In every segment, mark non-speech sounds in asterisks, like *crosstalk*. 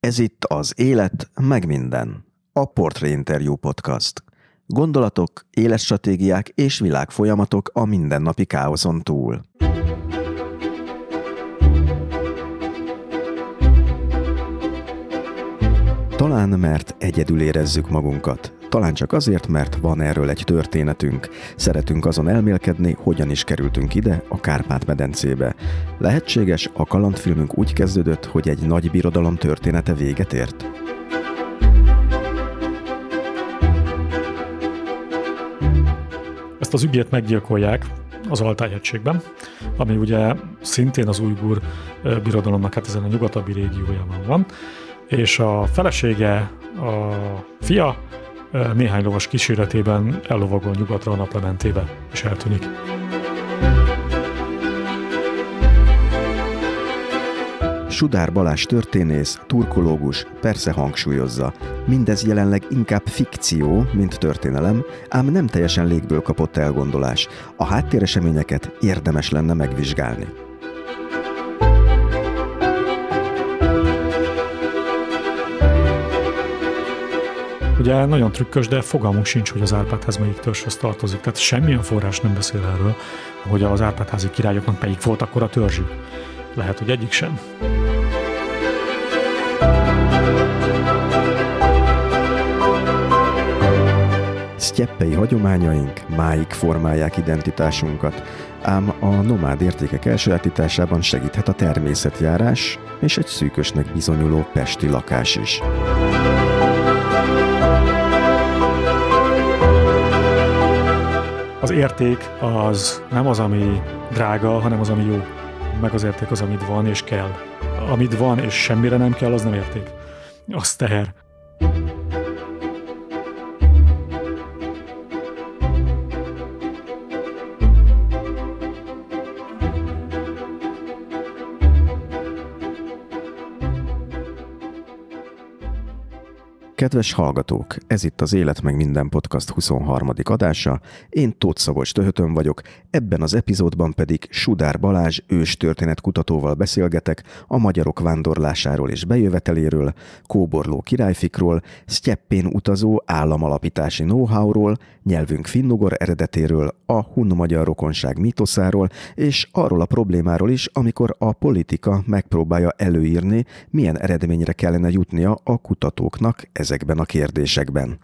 Ez itt az Élet meg minden, a Portré Interview Podcast. Gondolatok, életstratégiák és világfolyamatok a mindennapi káoszon túl. Talán mert egyedül érezzük magunkat, talán csak azért, mert van erről egy történetünk. Szeretünk azon elmélkedni, hogyan is kerültünk ide, a Kárpát-medencébe. Lehetséges, a kalandfilmünk úgy kezdődött, hogy egy nagy birodalom története véget ért. Ezt az ügyet meggyilkolják, az Altájhegységben, ami ugye szintén az újgur birodalomnak, hát ezen a nyugatabbi régiójában van, és a felesége, a fia néhány lovas kíséretében ellovagol nyugatra a naplementébe, és eltűnik. Sudár Balázs történész, turkológus, persze hangsúlyozza, mindez jelenleg inkább fikció, mint történelem, ám nem teljesen légből kapott elgondolás. A háttéreseményeket érdemes lenne megvizsgálni. Ugye nagyon trükkös, de fogalmunk sincs, hogy az Árpádház melyik törzshöz tartozik. Tehát semmilyen forrás nem beszél erről, hogy az Árpádházi királyoknak melyik volt akkor a törzsük. Lehet, hogy egyik sem. Sztyeppei hagyományaink máig formálják identitásunkat, ám a nomád értékek elsajátításában segíthet a természetjárás és egy szűkösnek bizonyuló pesti lakás is. Az érték az nem az, ami drága, hanem az, ami jó. Meg az érték az, amit van és kell. Amit van és semmire nem kell, az nem érték. Az teher. Kedves hallgatók, ez itt az Élet meg minden podcast 23. adása. Én Tóth Szabolcs Töhötön vagyok, ebben az epizódban pedig Sudár Balázs őstörténet kutatóval beszélgetek a magyarok vándorlásáról és bejöveteléről, kóborló királyfikról, sztyeppén utazó államalapítási know-howról, nyelvünk finnugor eredetéről, a hun-magyar rokonság mítoszáról, és arról a problémáról is, amikor a politika megpróbálja előírni, milyen eredményre kellene jutnia a kutatóknak ez ezekben a kérdésekben.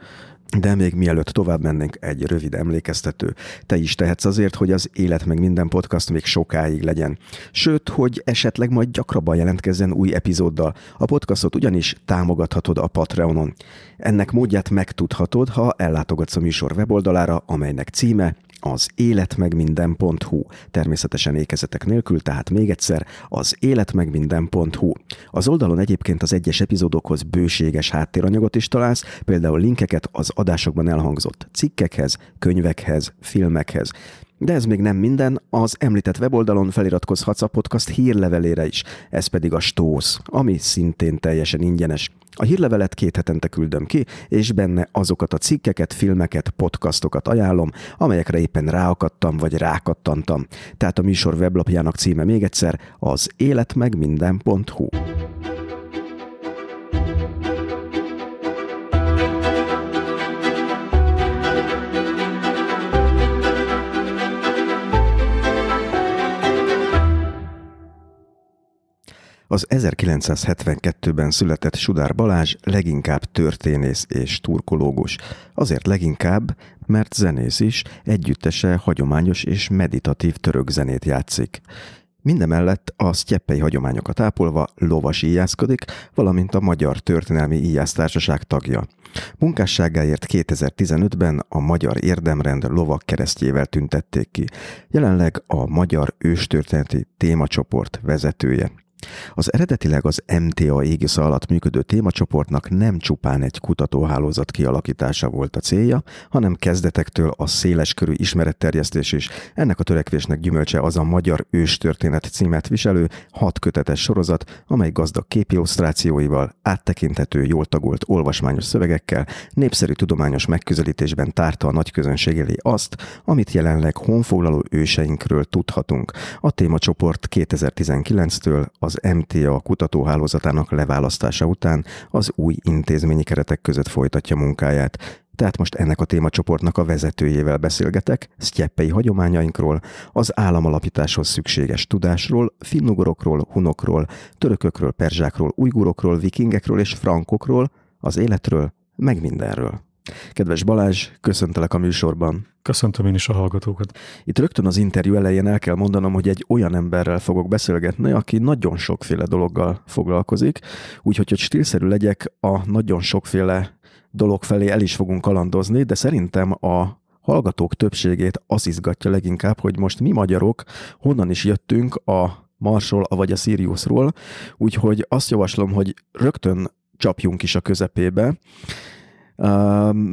De még mielőtt tovább mennénk, egy rövid emlékeztető. Te is tehetsz azért, hogy az Élet meg minden podcast még sokáig legyen. Sőt, hogy esetleg majd gyakrabban jelentkezzen új epizóddal. A podcastot ugyanis támogathatod a Patreonon. Ennek módját megtudhatod, ha ellátogatsz a műsor weboldalára, amelynek címe az életmegminden.hu. Természetesen ékezetek nélkül, tehát még egyszer az életmegminden.hu. Az oldalon egyébként az egyes epizódokhoz bőséges háttéranyagot is találsz, például linkeket az adásokban elhangzott cikkekhez, könyvekhez, filmekhez. De ez még nem minden, az említett weboldalon feliratkozhatsz a podcast hírlevelére is, ez pedig a Stósz, ami szintén teljesen ingyenes. A hírlevelet két hetente küldöm ki, és benne azokat a cikkeket, filmeket, podcastokat ajánlom, amelyekre éppen ráakadtam vagy rákattantam. Tehát a műsor weblapjának címe még egyszer az életmegminden.hu. Az 1972-ben született Sudár Balázs leginkább történész és turkológus. Azért leginkább, mert zenész is, együttese hagyományos és meditatív török zenét játszik. Mindemellett a sztyeppei hagyományokat ápolva lovas íjászkodik, valamint a Magyar Történelmi Íjásztársaság tagja. Munkásságáért 2015-ben a Magyar Érdemrend lovak keresztjével tüntették ki. Jelenleg a Magyar Őstörténeti Témacsoport vezetője. Az eredetileg az MTA égisze alatt működő témacsoportnak nem csupán egy kutatóhálózat kialakítása volt a célja, hanem kezdetektől a széleskörű ismeretterjesztés is. Ennek a törekvésnek gyümölcse az a Magyar Őstörténet címet viselő hat kötetes sorozat, amely gazdag képillusztrációival, áttekinthető, jól tagolt olvasmányos szövegekkel, népszerű tudományos megközelítésben tárta a nagy közönség elé azt, amit jelenleg honfoglaló őseinkről tudhatunk. A témacsoport 2019-től a az MTA kutatóhálózatának leválasztása után az új intézményi keretek között folytatja munkáját, tehát most ennek a témacsoportnak a vezetőjével beszélgetek, sztyeppei hagyományainkról, az államalapításhoz szükséges tudásról, finnugorokról, hunokról, törökökről, perzsákról, ujgurokról, vikingekről és frankokról, az életről, meg mindenről. Kedves Balázs, köszöntelek a műsorban. Köszöntöm én is a hallgatókat. Itt rögtön az interjú elején el kell mondanom, hogy egy olyan emberrel fogok beszélgetni, aki nagyon sokféle dologgal foglalkozik, úgyhogy, hogy stílszerű legyek, a nagyon sokféle dolog felé el is fogunk kalandozni, de szerintem a hallgatók többségét az izgatja leginkább, hogy most mi magyarok honnan is jöttünk a Marsról, vagy a Siriusról, úgyhogy azt javaslom, hogy rögtön csapjunk is a közepébe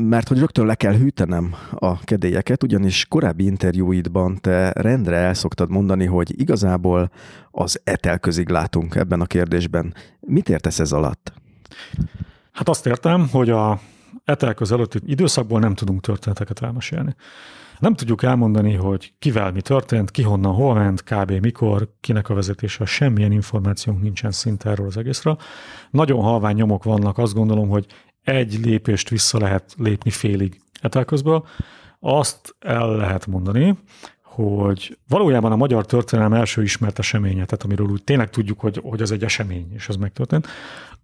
mert hogy rögtön le kell hűtenem a kedélyeket, ugyanis korábbi interjúidban te rendre el szoktad mondani, hogy igazából az etelközig látunk ebben a kérdésben. Mit értesz ez alatt? Hát azt értem, hogy a etelköz előtti időszakból nem tudunk történeteket elmesélni. Nem tudjuk elmondani, hogy kivel mi történt, ki honnan, hol ment, kb. mikor, kinek a vezetése, semmilyen információnk nincsen szinte erről az egészről. Nagyon halvány nyomok vannak, azt gondolom, hogy egy lépést vissza lehet lépni félig etelközből. azt el lehet mondani, hogy valójában a magyar történelem első ismert eseménye, tehát amiről úgy tényleg tudjuk, hogy, hogy az egy esemény, és az megtörtént,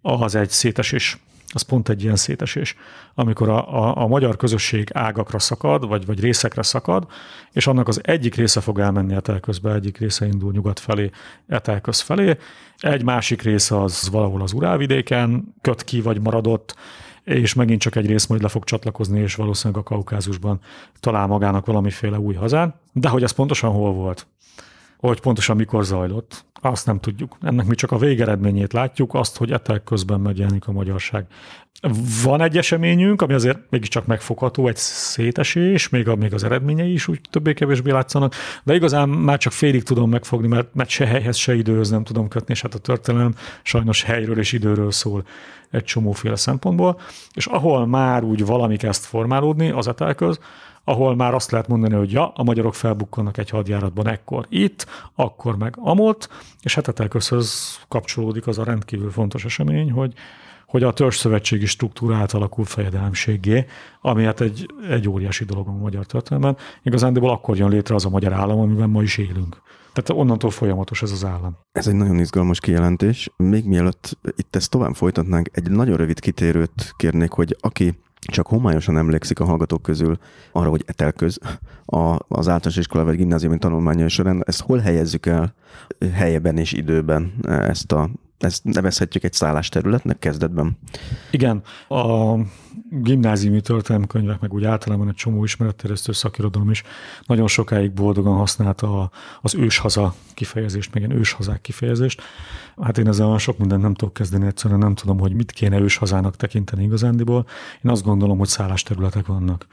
az egy szétesés. Az pont egy ilyen szétesés, amikor a, a, a magyar közösség ágakra szakad, vagy, vagy részekre szakad, és annak az egyik része fog elmenni etelközbe, egyik része indul nyugat felé, etelköz felé, egy másik része az valahol az urálvidéken köt ki, vagy maradott, és megint csak egy rész majd le fog csatlakozni, és valószínűleg a Kaukázusban talál magának valamiféle új hazán. De hogy az pontosan hol volt, hogy pontosan mikor zajlott, azt nem tudjuk. Ennek mi csak a végeredményét látjuk, azt, hogy etel közben megjelenik a magyarság van egy eseményünk, ami azért mégiscsak megfogható, egy szétesés, még, a, még az eredményei is úgy többé-kevésbé látszanak, de igazán már csak félig tudom megfogni, mert, mert se helyhez, se időhöz nem tudom kötni, és hát a történelem sajnos helyről és időről szól egy csomóféle szempontból, és ahol már úgy valami kezd formálódni az etelköz, ahol már azt lehet mondani, hogy ja, a magyarok felbukkannak egy hadjáratban ekkor itt, akkor meg amott, és hát hetetelközhöz kapcsolódik az a rendkívül fontos esemény, hogy hogy a törzsszövetségi struktúra átalakul fejedelemségé, ami hát egy, egy óriási dolog a magyar történelemben. Igazándiból akkor jön létre az a magyar állam, amiben ma is élünk. Tehát onnantól folyamatos ez az állam. Ez egy nagyon izgalmas kijelentés. Még mielőtt itt ezt tovább folytatnánk, egy nagyon rövid kitérőt kérnék, hogy aki csak homályosan emlékszik a hallgatók közül arra, hogy etelköz a, az általános iskola vagy gimnáziumi tanulmányai során, ezt hol helyezzük el helyeben és időben ezt a ezt nevezhetjük egy szállásterületnek kezdetben? Igen. A gimnáziumi történelemkönyvek, meg úgy általában egy csomó ismeretterjesztő szakirodalom is nagyon sokáig boldogan használta az őshaza kifejezést, meg ilyen őshazák kifejezést. Hát én ezzel sok mindent nem tudok kezdeni, egyszerűen nem tudom, hogy mit kéne őshazának tekinteni igazándiból. Én azt gondolom, hogy szállásterületek vannak.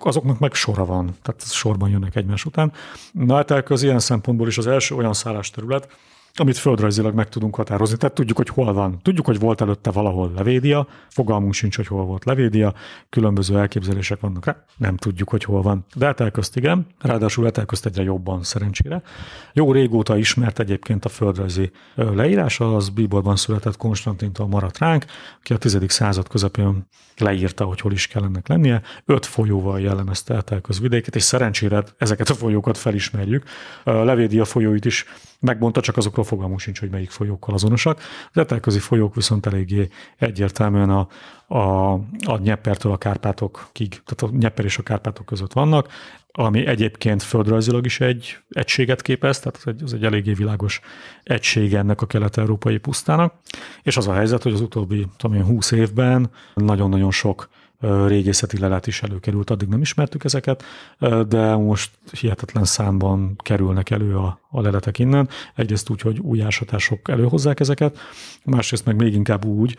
Azoknak meg sora van, tehát sorban jönnek egymás után. Na hát az ilyen szempontból is az első olyan szállásterület, amit földrajzilag meg tudunk határozni. Tehát tudjuk, hogy hol van. Tudjuk, hogy volt előtte valahol Levédia, fogalmunk sincs, hogy hol volt Levédia, különböző elképzelések vannak rá, nem tudjuk, hogy hol van. De Etelközt igen, ráadásul Etelközt egyre jobban szerencsére. Jó régóta ismert egyébként a földrajzi leírás az Bíborban született Konstantintól maradt ránk, aki a 10. század közepén leírta, hogy hol is kell ennek lennie. Öt folyóval jellemezte Etelköz vidéket, és szerencsére ezeket a folyókat felismerjük. A Levédia folyóit is megmondta, csak azokról fogalmunk sincs, hogy melyik folyókkal azonosak. Az etelközi folyók viszont eléggé egyértelműen a, a, a Nyepertől a Kárpátokig, tehát a Nyeper és a Kárpátok között vannak, ami egyébként földrajzilag is egy egységet képez, tehát az egy, az egy eléggé világos egység ennek a kelet-európai pusztának. És az a helyzet, hogy az utóbbi tudom, 20 évben nagyon-nagyon sok régészeti lelet is előkerült, addig nem ismertük ezeket, de most hihetetlen számban kerülnek elő a, a leletek innen. Egyrészt úgy, hogy új ásatások előhozzák ezeket, másrészt meg még inkább úgy,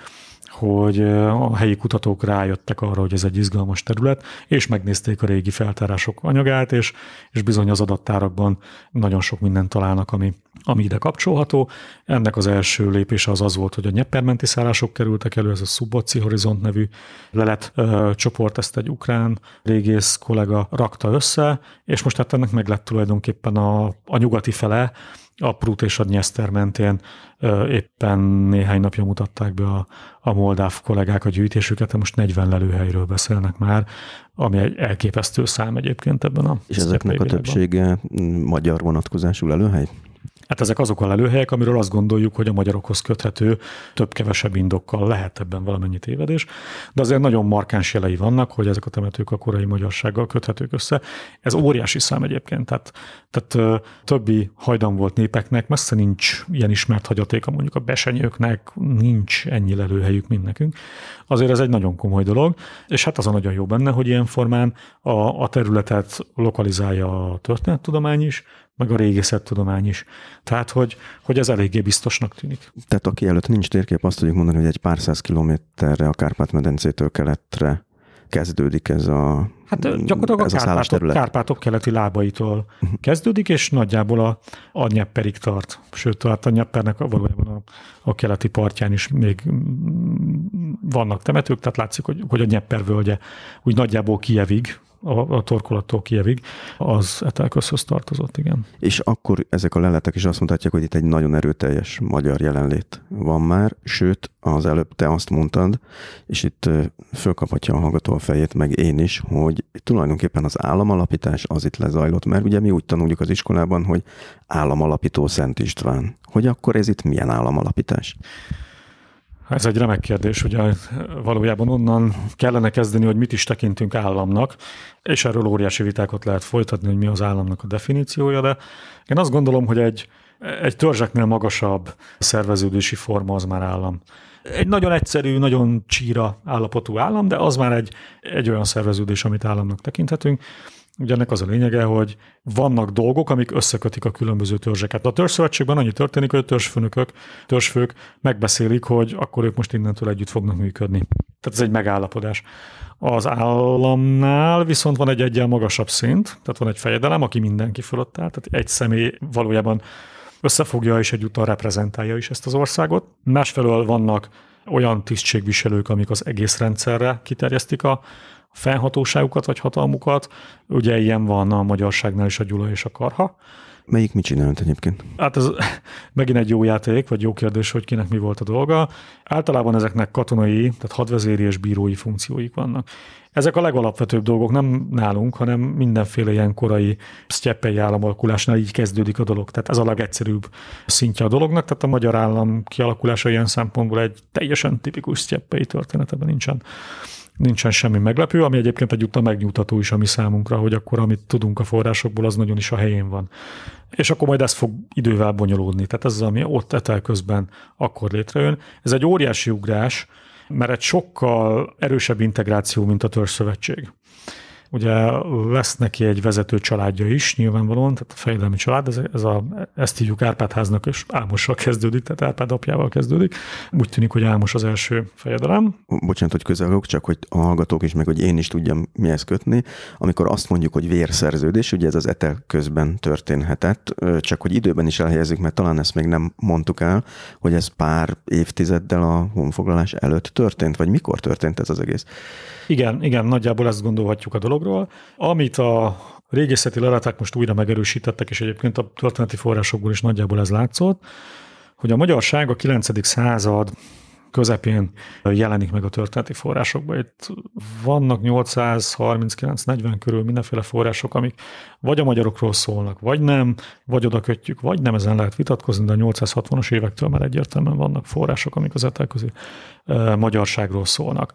hogy a helyi kutatók rájöttek arra, hogy ez egy izgalmas terület, és megnézték a régi feltárások anyagát, és, és bizony az adattárakban nagyon sok mindent találnak, ami, ami ide kapcsolható. Ennek az első lépése az az volt, hogy a nyeppermenti szállások kerültek elő, ez a Suboci Horizont nevű lelet ö, csoport, ezt egy ukrán régész kollega rakta össze, és most hát ennek meg lett tulajdonképpen a, a nyugati fele, a Prut és a Nyeszter mentén éppen néhány napja mutatták be a, a moldáv kollégák a gyűjtésüket, most 40 lelőhelyről beszélnek már, ami egy elképesztő szám egyébként ebben a... És ezeknek a többsége mm, magyar vonatkozású lelőhely? Hát ezek azok a lelőhelyek, amiről azt gondoljuk, hogy a magyarokhoz köthető több-kevesebb indokkal lehet ebben valamennyi tévedés, de azért nagyon markáns jelei vannak, hogy ezek a temetők a korai magyarsággal köthetők össze. Ez óriási szám egyébként, tehát, tehát többi hajdan volt népeknek messze nincs ilyen ismert hagyatéka, mondjuk a besenyőknek nincs ennyi lelőhelyük, mint nekünk. Azért ez egy nagyon komoly dolog, és hát az a nagyon jó benne, hogy ilyen formán a, a területet lokalizálja a történettudomány is, meg a régészettudomány is. Tehát, hogy, hogy ez eléggé biztosnak tűnik. Tehát aki előtt nincs térkép, azt tudjuk mondani, hogy egy pár száz kilométerre a Kárpát-medencétől keletre kezdődik ez a Hát gyakorlatilag ez a, a Kárpátok, Kárpátok keleti lábaitól mhm. kezdődik, és nagyjából a, a Nyepperig tart. Sőt, hát a Nyeppernek valójában a, a keleti partján is még vannak temetők, tehát látszik, hogy, hogy a Nyepper völgye úgy nagyjából Kievig, a, a torkolattól Kievig, az Etelköszhöz tartozott, igen. És akkor ezek a leletek is azt mutatják, hogy itt egy nagyon erőteljes magyar jelenlét van már, sőt, az előbb te azt mondtad, és itt fölkaphatja a hallgató a fejét, meg én is, hogy tulajdonképpen az államalapítás az itt lezajlott, mert ugye mi úgy tanuljuk az iskolában, hogy államalapító Szent István. Hogy akkor ez itt milyen államalapítás? Ez egy remek kérdés, ugye valójában onnan kellene kezdeni, hogy mit is tekintünk államnak, és erről óriási vitákat lehet folytatni, hogy mi az államnak a definíciója, de én azt gondolom, hogy egy, egy törzseknél magasabb szerveződési forma az már állam. Egy nagyon egyszerű, nagyon csíra állapotú állam, de az már egy, egy olyan szerveződés, amit államnak tekinthetünk. Ugye ennek az a lényege, hogy vannak dolgok, amik összekötik a különböző törzseket. A törzsszövetségben annyi történik, hogy a törzsfőnökök, törzsfők megbeszélik, hogy akkor ők most innentől együtt fognak működni. Tehát ez egy megállapodás. Az államnál viszont van egy egyen magasabb szint, tehát van egy fejedelem, aki mindenki fölött áll, tehát egy személy valójában összefogja és egyúttal reprezentálja is ezt az országot. Másfelől vannak olyan tisztségviselők, amik az egész rendszerre kiterjesztik a a felhatóságukat vagy hatalmukat. Ugye ilyen van a magyarságnál is a Gyula és a Karha. Melyik mit csinált egyébként? Hát ez *laughs* megint egy jó játék, vagy jó kérdés, hogy kinek mi volt a dolga. Általában ezeknek katonai, tehát hadvezéri és bírói funkcióik vannak. Ezek a legalapvetőbb dolgok, nem nálunk, hanem mindenféle ilyen korai sztyeppei államalkulásnál így kezdődik a dolog. Tehát ez a legegyszerűbb szintje a dolognak, tehát a magyar állam kialakulása ilyen szempontból egy teljesen tipikus sztyeppei történeteben nincsen nincsen semmi meglepő, ami egyébként egyúttal megnyugtató is a mi számunkra, hogy akkor amit tudunk a forrásokból, az nagyon is a helyén van. És akkor majd ez fog idővel bonyolódni. Tehát ez az, ami ott etel közben akkor létrejön. Ez egy óriási ugrás, mert egy sokkal erősebb integráció, mint a törzszövetség. Ugye lesz neki egy vezető családja is, nyilvánvalóan, tehát a fejlelmi család, ez, ez a, ezt hívjuk Árpádháznak, és Álmossal kezdődik, tehát Árpád apjával kezdődik. Úgy tűnik, hogy Álmos az első fejedelem. Bocsánat, hogy közelök, csak hogy a hallgatók is, meg hogy én is tudjam mihez kötni. Amikor azt mondjuk, hogy vérszerződés, ugye ez az etel közben történhetett, csak hogy időben is elhelyezzük, mert talán ezt még nem mondtuk el, hogy ez pár évtizeddel a honfoglalás előtt történt, vagy mikor történt ez az egész? Igen, igen, nagyjából ezt gondolhatjuk a dolog dologról. Amit a régészeti leleták most újra megerősítettek, és egyébként a történeti forrásokból is nagyjából ez látszott, hogy a magyarság a 9. század közepén jelenik meg a történeti forrásokban. Itt vannak 839-40 körül mindenféle források, amik vagy a magyarokról szólnak, vagy nem, vagy oda kötjük, vagy nem, ezen lehet vitatkozni, de a 860-as évektől már egyértelműen vannak források, amik az etelközi eh, magyarságról szólnak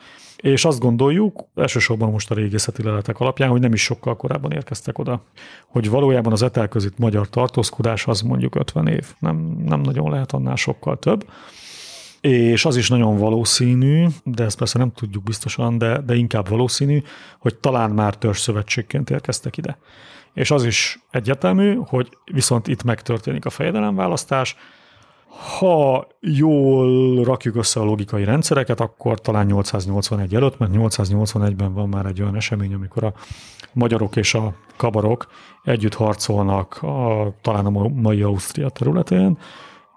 és azt gondoljuk, elsősorban most a régészeti leletek alapján, hogy nem is sokkal korábban érkeztek oda, hogy valójában az etelközit magyar tartózkodás az mondjuk 50 év, nem, nem nagyon lehet annál sokkal több. És az is nagyon valószínű, de ezt persze nem tudjuk biztosan, de, de inkább valószínű, hogy talán már törzsszövetségként érkeztek ide. És az is egyetemű, hogy viszont itt megtörténik a fejedelemválasztás, ha jól rakjuk össze a logikai rendszereket, akkor talán 881 előtt, mert 881-ben van már egy olyan esemény, amikor a magyarok és a kabarok együtt harcolnak a, talán a mai Ausztria területén,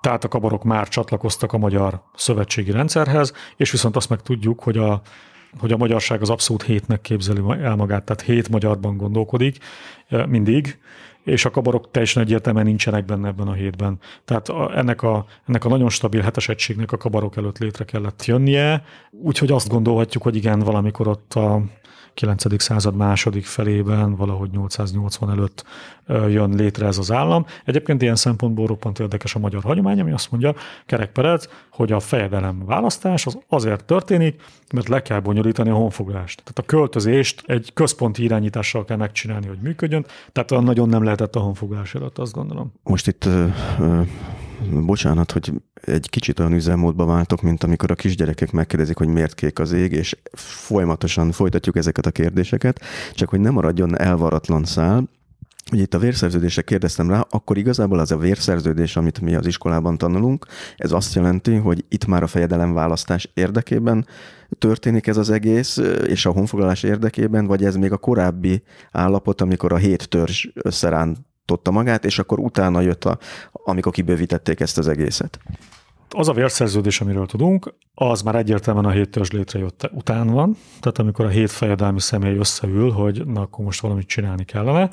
tehát a kabarok már csatlakoztak a magyar szövetségi rendszerhez, és viszont azt meg tudjuk, hogy a, hogy a magyarság az abszolút hétnek képzeli el magát, tehát hét magyarban gondolkodik eh, mindig, és a kabarok teljesen egyértelműen nincsenek benne ebben a hétben. Tehát a, ennek, a, ennek a nagyon stabil hetes egységnek a kabarok előtt létre kellett jönnie, úgyhogy azt gondolhatjuk, hogy igen, valamikor ott a 9. század második felében, valahogy 880 előtt jön létre ez az állam. Egyébként ilyen szempontból roppant érdekes a magyar hagyomány, ami azt mondja, kerekperec, hogy a fejedelem választás az azért történik, mert le kell bonyolítani a honfoglást. Tehát a költözést egy központi irányítással kell megcsinálni, hogy működjön, tehát nagyon nem lehetett a honfoglás előtt, azt gondolom. Most itt uh, uh bocsánat, hogy egy kicsit olyan üzemmódba váltok, mint amikor a kisgyerekek megkérdezik, hogy miért kék az ég, és folyamatosan folytatjuk ezeket a kérdéseket, csak hogy nem maradjon elvaratlan szál, Ugye itt a vérszerződésre kérdeztem rá, akkor igazából az a vérszerződés, amit mi az iskolában tanulunk, ez azt jelenti, hogy itt már a fejedelemválasztás érdekében történik ez az egész, és a honfoglalás érdekében, vagy ez még a korábbi állapot, amikor a hét törzs összeránt totta magát, és akkor utána jött, a, amikor kibővítették ezt az egészet. Az a vérszerződés, amiről tudunk, az már egyértelműen a hét törzs létrejött után van, tehát amikor a hét fejedelmi személy összeül, hogy na akkor most valamit csinálni kellene,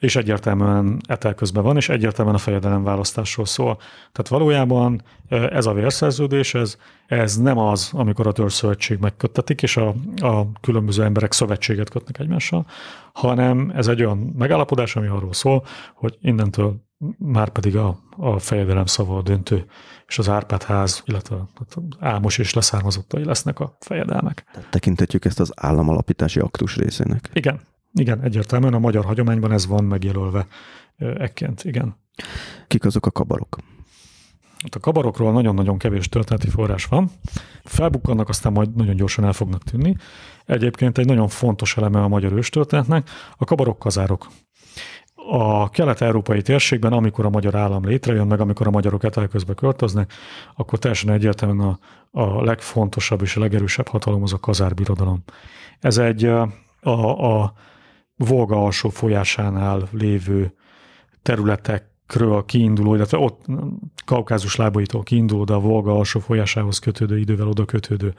és egyértelműen etel közben van, és egyértelműen a fejedelem választásról szól. Tehát valójában ez a vérszerződés, ez, ez nem az, amikor a törzszövetség megköttetik, és a, a különböző emberek szövetséget kötnek egymással, hanem ez egy olyan megállapodás, ami arról szól, hogy innentől már pedig a, a fejedelem szava a döntő, és az Árpád ház, illetve az hát Ámos és leszármazottai lesznek a fejedelmek. Tehát tekintetjük ezt az államalapítási aktus részének. Igen, igen, egyértelműen a magyar hagyományban ez van megjelölve ekként, igen. Kik azok a kabarok? Hát a kabarokról nagyon-nagyon kevés történeti forrás van. Felbukkannak, aztán majd nagyon gyorsan el fognak tűnni. Egyébként egy nagyon fontos eleme a magyar őstörténetnek a kabarok kazárok. A kelet-európai térségben, amikor a magyar állam létrejön, meg amikor a magyarok etelközbe költöznek, akkor teljesen egyértelműen a, a legfontosabb és a legerősebb hatalom az a kazárbirodalom. Ez egy a, a Volga alsó folyásánál lévő területekről kiinduló, illetve ott Kaukázus lábaitól kiinduló, de a Volga alsó folyásához kötődő, idővel oda kötődő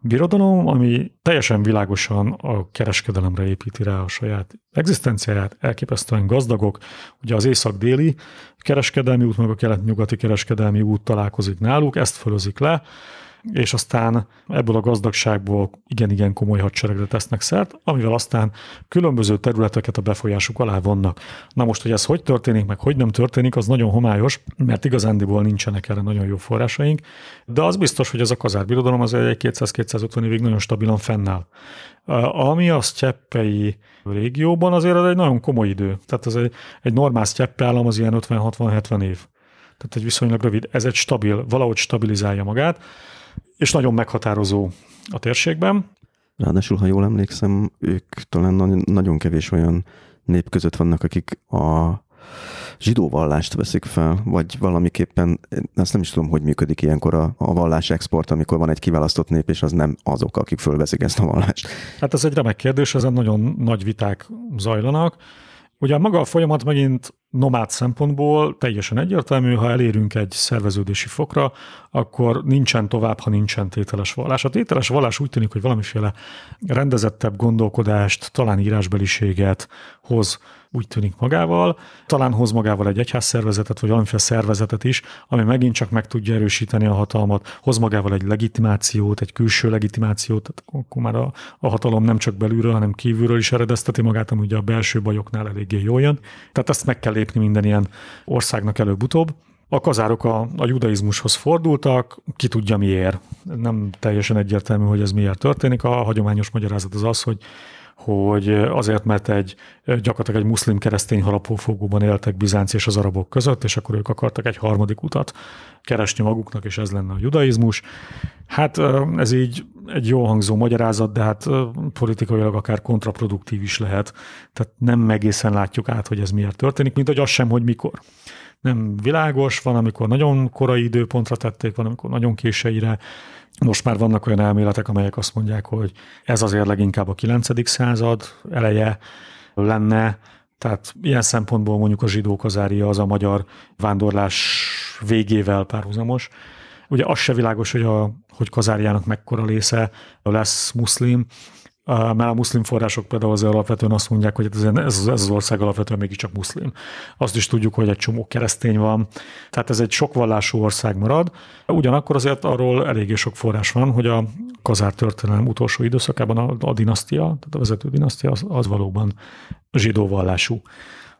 birodalom, ami teljesen világosan a kereskedelemre építi rá a saját egzisztenciáját, elképesztően gazdagok. Ugye az észak-déli kereskedelmi út, meg a kelet-nyugati kereskedelmi út találkozik náluk, ezt fölözik le, és aztán ebből a gazdagságból igen-igen komoly hadseregre tesznek szert, amivel aztán különböző területeket a befolyásuk alá vannak. Na most, hogy ez hogy történik, meg hogy nem történik, az nagyon homályos, mert igazándiból nincsenek erre nagyon jó forrásaink, de az biztos, hogy ez a kazár birodalom az egy 200-250 évig nagyon stabilan fennáll. Ami a sztyeppei régióban azért az egy nagyon komoly idő. Tehát az egy, egy normál sztyeppe állam az ilyen 50-60-70 év. Tehát egy viszonylag rövid, ez egy stabil, valahogy stabilizálja magát és nagyon meghatározó a térségben. Ráadásul, ha jól emlékszem, ők talán nagyon kevés olyan nép között vannak, akik a zsidó vallást veszik fel, vagy valamiképpen, azt nem is tudom, hogy működik ilyenkor a, a vallás export, amikor van egy kiválasztott nép, és az nem azok, akik fölveszik ezt a vallást. Hát ez egy remek kérdés, ezen nagyon nagy viták zajlanak. Ugye maga a folyamat megint nomád szempontból teljesen egyértelmű, ha elérünk egy szerveződési fokra, akkor nincsen tovább, ha nincsen tételes vallás. A tételes vallás úgy tűnik, hogy valamiféle rendezettebb gondolkodást, talán írásbeliséget hoz úgy tűnik magával. Talán hoz magával egy egyházszervezetet, vagy valamiféle szervezetet is, ami megint csak meg tudja erősíteni a hatalmat, hoz magával egy legitimációt, egy külső legitimációt, tehát akkor már a, a hatalom nem csak belülről, hanem kívülről is eredezteti magát, ami ugye a belső bajoknál eléggé jól jön. Tehát ezt meg kell lépni minden ilyen országnak előbb-utóbb. A kazárok a, a judaizmushoz fordultak, ki tudja miért. Nem teljesen egyértelmű, hogy ez miért történik. A hagyományos magyarázat az az, hogy hogy azért, mert egy gyakorlatilag egy muszlim keresztény harapófogóban éltek Bizánc és az arabok között, és akkor ők akartak egy harmadik utat keresni maguknak, és ez lenne a judaizmus. Hát ez így egy jó hangzó magyarázat, de hát politikailag akár kontraproduktív is lehet. Tehát nem egészen látjuk át, hogy ez miért történik, mint hogy az sem, hogy mikor nem világos, van, amikor nagyon korai időpontra tették, van, amikor nagyon késeire, most már vannak olyan elméletek, amelyek azt mondják, hogy ez azért leginkább a 9. század eleje lenne, tehát ilyen szempontból mondjuk a zsidó kazária az a magyar vándorlás végével párhuzamos. Ugye az se világos, hogy, a, hogy kazáriának mekkora része lesz muszlim, mert a muszlim források például azért alapvetően azt mondják, hogy ez, ez, ez az ország alapvetően mégiscsak muszlim. Azt is tudjuk, hogy egy csomó keresztény van, tehát ez egy sokvallású ország marad. Ugyanakkor azért arról eléggé sok forrás van, hogy a kazár történelem utolsó időszakában a, a dinasztia, tehát a vezető dinasztia az, az valóban zsidó vallású.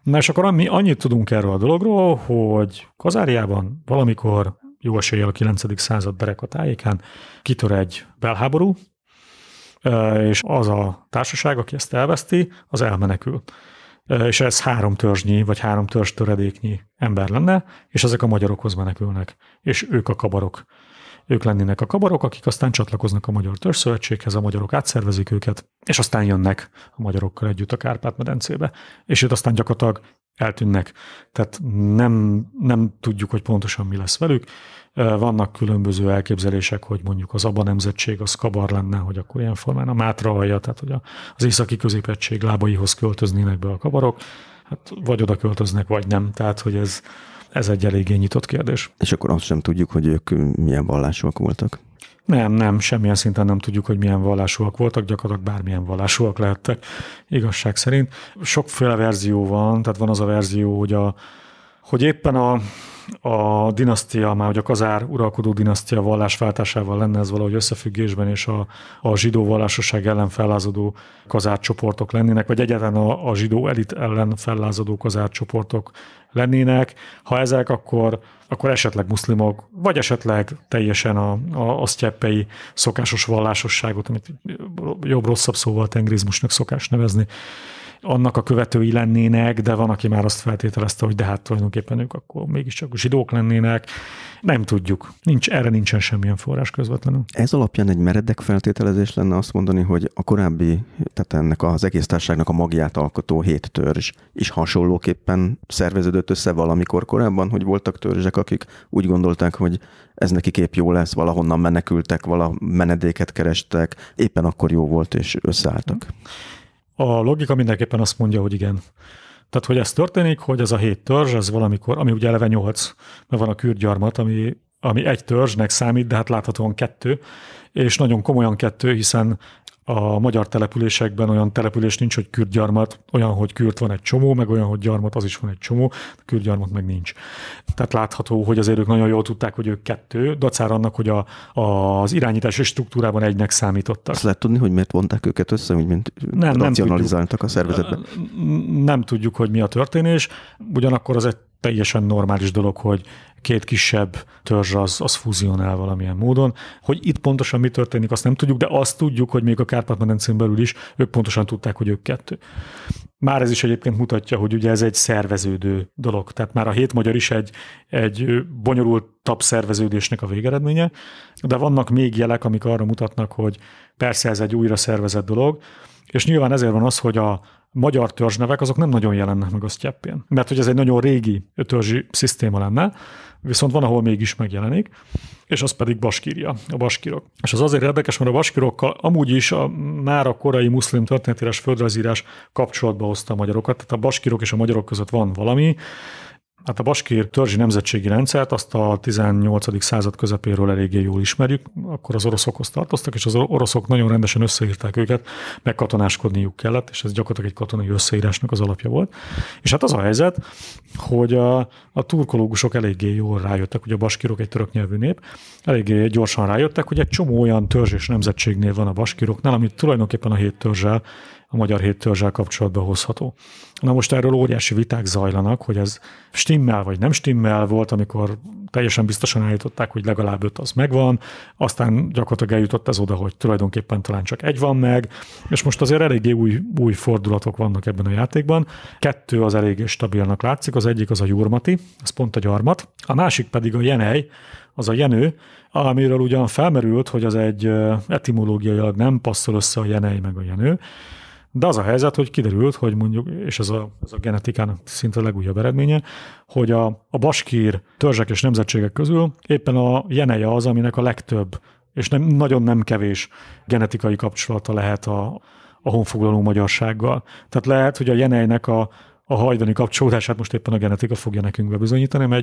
Na és akkor mi annyit tudunk erről a dologról, hogy Kazáriában valamikor jó eséllyel a 9. század berekatájékán kitör egy belháború, és az a társaság, aki ezt elveszti, az elmenekül. És ez három törzsnyi, vagy három törzs töredéknyi ember lenne, és ezek a magyarokhoz menekülnek, és ők a kabarok. Ők lennének a kabarok, akik aztán csatlakoznak a Magyar Törzsszövetséghez, a magyarok átszervezik őket, és aztán jönnek a magyarokkal együtt a Kárpát-medencébe, és itt aztán gyakorlatilag eltűnnek. Tehát nem, nem tudjuk, hogy pontosan mi lesz velük. Vannak különböző elképzelések, hogy mondjuk az Aba nemzetség az kabar lenne, hogy akkor ilyen formán a Mátra alja, tehát hogy az északi középegység lábaihoz költöznének be a kabarok, hát vagy oda költöznek, vagy nem. Tehát, hogy ez, ez egy eléggé nyitott kérdés. És akkor azt sem tudjuk, hogy ők milyen vallásúak voltak? Nem, nem, semmilyen szinten nem tudjuk, hogy milyen vallásúak voltak, gyakorlatilag bármilyen vallásúak lehettek, igazság szerint. Sokféle verzió van, tehát van az a verzió, hogy, a, hogy éppen a a dinasztia, már hogy a kazár uralkodó dinasztia vallásváltásával lenne ez valahogy összefüggésben, és a, a zsidó vallásosság ellen fellázadó csoportok lennének, vagy egyáltalán a, a zsidó elit ellen fellázadó csoportok lennének. Ha ezek, akkor, akkor esetleg muszlimok, vagy esetleg teljesen a, a, a sztyeppei szokásos vallásosságot, amit jobb-rosszabb szóval tengrizmusnak szokás nevezni, annak a követői lennének, de van, aki már azt feltételezte, hogy de hát tulajdonképpen ők akkor mégiscsak zsidók lennének. Nem tudjuk. Nincs, erre nincsen semmilyen forrás közvetlenül. Ez alapján egy meredek feltételezés lenne azt mondani, hogy a korábbi, tehát ennek az egész a magját alkotó hét törzs is hasonlóképpen szerveződött össze valamikor korábban, hogy voltak törzsek, akik úgy gondolták, hogy ez nekik épp jó lesz, valahonnan menekültek, vala menedéket kerestek, éppen akkor jó volt, és összeálltak. Mm. A logika mindenképpen azt mondja, hogy igen. Tehát, hogy ez történik, hogy ez a hét törzs, ez valamikor, ami ugye eleve nyolc, mert van a kürgyarmat, ami, ami egy törzsnek számít, de hát láthatóan kettő, és nagyon komolyan kettő, hiszen a magyar településekben olyan település nincs, hogy kürtgyarmat, olyan, hogy kürt van egy csomó, meg olyan, hogy gyarmat, az is van egy csomó, de kürtgyarmat meg nincs. Tehát látható, hogy azért ők nagyon jól tudták, hogy ők kettő, dacár annak, hogy a, a, az irányítási struktúrában egynek számítottak. Azt lehet tudni, hogy miért vonták őket össze, úgy, mint nem, racionalizáltak nem a szervezetben? Nem tudjuk, hogy mi a történés, ugyanakkor az egy teljesen normális dolog, hogy két kisebb törzs az, az fúzionál valamilyen módon. Hogy itt pontosan mi történik, azt nem tudjuk, de azt tudjuk, hogy még a Kárpát-medencén belül is ők pontosan tudták, hogy ők kettő. Már ez is egyébként mutatja, hogy ugye ez egy szerveződő dolog. Tehát már a hét magyar is egy, egy bonyolultabb szerveződésnek a végeredménye, de vannak még jelek, amik arra mutatnak, hogy persze ez egy újra szervezett dolog, és nyilván ezért van az, hogy a, magyar törzsnevek azok nem nagyon jelennek meg a sztyeppén, mert hogy ez egy nagyon régi törzsi szisztéma lenne, viszont van, ahol mégis megjelenik, és az pedig baskírja, a baskírok. És az azért érdekes, mert a baskirokkal amúgy is a már a korai muszlim történetírás, földrajzírás kapcsolatba hozta a magyarokat, tehát a baskírok és a magyarok között van valami, Hát a baskír törzsi nemzetségi rendszert azt a 18. század közepéről eléggé jól ismerjük, akkor az oroszokhoz tartoztak, és az oroszok nagyon rendesen összeírták őket, megkatonáskodniuk kellett, és ez gyakorlatilag egy katonai összeírásnak az alapja volt. És hát az a helyzet, hogy a, a turkológusok eléggé jól rájöttek, hogy a baskírok egy török nyelvű nép, eléggé gyorsan rájöttek, hogy egy csomó olyan törzs és nemzetségnél van a baskíroknál, amit tulajdonképpen a hét törzsel a magyar héttörzsel kapcsolatban hozható. Na most erről óriási viták zajlanak, hogy ez stimmel vagy nem stimmel volt, amikor teljesen biztosan állították, hogy legalább öt az megvan, aztán gyakorlatilag eljutott ez oda, hogy tulajdonképpen talán csak egy van meg, és most azért eléggé új, új fordulatok vannak ebben a játékban. Kettő az eléggé stabilnak látszik, az egyik az a Jurmati, az pont a gyarmat, a másik pedig a Jenej, az a Jenő, amiről ugyan felmerült, hogy az egy etimológiailag nem passzol össze a Jenej meg a Jenő, de az a helyzet, hogy kiderült, hogy mondjuk, és ez a, ez a genetikának szinte a legújabb eredménye, hogy a, a baskír törzsek és nemzetségek közül éppen a jeneje az, aminek a legtöbb, és nem, nagyon nem kevés genetikai kapcsolata lehet a, a honfoglaló magyarsággal. Tehát lehet, hogy a jenejnek a a hajdani kapcsolódását most éppen a genetika fogja nekünk bebizonyítani,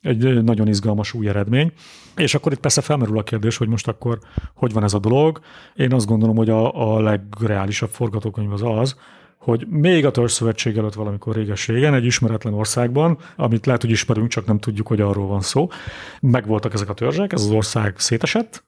egy, egy nagyon izgalmas új eredmény. És akkor itt persze felmerül a kérdés, hogy most akkor hogy van ez a dolog. Én azt gondolom, hogy a, a legreálisabb forgatókönyv az az, hogy még a Törzszövetség előtt valamikor réges-régen egy ismeretlen országban, amit lehet, hogy ismerünk, csak nem tudjuk, hogy arról van szó, megvoltak ezek a törzsek, ez az ország szétesett,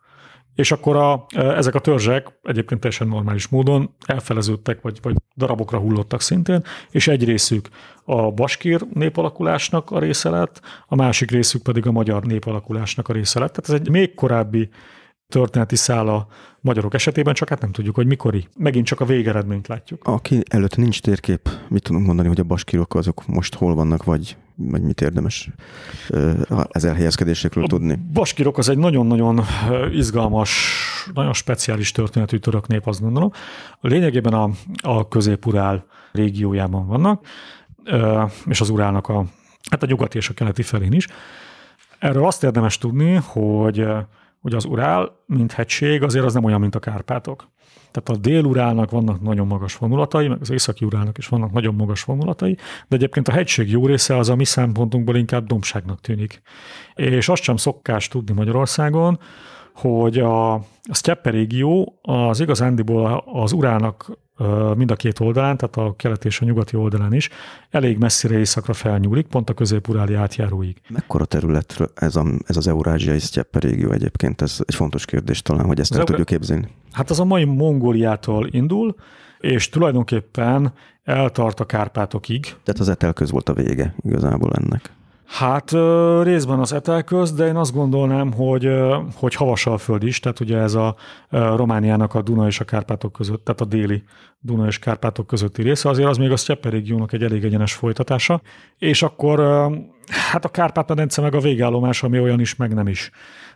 és akkor a, e, ezek a törzsek egyébként teljesen normális módon elfeleződtek, vagy, vagy darabokra hullottak szintén, és egy részük a baskír népalakulásnak a része lett, a másik részük pedig a magyar népalakulásnak a része lett. Tehát ez egy még korábbi történeti szála Magyarok esetében csak hát nem tudjuk, hogy mikori. Megint csak a végeredményt látjuk. Aki előtt nincs térkép, mit tudunk mondani, hogy a baskírok azok most hol vannak, vagy vagy mit érdemes az elhelyezkedésekről a tudni? Baskirok az egy nagyon-nagyon izgalmas, nagyon speciális történetű török nép, azt gondolom. Lényegében a, a közép-urál régiójában vannak, és az urálnak a, hát a nyugati és a keleti felén is. Erről azt érdemes tudni, hogy hogy az Urál, mint hegység, azért az nem olyan, mint a Kárpátok. Tehát a dél-urálnak vannak nagyon magas vonulatai, meg az északi urálnak is vannak nagyon magas vonulatai, de egyébként a hegység jó része az a mi szempontunkból inkább dombságnak tűnik. És azt sem szokás tudni Magyarországon, hogy a, a steppe régió az igazándiból az urának mind a két oldalán, tehát a kelet és a nyugati oldalán is, elég messzire északra felnyúlik, pont a közép-uráli átjáróig. Mekkora területről ez, a, ez az Eurázsiai Sztyeppe régió egyébként? Ez egy fontos kérdés talán, hogy ezt el tudjuk képzelni. Hát az a mai Mongóliától indul, és tulajdonképpen eltart a Kárpátokig. Tehát az etelköz volt a vége igazából ennek. Hát részben az köz, de én azt gondolnám, hogy, hogy havasalföld is, tehát ugye ez a Romániának a Duna és a Kárpátok között, tehát a déli Duna és Kárpátok közötti része, azért az még a Sztyeperig egy elég egyenes folytatása, és akkor Hát a Kárpát-medence meg a végállomás, ami olyan is, meg nem is.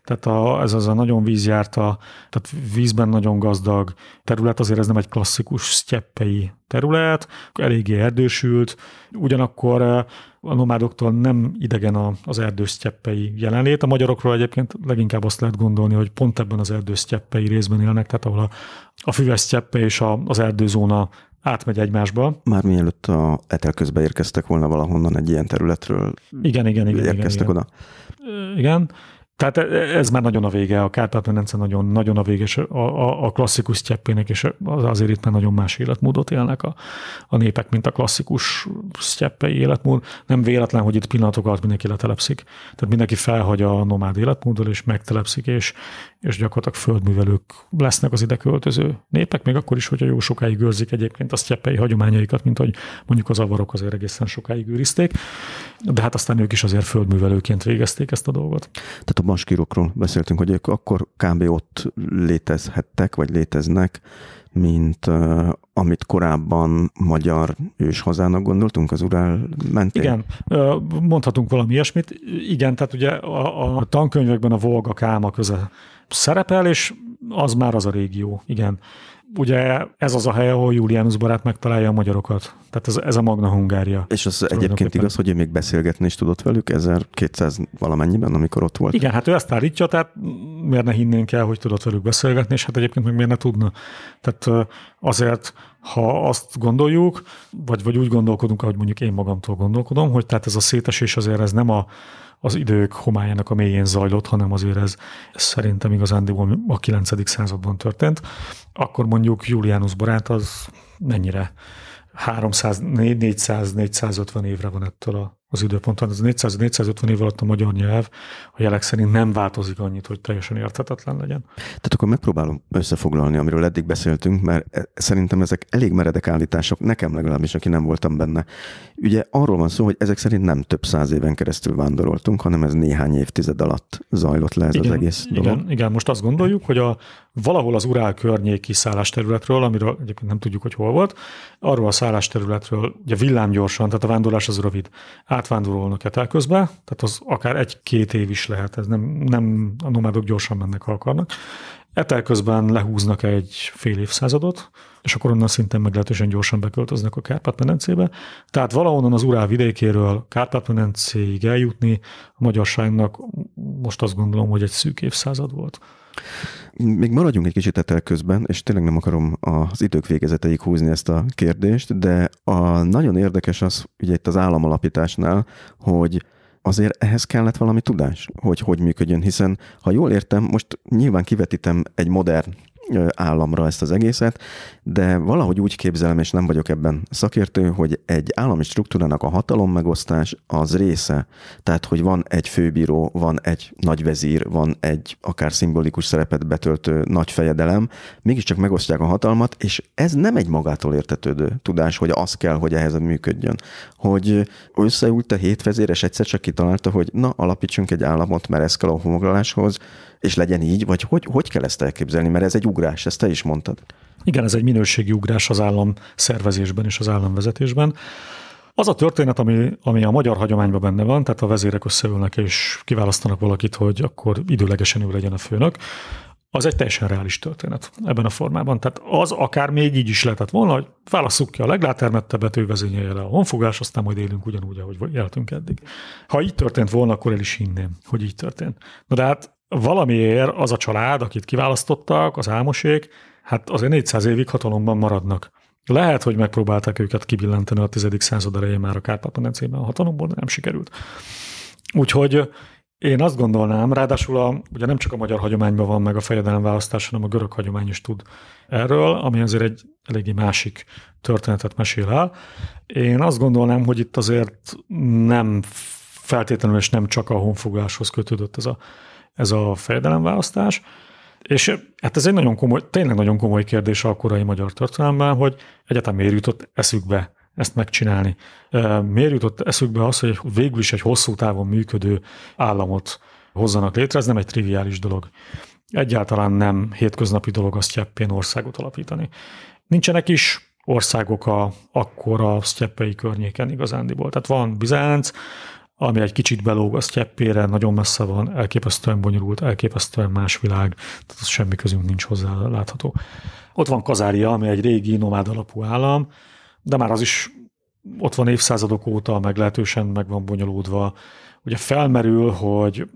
Tehát a, ez az a nagyon vízjárta, tehát vízben nagyon gazdag terület, azért ez nem egy klasszikus sztyeppei terület, eléggé erdősült, ugyanakkor eh, a nomádoktól nem idegen az erdősztyeppei jelenlét. A magyarokról egyébként leginkább azt lehet gondolni, hogy pont ebben az erdősztyeppei részben élnek, tehát ahol a, a füves sztyeppe és a, az erdőzóna átmegy egymásba. Már mielőtt a etel közben érkeztek volna valahonnan egy ilyen területről. Igen, igen, igen. Érkeztek igen, oda. Igen. Tehát e, e, ez már nagyon a vége, a Kárpát-medence nagyon, nagyon a vége, és a, a, a klasszikus sztyeppének, és az, azért itt már nagyon más életmódot élnek a, a népek, mint a klasszikus sztyeppei életmód. Nem véletlen, hogy itt pillanatok alatt mindenki letelepszik. Tehát mindenki felhagy a nomád életmódot, és megtelepszik, és, és gyakorlatilag földművelők lesznek az ide költöző népek, még akkor is, hogyha jó sokáig őrzik egyébként a sztyeppei hagyományaikat, mint hogy mondjuk az avarok azért egészen sokáig őrizték de hát aztán ők is azért földművelőként végezték ezt a dolgot. Tehát a maskírokról beszéltünk, hogy ők akkor kb. ott létezhettek, vagy léteznek, mint uh, amit korábban magyar őshazának gondoltunk az Urál mentén? Igen, mondhatunk valami ilyesmit. Igen, tehát ugye a, a tankönyvekben a Volga Káma köze szerepel, és az már az a régió, igen ugye ez az a hely, ahol Julianus barát megtalálja a magyarokat. Tehát ez, ez a Magna Hungária. És az egyébként igaz, hogy ő még beszélgetni is tudott velük 1200 valamennyiben, amikor ott volt? Igen, hát ő ezt állítja, tehát miért ne hinnénk el, hogy tudott velük beszélgetni, és hát egyébként meg miért ne tudna. Tehát azért, ha azt gondoljuk, vagy, vagy úgy gondolkodunk, ahogy mondjuk én magamtól gondolkodom, hogy tehát ez a szétesés azért ez nem a az idők homályának a mélyén zajlott, hanem azért ez, szerintem igazándiból a 9. században történt. Akkor mondjuk Julianus barát az mennyire 300, 400, 450 évre van ettől a az időponton, az 400-450 év alatt a magyar nyelv a jelek szerint nem változik annyit, hogy teljesen érthetetlen legyen. Tehát akkor megpróbálom összefoglalni, amiről eddig beszéltünk, mert e, szerintem ezek elég meredek állítások, nekem legalábbis, aki nem voltam benne. Ugye arról van szó, hogy ezek szerint nem több száz éven keresztül vándoroltunk, hanem ez néhány évtized alatt zajlott le ez igen, az egész igen, dolog. Igen, most azt gondoljuk, hogy a, valahol az Urál környéki szállásterületről, amiről egyébként nem tudjuk, hogy hol volt, arról a szállásterületről, ugye villámgyorsan, tehát a vándorlás az rövid, átvándorolnak közben, tehát az akár egy-két év is lehet, ez nem, nem a nomádok gyorsan mennek, ha akarnak. közben lehúznak egy fél évszázadot, és akkor onnan szinten meglehetősen gyorsan beköltöznek a Kárpát-medencébe. Tehát valahonnan az Urál vidékéről Kárpát-medencéig eljutni a magyarságnak most azt gondolom, hogy egy szűk évszázad volt. Még maradjunk egy kicsit etel közben, és tényleg nem akarom az idők végezeteig húzni ezt a kérdést, de a nagyon érdekes az, ugye itt az államalapításnál, hogy azért ehhez kellett valami tudás, hogy hogy működjön, hiszen ha jól értem, most nyilván kivetítem egy modern államra ezt az egészet, de valahogy úgy képzelem, és nem vagyok ebben szakértő, hogy egy állami struktúrának a hatalom megosztás az része. Tehát, hogy van egy főbíró, van egy nagyvezír, van egy akár szimbolikus szerepet betöltő nagy fejedelem, mégiscsak megosztják a hatalmat, és ez nem egy magától értetődő tudás, hogy az kell, hogy ehhez működjön. Hogy összeült a hétvezér, és egyszer csak kitalálta, hogy na, alapítsunk egy államot, mert ez kell a homoglaláshoz, és legyen így, vagy hogy, hogy kell ezt elképzelni, mert ez egy ugrás, ezt te is mondtad. Igen, ez egy minőségi ugrás az állam szervezésben és az államvezetésben. Az a történet, ami, ami a magyar hagyományban benne van, tehát a vezérek összeülnek és kiválasztanak valakit, hogy akkor időlegesen ő legyen a főnök, az egy teljesen reális történet ebben a formában. Tehát az akár még így is lehetett volna, hogy válasszuk ki a leglátermettebbet, ő vezényelje le a honfogás, aztán majd élünk ugyanúgy, ahogy éltünk eddig. Ha így történt volna, akkor el is hinném, hogy így történt. Na de hát valamiért az a család, akit kiválasztottak, az álmosék, hát azért 400 évig hatalomban maradnak. Lehet, hogy megpróbálták őket kibillenteni a 10. század elején már a Kárpát-medencében a hatalomból, de nem sikerült. Úgyhogy én azt gondolnám, ráadásul a, ugye nem csak a magyar hagyományban van meg a választás, hanem a görög hagyomány is tud erről, ami azért egy eléggé másik történetet mesél el. Én azt gondolnám, hogy itt azért nem feltétlenül és nem csak a honfogáshoz kötődött ez a ez a fejedelemválasztás, és hát ez egy nagyon komoly, tényleg nagyon komoly kérdés a korai magyar történelemben, hogy egyáltalán miért jutott eszükbe ezt megcsinálni. Miért jutott eszükbe az, hogy végül is egy hosszú távon működő államot hozzanak létre, ez nem egy triviális dolog. Egyáltalán nem hétköznapi dolog a sztyeppén országot alapítani. Nincsenek is országok a, akkor a sztyeppei környéken igazándiból. Tehát van Bizánc, ami egy kicsit belóg, az cseppére, nagyon messze van, elképesztően bonyolult, elképesztően más világ, tehát az semmi közünk nincs hozzá látható. Ott van Kazária, ami egy régi nomád alapú állam, de már az is ott van évszázadok óta, meglehetősen meg van bonyolódva. Ugye felmerül, hogy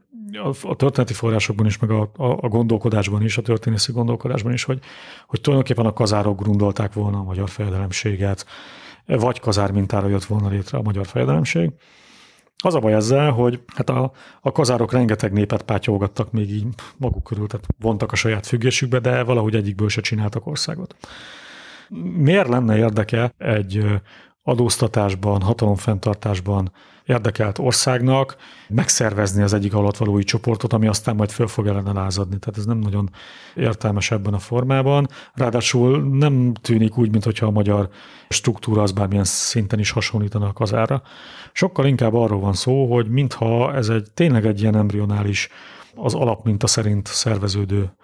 a történeti forrásokban is, meg a, a, a gondolkodásban is, a történészi gondolkodásban is, hogy, hogy tulajdonképpen a kazárok grundolták volna a magyar fejedelemséget, vagy kazár mintára jött volna létre a magyar fejedelemség. Az a baj ezzel, hogy hát a, a kazárok rengeteg népet pátyolgattak még így maguk körül, tehát vontak a saját függésükbe, de valahogy egyikből se csináltak országot. Miért lenne érdeke egy adóztatásban, hatalomfenntartásban érdekelt országnak megszervezni az egyik alattvalói csoportot, ami aztán majd föl fog ellene lázadni. Tehát ez nem nagyon értelmes ebben a formában. Ráadásul nem tűnik úgy, mintha a magyar struktúra az bármilyen szinten is hasonlítana a kazára. Sokkal inkább arról van szó, hogy mintha ez egy tényleg egy ilyen embrionális, az alapminta szerint szerveződő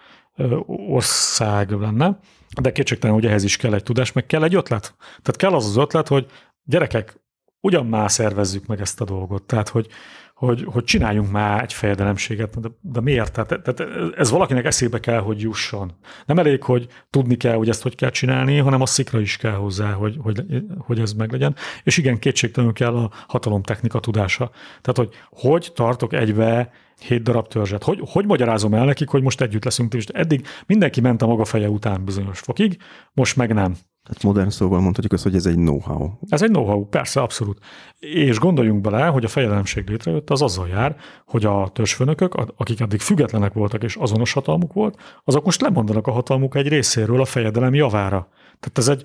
ország lenne, de kétségtelen, hogy ehhez is kell egy tudás, meg kell egy ötlet. Tehát kell az az ötlet, hogy gyerekek, ugyan már szervezzük meg ezt a dolgot. Tehát, hogy, hogy, hogy csináljunk már egy fejedelemséget, de, de miért? Tehát, tehát ez valakinek eszébe kell, hogy jusson. Nem elég, hogy tudni kell, hogy ezt hogy kell csinálni, hanem a szikra is kell hozzá, hogy, hogy, hogy ez meglegyen. És igen, kétségtelenül kell a hatalomtechnika tudása. Tehát, hogy hogy tartok egybe hét darab törzset. Hogy, hogy magyarázom el nekik, hogy most együtt leszünk? eddig mindenki ment a maga feje után bizonyos fokig, most meg nem. Tehát modern szóval mondhatjuk azt, hogy ez egy know-how. Ez egy know-how, persze, abszolút. És gondoljunk bele, hogy a fejedelemség létrejött, az azzal jár, hogy a törzsfőnökök, akik addig függetlenek voltak és azonos hatalmuk volt, azok most lemondanak a hatalmuk egy részéről a fejedelem javára. Tehát ez egy,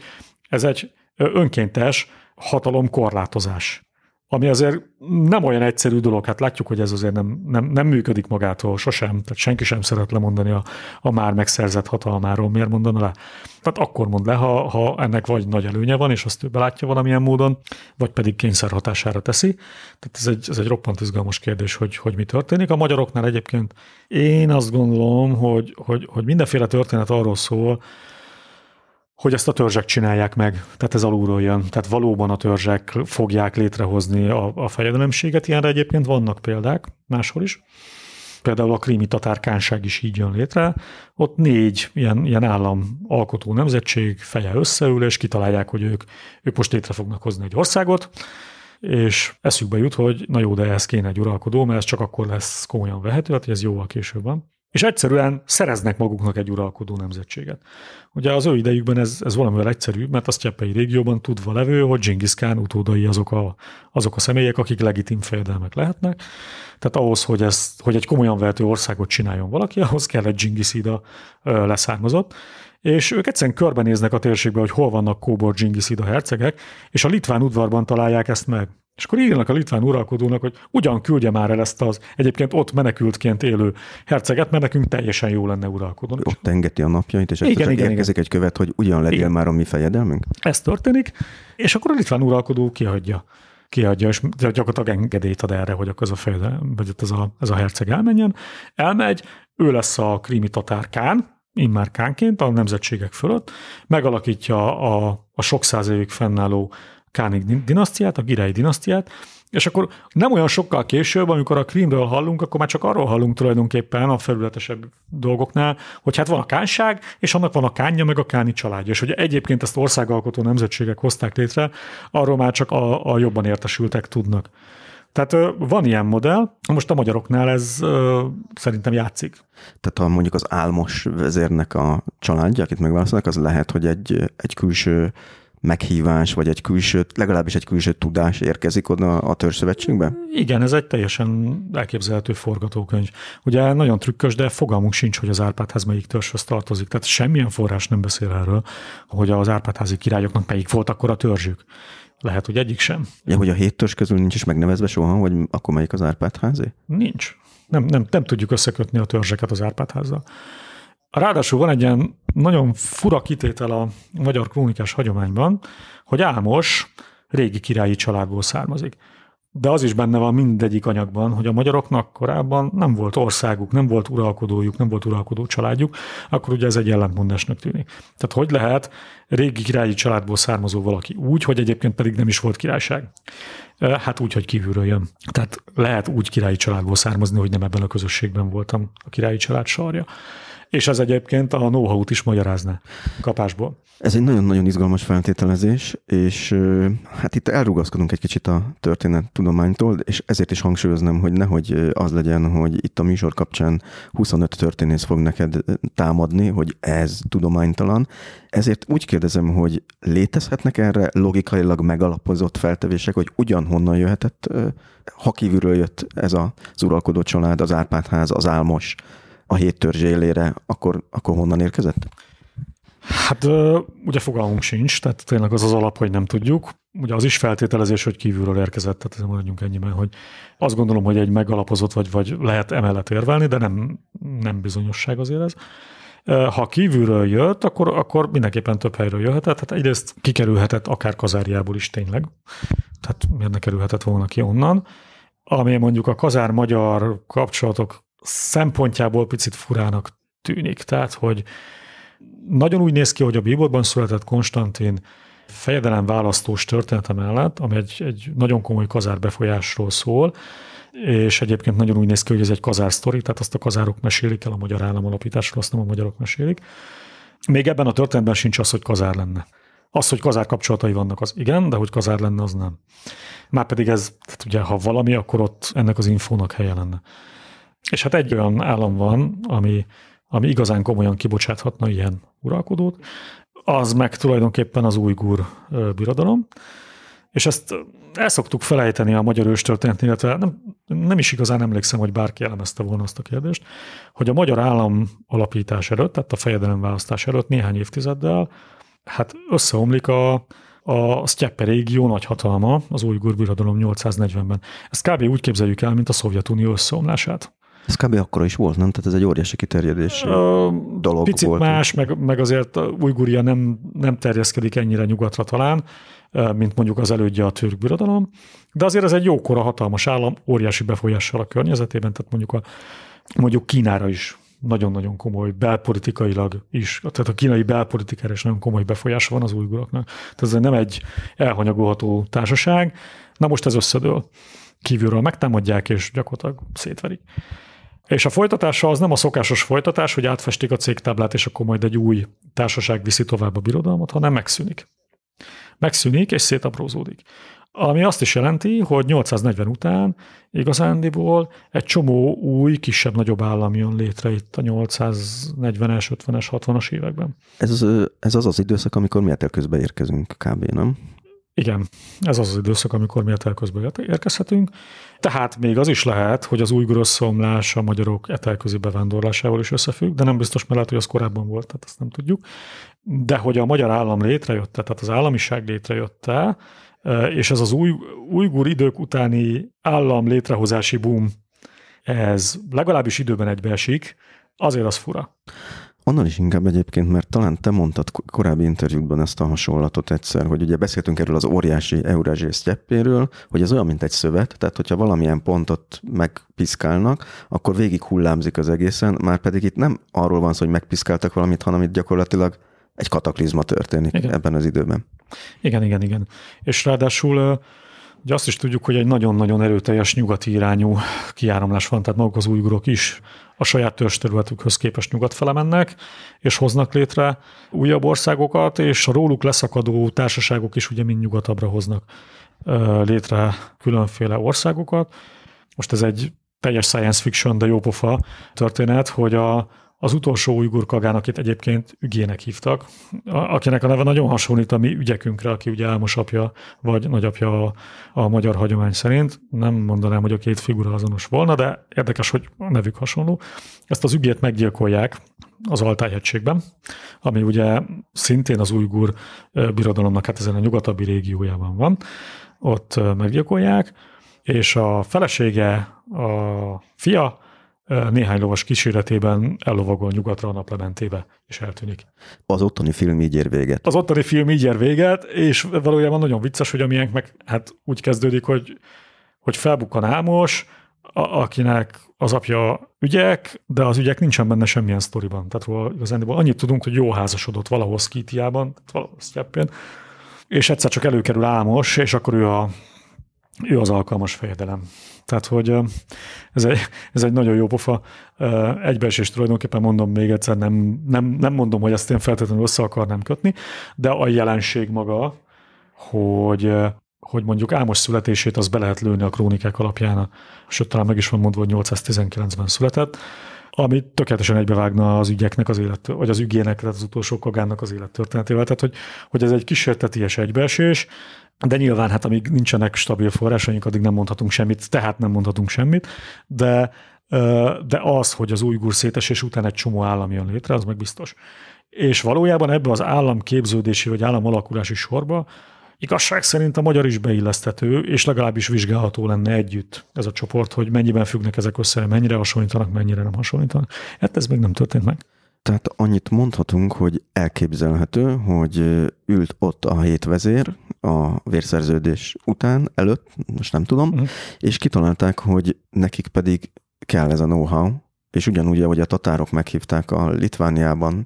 ez egy önkéntes hatalomkorlátozás ami azért nem olyan egyszerű dolog. Hát látjuk, hogy ez azért nem, nem, nem működik magától sosem, tehát senki sem szeret lemondani a, a már megszerzett hatalmáról. Miért mondaná le? Tehát akkor mond le, ha, ha ennek vagy nagy előnye van, és azt ő belátja valamilyen módon, vagy pedig kényszer hatására teszi. Tehát ez egy, ez egy roppant izgalmas kérdés, hogy, hogy mi történik. A magyaroknál egyébként én azt gondolom, hogy, hogy, hogy mindenféle történet arról szól, hogy ezt a törzsek csinálják meg, tehát ez alulról jön. Tehát valóban a törzsek fogják létrehozni a, a fejedelemséget. Ilyenre egyébként vannak példák máshol is. Például a krími tatárkánság is így jön létre. Ott négy ilyen, ilyen állam alkotó nemzetség feje összeül, és kitalálják, hogy ők, ők most létre fognak hozni egy országot, és eszükbe jut, hogy na jó, de ehhez kéne egy uralkodó, mert ez csak akkor lesz komolyan vehető, hát ez jóval később van és egyszerűen szereznek maguknak egy uralkodó nemzetséget. Ugye az ő idejükben ez, ez valamivel egyszerű, mert az cseppei régióban tudva levő, hogy Genghis Khan utódai azok a, azok a személyek, akik legitim fejedelmek lehetnek. Tehát ahhoz, hogy, ez, hogy egy komolyan vehető országot csináljon valaki, ahhoz kell egy Genghis-ida leszármazott és ők egyszerűen körbenéznek a térségbe, hogy hol vannak kóbor ida hercegek, és a litván udvarban találják ezt meg. És akkor írnak a litván uralkodónak, hogy ugyan küldje már el ezt az egyébként ott menekültként élő herceget, mert nekünk teljesen jó lenne uralkodni. Ott engedi a napjait, és igen, igen, érkezik igen. egy követ, hogy ugyan legyen igen. már a mi fejedelmünk? Ez történik, és akkor a litván uralkodó kihagyja kiadja, és gyakorlatilag engedélyt ad erre, hogy akkor ez a, fejde, vagy ez a, ez a herceg elmenjen. Elmegy, ő lesz a krími tatárkán, immár kánként, a nemzetségek fölött, megalakítja a, a sok száz évig fennálló Kánik dinasztiát, a király dinasztiát, és akkor nem olyan sokkal később, amikor a krímről hallunk, akkor már csak arról hallunk tulajdonképpen a felületesebb dolgoknál, hogy hát van a kánság, és annak van a kánja, meg a káni családja. És ugye egyébként ezt országalkotó nemzetségek hozták létre, arról már csak a, a jobban értesültek tudnak. Tehát van ilyen modell, most a magyaroknál ez szerintem játszik. Tehát ha mondjuk az álmos vezérnek a családja, akit megválasztanak, az lehet, hogy egy, egy külső meghívás, vagy egy külső, legalábbis egy külső tudás érkezik oda a törzszövetségbe? Igen, ez egy teljesen elképzelhető forgatókönyv. Ugye nagyon trükkös, de fogalmunk sincs, hogy az Árpádház melyik törzshöz tartozik. Tehát semmilyen forrás nem beszél erről, hogy az Árpádházi királyoknak melyik volt akkor a törzsük. Lehet, hogy egyik sem. Ja, hogy a hét törzs közül nincs is megnevezve soha, hogy akkor melyik az Árpádházi? Nincs. Nem, nem, nem tudjuk összekötni a törzseket az Árpádházzal. Ráadásul van egy ilyen nagyon fura kitétel a magyar krónikás hagyományban, hogy Ámos régi királyi családból származik. De az is benne van mindegyik anyagban, hogy a magyaroknak korábban nem volt országuk, nem volt uralkodójuk, nem volt uralkodó családjuk, akkor ugye ez egy ellentmondásnak tűnik. Tehát hogy lehet régi királyi családból származó valaki úgy, hogy egyébként pedig nem is volt királyság? Hát úgy, hogy kívülről jön. Tehát lehet úgy királyi családból származni, hogy nem ebben a közösségben voltam a királyi család sarja. És az egyébként a know is magyarázná kapásból. Ez egy nagyon-nagyon izgalmas feltételezés, és hát itt elrugaszkodunk egy kicsit a történet tudománytól, és ezért is hangsúlyoznám, hogy nehogy az legyen, hogy itt a műsor kapcsán 25 történész fog neked támadni, hogy ez tudománytalan. Ezért úgy kérdezem, hogy létezhetnek erre logikailag megalapozott feltevések, hogy ugyanhonnan jöhetett, ha kívülről jött ez az uralkodó család, az Árpádház, az Álmos, a hét törzs élére, akkor, akkor honnan érkezett? Hát ugye fogalmunk sincs, tehát tényleg az az alap, hogy nem tudjuk. Ugye az is feltételezés, hogy kívülről érkezett, tehát mondjuk ennyiben, hogy azt gondolom, hogy egy megalapozott vagy, vagy lehet emellett érvelni, de nem, nem bizonyosság azért ez. Ha kívülről jött, akkor, akkor mindenképpen több helyről jöhetett. Tehát egyrészt kikerülhetett akár Kazárjából is tényleg. Tehát miért ne kerülhetett volna ki onnan? Ami mondjuk a kazár-magyar kapcsolatok szempontjából picit furának tűnik. Tehát, hogy nagyon úgy néz ki, hogy a Bíborban született Konstantin fejedelem választós története mellett, ami egy, egy nagyon komoly kazár befolyásról szól, és egyébként nagyon úgy néz ki, hogy ez egy kazár sztori, tehát azt a kazárok mesélik el a magyar állam alapításról, azt nem a magyarok mesélik. Még ebben a történetben sincs az, hogy kazár lenne. Az, hogy kazár kapcsolatai vannak, az igen, de hogy kazár lenne, az nem. Márpedig ez, tehát ugye, ha valami, akkor ott ennek az infónak helye lenne. És hát egy olyan állam van, ami, ami igazán komolyan kibocsáthatna ilyen uralkodót, az meg tulajdonképpen az újgur birodalom, és ezt el szoktuk felejteni a magyar őstörténet, illetve nem, nem is igazán emlékszem, hogy bárki elemezte volna azt a kérdést, hogy a magyar állam alapítás előtt, tehát a választás előtt néhány évtizeddel, hát összeomlik a, a Sztyeppe régió nagy hatalma, az újgur birodalom 840-ben. Ezt kb. úgy képzeljük el, mint a Szovjetunió összeomlását. Ez kb. akkor is volt, nem? Tehát ez egy óriási kiterjedés dolog Picit volt. más, meg, meg azért Ujguria nem, nem terjeszkedik ennyire nyugatra talán, mint mondjuk az elődje a türk birodalom, de azért ez egy jókora hatalmas állam, óriási befolyással a környezetében, tehát mondjuk, a, mondjuk Kínára is nagyon-nagyon komoly belpolitikailag is, tehát a kínai belpolitikára is nagyon komoly befolyása van az újguroknak. Tehát ez nem egy elhanyagolható társaság. Na most ez összedől. Kívülről megtámadják, és gyakorlatilag szétverik. És a folytatása az nem a szokásos folytatás, hogy átfestik a cégtáblát, és akkor majd egy új társaság viszi tovább a birodalmat, hanem megszűnik. Megszűnik és szétaprózódik. Ami azt is jelenti, hogy 840 után igazándiból egy csomó új, kisebb-nagyobb állam jön létre itt a 840-es, 50-es, 60-as években. Ez az, ez az az időszak, amikor mi közben érkezünk kb., nem? Igen, ez az az időszak, amikor mi a telközből érkezhetünk. Tehát még az is lehet, hogy az új a magyarok etelközi bevándorlásával is összefügg, de nem biztos, mert lehet, hogy az korábban volt, tehát ezt nem tudjuk. De hogy a magyar állam létrejötte, tehát az államiság létrejötte, eh, és ez az új, újgur idők utáni állam létrehozási boom, ez legalábbis időben egybeesik, azért az fura. Onnan is inkább egyébként, mert talán te mondtad korábbi interjúkban ezt a hasonlatot egyszer, hogy ugye beszéltünk erről az óriási eurázsiai sztyeppéről, hogy ez olyan, mint egy szövet, tehát hogyha valamilyen pontot megpiszkálnak, akkor végig hullámzik az egészen, már pedig itt nem arról van szó, hogy megpiszkáltak valamit, hanem itt gyakorlatilag egy kataklizma történik igen. ebben az időben. Igen, igen, igen. És ráadásul Ugye azt is tudjuk, hogy egy nagyon-nagyon erőteljes nyugati irányú kiáramlás van, tehát maguk az újgurok is a saját törsterületükhöz képest nyugat mennek, és hoznak létre újabb országokat, és a róluk leszakadó társaságok is ugye mind nyugatabbra hoznak létre különféle országokat. Most ez egy teljes science fiction, de jópofa történet, hogy a az utolsó ujgur kagán, akit egyébként ügyének hívtak, akinek a neve nagyon hasonlít a mi ügyekünkre, aki ugye Álmos apja vagy nagyapja a, a magyar hagyomány szerint. Nem mondanám, hogy a két figura azonos volna, de érdekes, hogy a nevük hasonló. Ezt az ügyét meggyilkolják az Altájhegységben, ami ugye szintén az ujgur birodalomnak, hát ezen a nyugatabbi régiójában van. Ott meggyilkolják, és a felesége, a fia, néhány lovas kísérletében ellovagol nyugatra a naplementébe, és eltűnik. Az ottani film így ér véget. Az ottani film így ér véget, és valójában nagyon vicces, hogy a miénk meg hát úgy kezdődik, hogy, hogy felbukkan Ámos, a, akinek az apja ügyek, de az ügyek nincsen benne semmilyen sztoriban. Tehát róla igazándiból annyit tudunk, hogy jó házasodott valahol Szkítiában, valahol Szkítiában, és egyszer csak előkerül Ámos, és akkor ő a ő az alkalmas fejedelem. Tehát, hogy ez egy, ez egy nagyon jó pofa egybeesés tulajdonképpen mondom még egyszer, nem, nem, nem mondom, hogy ezt én feltétlenül össze akarnám kötni, de a jelenség maga, hogy hogy mondjuk Ámos születését az be lehet lőni a krónikák alapján, sőt talán meg is van mondva, hogy 819-ben született, ami tökéletesen egybevágna az ügyeknek az élet, vagy az ügyének, tehát az utolsó kagának az élettörténetével. Tehát, hogy, hogy ez egy kísérteties egybeesés, de nyilván, hát amíg nincsenek stabil forrásaink, addig nem mondhatunk semmit, tehát nem mondhatunk semmit, de, de az, hogy az ujgur szétesés után egy csomó állam jön létre, az meg biztos. És valójában ebbe az állam képződési vagy állam alakulási sorba igazság szerint a magyar is beilleszthető, és legalábbis vizsgálható lenne együtt ez a csoport, hogy mennyiben függnek ezek össze, mennyire hasonlítanak, mennyire nem hasonlítanak. Hát ez még nem történt meg. Tehát annyit mondhatunk, hogy elképzelhető, hogy ült ott a hétvezér, a vérszerződés után, előtt, most nem tudom, uh-huh. és kitalálták, hogy nekik pedig kell ez a know-how, és ugyanúgy, ahogy a tatárok meghívták a Litvániában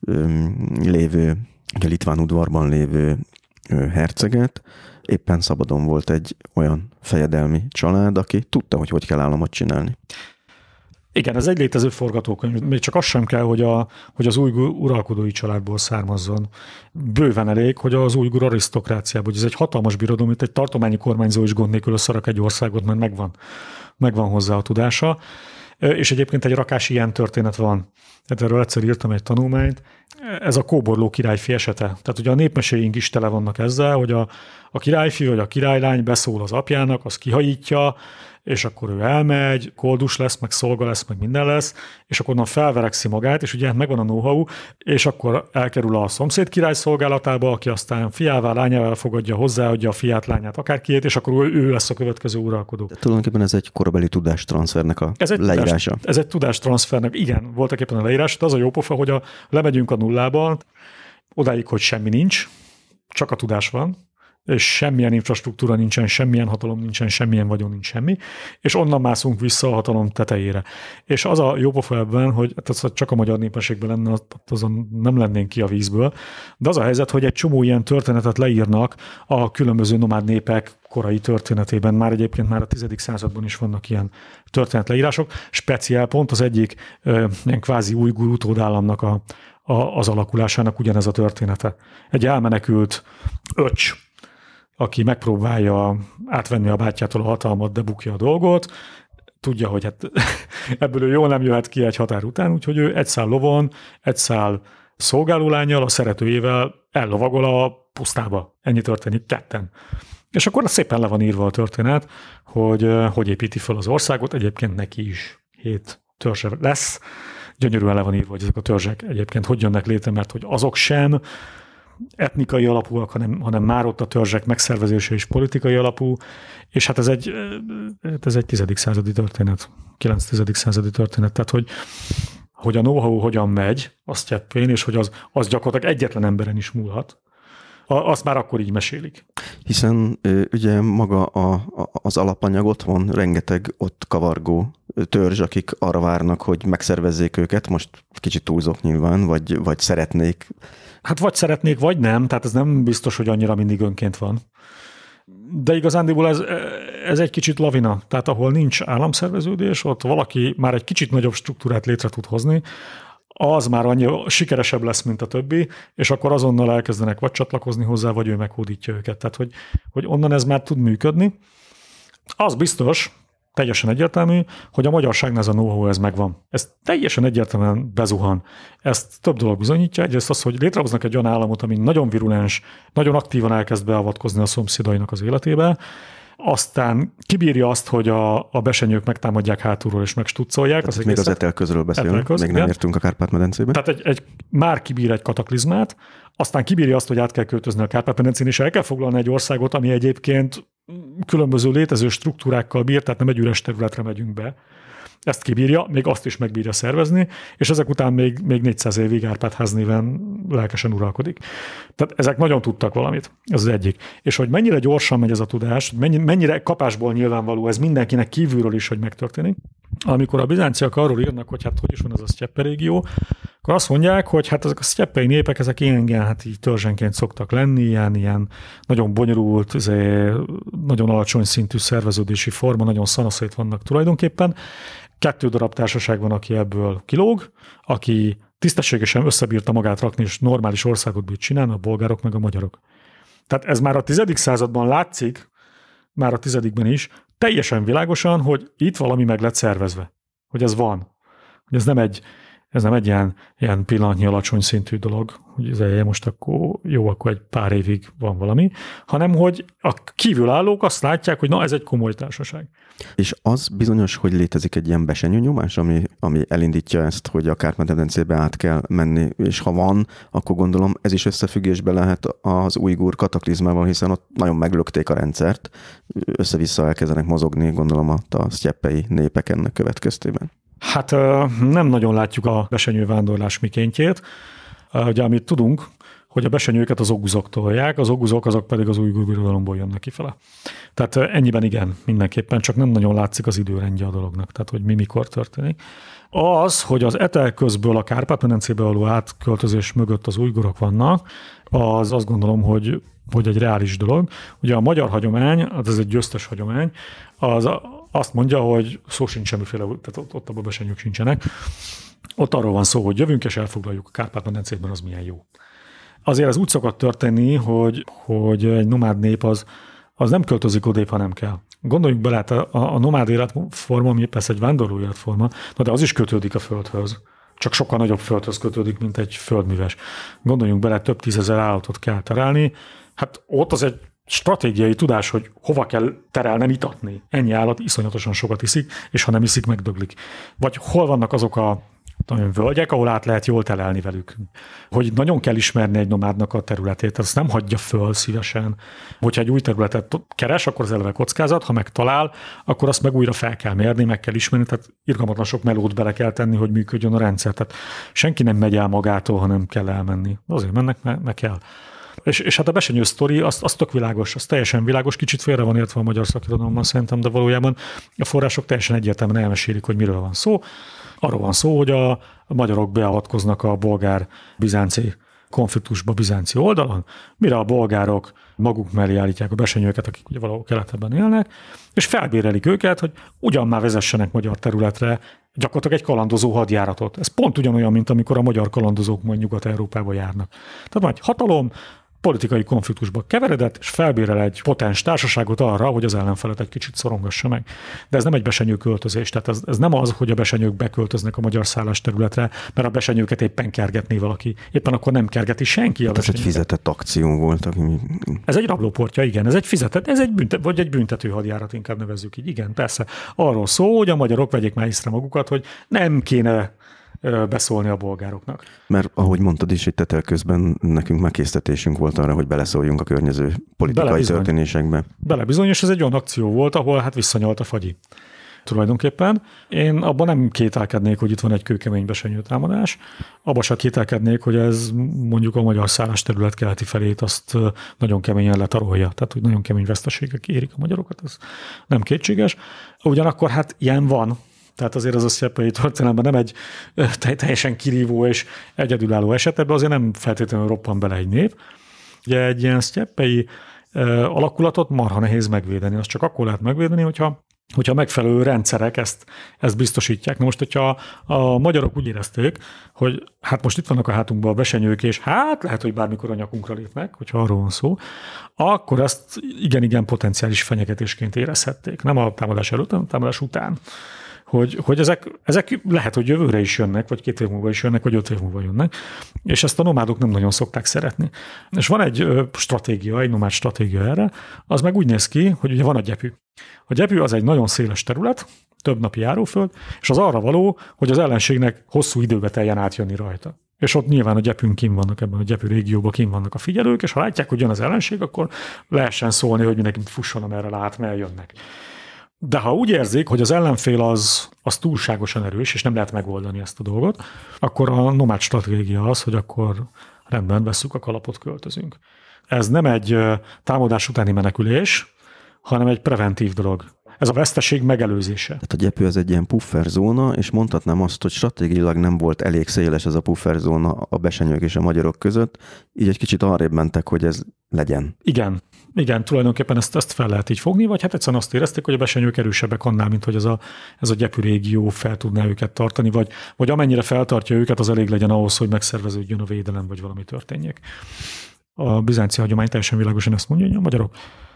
öm, lévő, a Litván udvarban lévő herceget, éppen szabadon volt egy olyan fejedelmi család, aki tudta, hogy hogy kell államot csinálni. Igen, ez egy létező forgatókönyv. Még csak az sem kell, hogy, a, hogy az új uralkodói családból származzon. Bőven elég, hogy az új arisztokráciából, hogy ez egy hatalmas birodalom, mint egy tartományi kormányzó is gond nélkül összerak egy országot, mert megvan, megvan hozzá a tudása. És egyébként egy rakás ilyen történet van. Tehát erről egyszer írtam egy tanulmányt. Ez a kóborló királyfi esete. Tehát ugye a népmeséink is tele vannak ezzel, hogy a, a királyfi vagy a királylány beszól az apjának, az kihajítja, és akkor ő elmegy, koldus lesz, meg szolga lesz, meg minden lesz, és akkor onnan felverekszi magát, és ugye megvan a know-how, és akkor elkerül a szomszéd király szolgálatába, aki aztán fiává, lányával fogadja hozzá, adja a fiát, lányát, akárkiét, és akkor ő lesz a következő uralkodó. De tulajdonképpen ez egy korabeli tudástranszfernek a ez egy leírása. Tudás, ez egy tudástranszfernek, igen, voltak éppen a leírás, de az a jó pofa, hogy a, lemegyünk a nullában, odáig, hogy semmi nincs, csak a tudás van, semmilyen infrastruktúra nincsen, semmilyen hatalom nincsen, semmilyen vagyon nincs semmi, és onnan mászunk vissza a hatalom tetejére. És az a jópofa ebben, hogy tehát csak a magyar népességben lenne, azon nem lennénk ki a vízből, de az a helyzet, hogy egy csomó ilyen történetet leírnak a különböző nomád népek korai történetében, már egyébként már a 10. században is vannak ilyen történetleírások. Speciál pont az egyik ilyen kvázi új utódállamnak a, a, az alakulásának ugyanez a története. Egy elmenekült öcs aki megpróbálja átvenni a bátyjától a hatalmat, de bukja a dolgot, tudja, hogy hát *laughs* ebből ő jól nem jöhet ki egy határ után, úgyhogy ő egy szál lovon, egy szál szolgálólányjal, a szeretőjével ellovagol a pusztába. Ennyi történik tetten. És akkor szépen le van írva a történet, hogy eh, hogy építi fel az országot, egyébként neki is hét törzse lesz. Gyönyörűen le van írva, hogy ezek a törzsek egyébként hogy jönnek létre, mert hogy azok sem etnikai alapúak, hanem, hanem már ott a törzsek megszervezése is politikai alapú, és hát ez egy, hát ez egy tizedik századi történet, kilenc tizedik századi történet, tehát hogy, hogy a know-how hogyan megy, azt cseppén, és hogy az, az gyakorlatilag egyetlen emberen is múlhat, azt már akkor így mesélik. Hiszen ugye maga a, a, az alapanyag ott van, rengeteg ott kavargó törzs, akik arra várnak, hogy megszervezzék őket, most kicsit túlzok nyilván, vagy, vagy szeretnék Hát vagy szeretnék, vagy nem, tehát ez nem biztos, hogy annyira mindig önként van. De igazándiból ez, ez egy kicsit lavina. Tehát ahol nincs államszerveződés, ott valaki már egy kicsit nagyobb struktúrát létre tud hozni, az már annyi sikeresebb lesz, mint a többi, és akkor azonnal elkezdenek vagy csatlakozni hozzá, vagy ő meghódítja őket. Tehát, hogy, hogy onnan ez már tud működni. Az biztos, teljesen egyértelmű, hogy a magyarságnál ez a know-how ez megvan. Ez teljesen egyértelműen bezuhan. Ezt több dolog bizonyítja. Egyrészt az, hogy létrehoznak egy olyan államot, ami nagyon virulens, nagyon aktívan elkezd beavatkozni a szomszédainak az életébe, aztán kibírja azt, hogy a, a besenyők megtámadják hátulról és megstuccolják. Tehát az még az etel közről beszélünk, etel még nem értünk a Kárpát-medencébe. Tehát egy, egy, már kibír egy kataklizmát, aztán kibírja azt, hogy át kell költözni a Kárpát-medencén, és el kell foglalni egy országot, ami egyébként különböző létező struktúrákkal bír, tehát nem egy üres területre megyünk be, ezt kibírja, még azt is megbírja szervezni, és ezek után még, még 400 évig Árpád néven lelkesen uralkodik. Tehát ezek nagyon tudtak valamit, ez az egyik. És hogy mennyire gyorsan megy ez a tudás, mennyire kapásból nyilvánvaló ez mindenkinek kívülről is, hogy megtörténik. Amikor a bizánciak arról írnak, hogy hát hogy is van ez a sztyeppe régió, akkor azt mondják, hogy hát ezek a sztyeppei népek, ezek ilyen, ilyen hát így törzsenként szoktak lenni, ilyen, ilyen nagyon bonyolult, izé, nagyon alacsony szintű szerveződési forma, nagyon szanaszét vannak tulajdonképpen, kettő darab társaság van, aki ebből kilóg, aki tisztességesen összebírta magát rakni, és normális országot bírt csinálni, a bolgárok meg a magyarok. Tehát ez már a tizedik században látszik, már a tizedikben is, teljesen világosan, hogy itt valami meg lett szervezve, hogy ez van, hogy ez nem egy ez nem egy ilyen, ilyen pillanatnyi alacsony szintű dolog, hogy ez elje most akkor jó, akkor egy pár évig van valami, hanem hogy a kívülállók azt látják, hogy na ez egy komoly társaság. És az bizonyos, hogy létezik egy ilyen besenyő nyomás, ami, ami elindítja ezt, hogy a kárpátedencébe át kell menni, és ha van, akkor gondolom ez is összefüggésbe lehet az újgúr kataklizmával, hiszen ott nagyon meglökték a rendszert, össze-vissza elkezdenek mozogni, gondolom a, a sztyeppei népek ennek következtében. Hát nem nagyon látjuk a besenyő vándorlás mikéntjét. Ugye, amit tudunk, hogy a besenyőket az oguzok tolják, az oguzok azok pedig az új birodalomból jönnek kifele. Tehát ennyiben igen, mindenképpen, csak nem nagyon látszik az időrendje a dolognak, tehát hogy mi mikor történik. Az, hogy az etel közből a Kárpát-medencébe való átköltözés mögött az újgorok vannak, az azt gondolom, hogy, hogy egy reális dolog. Ugye a magyar hagyomány, az ez egy győztes hagyomány, az azt mondja, hogy szó sincs semmiféle, tehát ott, ott a babesenyők sincsenek. Ott arról van szó, hogy jövünk és elfoglaljuk a Kárpát-medencében, az milyen jó. Azért az úgy szokott történni, hogy, hogy egy nomád nép az, az nem költözik odébb, ha nem kell. Gondoljuk bele, hát a, a nomád életforma, ami persze egy vándorló életforma, na de az is kötődik a földhöz. Csak sokkal nagyobb földhöz kötődik, mint egy földműves. Gondoljunk bele, több tízezer állatot kell terelni. Hát ott az egy stratégiai tudás, hogy hova kell terelnem itatni. Ennyi állat iszonyatosan sokat iszik, és ha nem iszik, megdöglik. Vagy hol vannak azok a tudom, völgyek, ahol át lehet jól telelni velük. Hogy nagyon kell ismerni egy nomádnak a területét, azt nem hagyja föl szívesen. Hogyha egy új területet keres, akkor az eleve kockázat, ha megtalál, akkor azt meg újra fel kell mérni, meg kell ismerni, tehát irgalmatlan sok melót bele kell tenni, hogy működjön a rendszer. Tehát senki nem megy el magától, hanem kell elmenni. Azért mennek, mert, meg kell. És, és hát a besenyő sztori, az, az tök világos, az teljesen világos, kicsit félre van értve a magyar szakirodalomban szerintem, de valójában a források teljesen egyértelműen elmesélik, hogy miről van szó. Arról van szó, hogy a magyarok beavatkoznak a bolgár-bizánci konfliktusba bizánci oldalon, mire a bolgárok maguk mellé állítják a besenyőket, akik ugye valahol keletben élnek, és felbérelik őket, hogy ugyan már vezessenek magyar területre gyakorlatilag egy kalandozó hadjáratot. Ez pont ugyanolyan, mint amikor a magyar kalandozók majd Nyugat-Európába járnak. Tehát egy hatalom, politikai konfliktusba keveredett, és felbérel egy potens társaságot arra, hogy az ellenfelet egy kicsit szorongassa meg. De ez nem egy besenyő költözés, tehát ez, ez nem az, hogy a besenyők beköltöznek a magyar szállás területre, mert a besenyőket éppen kergetné valaki. Éppen akkor nem kergeti senki a hát Ez egy fizetett akció volt. Ami... Ez egy rablóportja, igen, ez egy fizetett, ez egy büntet, vagy egy büntető hadjárat, inkább nevezzük így. Igen, persze. Arról szó, hogy a magyarok vegyék már észre magukat, hogy nem kéne beszólni a bolgároknak. Mert ahogy mondtad is, itt közben nekünk megkészítésünk volt arra, hogy beleszóljunk a környező politikai Belebizony. történésekbe. Belebizony, és ez egy olyan akció volt, ahol hát visszanyalt a fagyi tulajdonképpen. Én abban nem kételkednék, hogy itt van egy kőkemény besenyő támadás, abban sem kételkednék, hogy ez mondjuk a magyar szállás terület keleti felét azt nagyon keményen letarolja. Tehát, hogy nagyon kemény veszteségek érik a magyarokat, ez nem kétséges. Ugyanakkor hát ilyen van, tehát azért az osztjápai történelemben nem egy teljesen kirívó és egyedülálló eset, ebben azért nem feltétlenül roppan bele egy nép, Ugye egy ilyen sztyeppei alakulatot marha nehéz megvédeni. Azt csak akkor lehet megvédeni, hogyha hogyha megfelelő rendszerek ezt, ezt biztosítják. Na most, hogyha a, a magyarok úgy érezték, hogy hát most itt vannak a hátunkban a besenyők, és hát lehet, hogy bármikor a nyakunkra lépnek, hogyha arról van szó, akkor ezt igen-igen potenciális fenyegetésként érezhették. Nem a támadás előtt, hanem a támadás után hogy, hogy ezek, ezek lehet, hogy jövőre is jönnek, vagy két év múlva is jönnek, vagy öt év múlva jönnek, és ezt a nomádok nem nagyon szokták szeretni. És van egy stratégia, egy nomád stratégia erre, az meg úgy néz ki, hogy ugye van a gyepű. A gyepű az egy nagyon széles terület, több napi járóföld, és az arra való, hogy az ellenségnek hosszú időbe teljen átjönni rajta. És ott nyilván a gyepünk kim vannak ebben a gyepű régióban, kim vannak a figyelők, és ha látják, hogy jön az ellenség, akkor lehessen szólni, hogy mindenki fusson, amerre lát, mert jönnek. De ha úgy érzik, hogy az ellenfél az, az túlságosan erős, és nem lehet megoldani ezt a dolgot, akkor a nomád stratégia az, hogy akkor rendben veszük a kalapot, költözünk. Ez nem egy támadás utáni menekülés, hanem egy preventív dolog. Ez a veszteség megelőzése. Tehát a gyepő az egy ilyen pufferzóna, és mondhatnám azt, hogy stratégiailag nem volt elég széles ez a pufferzóna a besenyők és a magyarok között, így egy kicsit arrébb mentek, hogy ez legyen. Igen, igen, tulajdonképpen ezt, ezt fel lehet így fogni, vagy hát egyszerűen azt érezték, hogy a besenyők erősebbek annál, mint hogy ez a, ez a gyepű régió fel tudná őket tartani, vagy, vagy amennyire feltartja őket, az elég legyen ahhoz, hogy megszerveződjön a védelem, vagy valami történjék. A bizánci hagyomány teljesen világosan ezt mondja, hogy a magyarok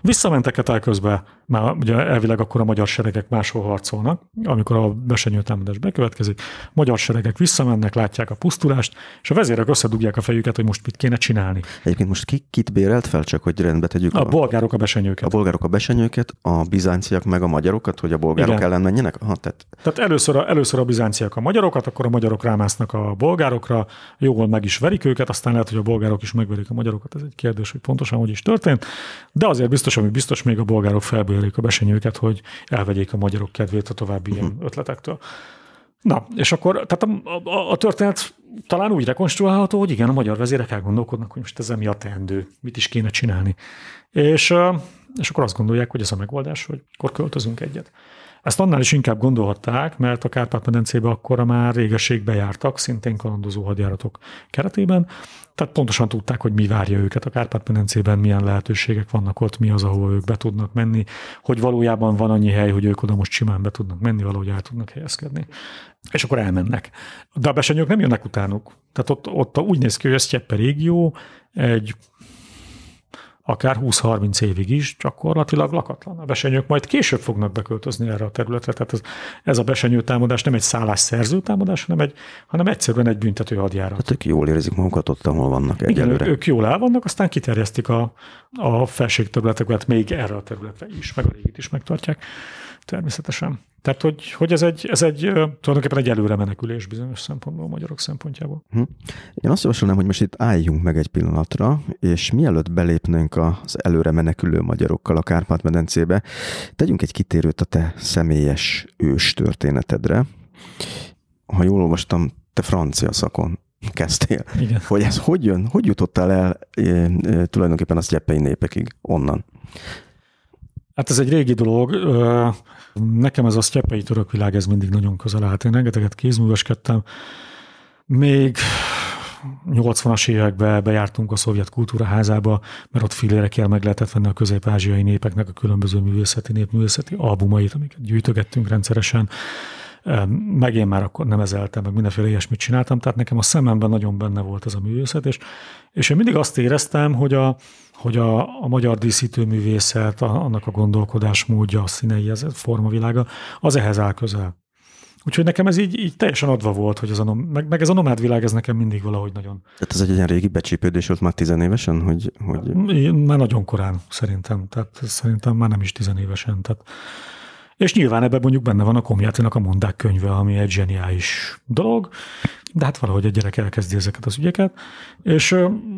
Visszamentek el közbe, már ugye elvileg akkor a magyar seregek máshol harcolnak, amikor a besenyő támadás bekövetkezik, magyar seregek visszamennek, látják a pusztulást, és a vezérek összedugják a fejüket, hogy most mit kéne csinálni. Egyébként most ki, kit bérelt fel, csak hogy rendbe tegyük? A, a bolgárok a besenyőket. A bolgárok a besenyőket, a bizánciak meg a magyarokat, hogy a bolgárok Igen. ellen menjenek? Aha, tehát... tehát először, a, először a bizánciak a magyarokat, akkor a magyarok rámásznak a bolgárokra, jól meg is verik őket, aztán lehet, hogy a bolgárok is megverik a magyarokat. Ez egy kérdés, hogy pontosan hogy is történt, de azért biztos és ami biztos, még a bolgárok felbőlik a besenyőket, hogy elvegyék a magyarok kedvét a további uh-huh. ilyen mhm. ötletektől. Na, és akkor tehát a, a, a történet talán úgy rekonstruálható, hogy igen, a magyar vezérek elgondolkodnak, hogy most ez mi a teendő, mit is kéne csinálni. És, és akkor azt gondolják, hogy ez a megoldás, hogy akkor költözünk egyet. Ezt annál is inkább gondolhatták, mert a Kárpát-medencébe akkora már régeségbe jártak, szintén kalandozó hadjáratok keretében, tehát pontosan tudták, hogy mi várja őket a Kárpát-medencében, milyen lehetőségek vannak ott, mi az, ahol ők be tudnak menni, hogy valójában van annyi hely, hogy ők oda most simán be tudnak menni, valahogy el tudnak helyezkedni. És akkor elmennek. De a besenyők nem jönnek utánuk. Tehát ott, ott úgy néz ki, hogy ez Cseppe régió, egy akár 20-30 évig is gyakorlatilag lakatlan. A besenyők majd később fognak beköltözni erre a területre, tehát ez, ez a besenyő támadás nem egy szállásszerző támadás, hanem, egy, hanem egyszerűen egy büntető hadjárat. Tehát ők jól érzik magukat ott, ahol vannak egyelőre. Igen, ők jól el vannak, aztán kiterjesztik a, a felségterületeket még erre a területre is, meg a régit is megtartják természetesen. Tehát, hogy, hogy ez, egy, ez egy tulajdonképpen egy előre menekülés bizonyos szempontból, a magyarok szempontjából. Hm. Én azt javasolnám, hogy most itt álljunk meg egy pillanatra, és mielőtt belépnénk az előre menekülő magyarokkal a Kárpát-medencébe, tegyünk egy kitérőt a te személyes ős történetedre. Ha jól olvastam, te francia szakon kezdtél. Igen. Hogy ez hogy jön, hogy jutottál el e, e, tulajdonképpen az gyepei népekig onnan? Hát ez egy régi dolog. Nekem ez a sztyepei világ, ez mindig nagyon közel állt. Én rengeteget kézműveskedtem. Még 80-as években bejártunk a szovjet kultúraházába, mert ott filérekkel meg lehetett venni a közép-ázsiai népeknek a különböző művészeti, népművészeti albumait, amiket gyűjtögettünk rendszeresen meg én már akkor nem ezeltem, meg mindenféle ilyesmit csináltam, tehát nekem a szememben nagyon benne volt ez a művészet, és, és én mindig azt éreztem, hogy a, hogy a, a magyar díszítőművészet, a, annak a gondolkodásmódja, a színei, ez a formavilága, az ehhez áll közel. Úgyhogy nekem ez így, így teljesen adva volt, hogy ez a, meg, meg ez a nomád világ, ez nekem mindig valahogy nagyon. Tehát ez egy ilyen régi becsípődés volt már tizenévesen? Hogy, hogy... Már nagyon korán szerintem, tehát szerintem már nem is tizenévesen. Tehát és nyilván ebben mondjuk benne van a Komjátinak a mondák könyve, ami egy zseniális dolog, de hát valahogy a gyerek elkezdi ezeket az ügyeket, és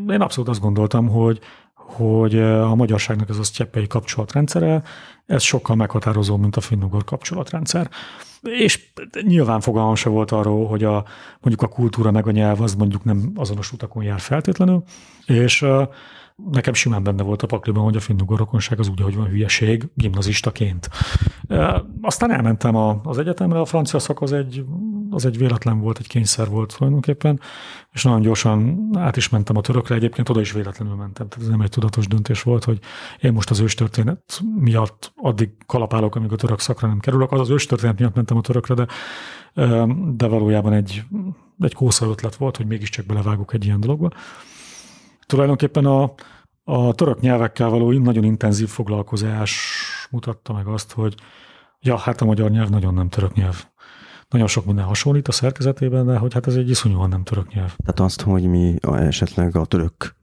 én abszolút azt gondoltam, hogy hogy a magyarságnak ez a sztyeppei kapcsolatrendszere, ez sokkal meghatározó, mint a finnugor kapcsolatrendszer. És nyilván fogalmam se volt arról, hogy a, mondjuk a kultúra meg a nyelv az mondjuk nem azonos utakon jár feltétlenül, és Nekem simán benne volt a pakliban, hogy a finnugor rokonság az úgy, hogy van hülyeség, gimnazistaként. Aztán elmentem az egyetemre, a francia szak az egy, az egy véletlen volt, egy kényszer volt tulajdonképpen, és nagyon gyorsan át is mentem a törökre, egyébként oda is véletlenül mentem, tehát ez nem egy tudatos döntés volt, hogy én most az őstörténet miatt addig kalapálok, amíg a török szakra nem kerülök, az az őstörténet miatt mentem a törökre, de, de valójában egy, egy kószor ötlet volt, hogy mégiscsak belevágok egy ilyen dologba tulajdonképpen a, a török nyelvekkel való nagyon intenzív foglalkozás mutatta meg azt, hogy ja, hát a magyar nyelv nagyon nem török nyelv. Nagyon sok minden hasonlít a szerkezetében, de hogy hát ez egy iszonyúan nem török nyelv. Tehát azt, hogy mi esetleg a török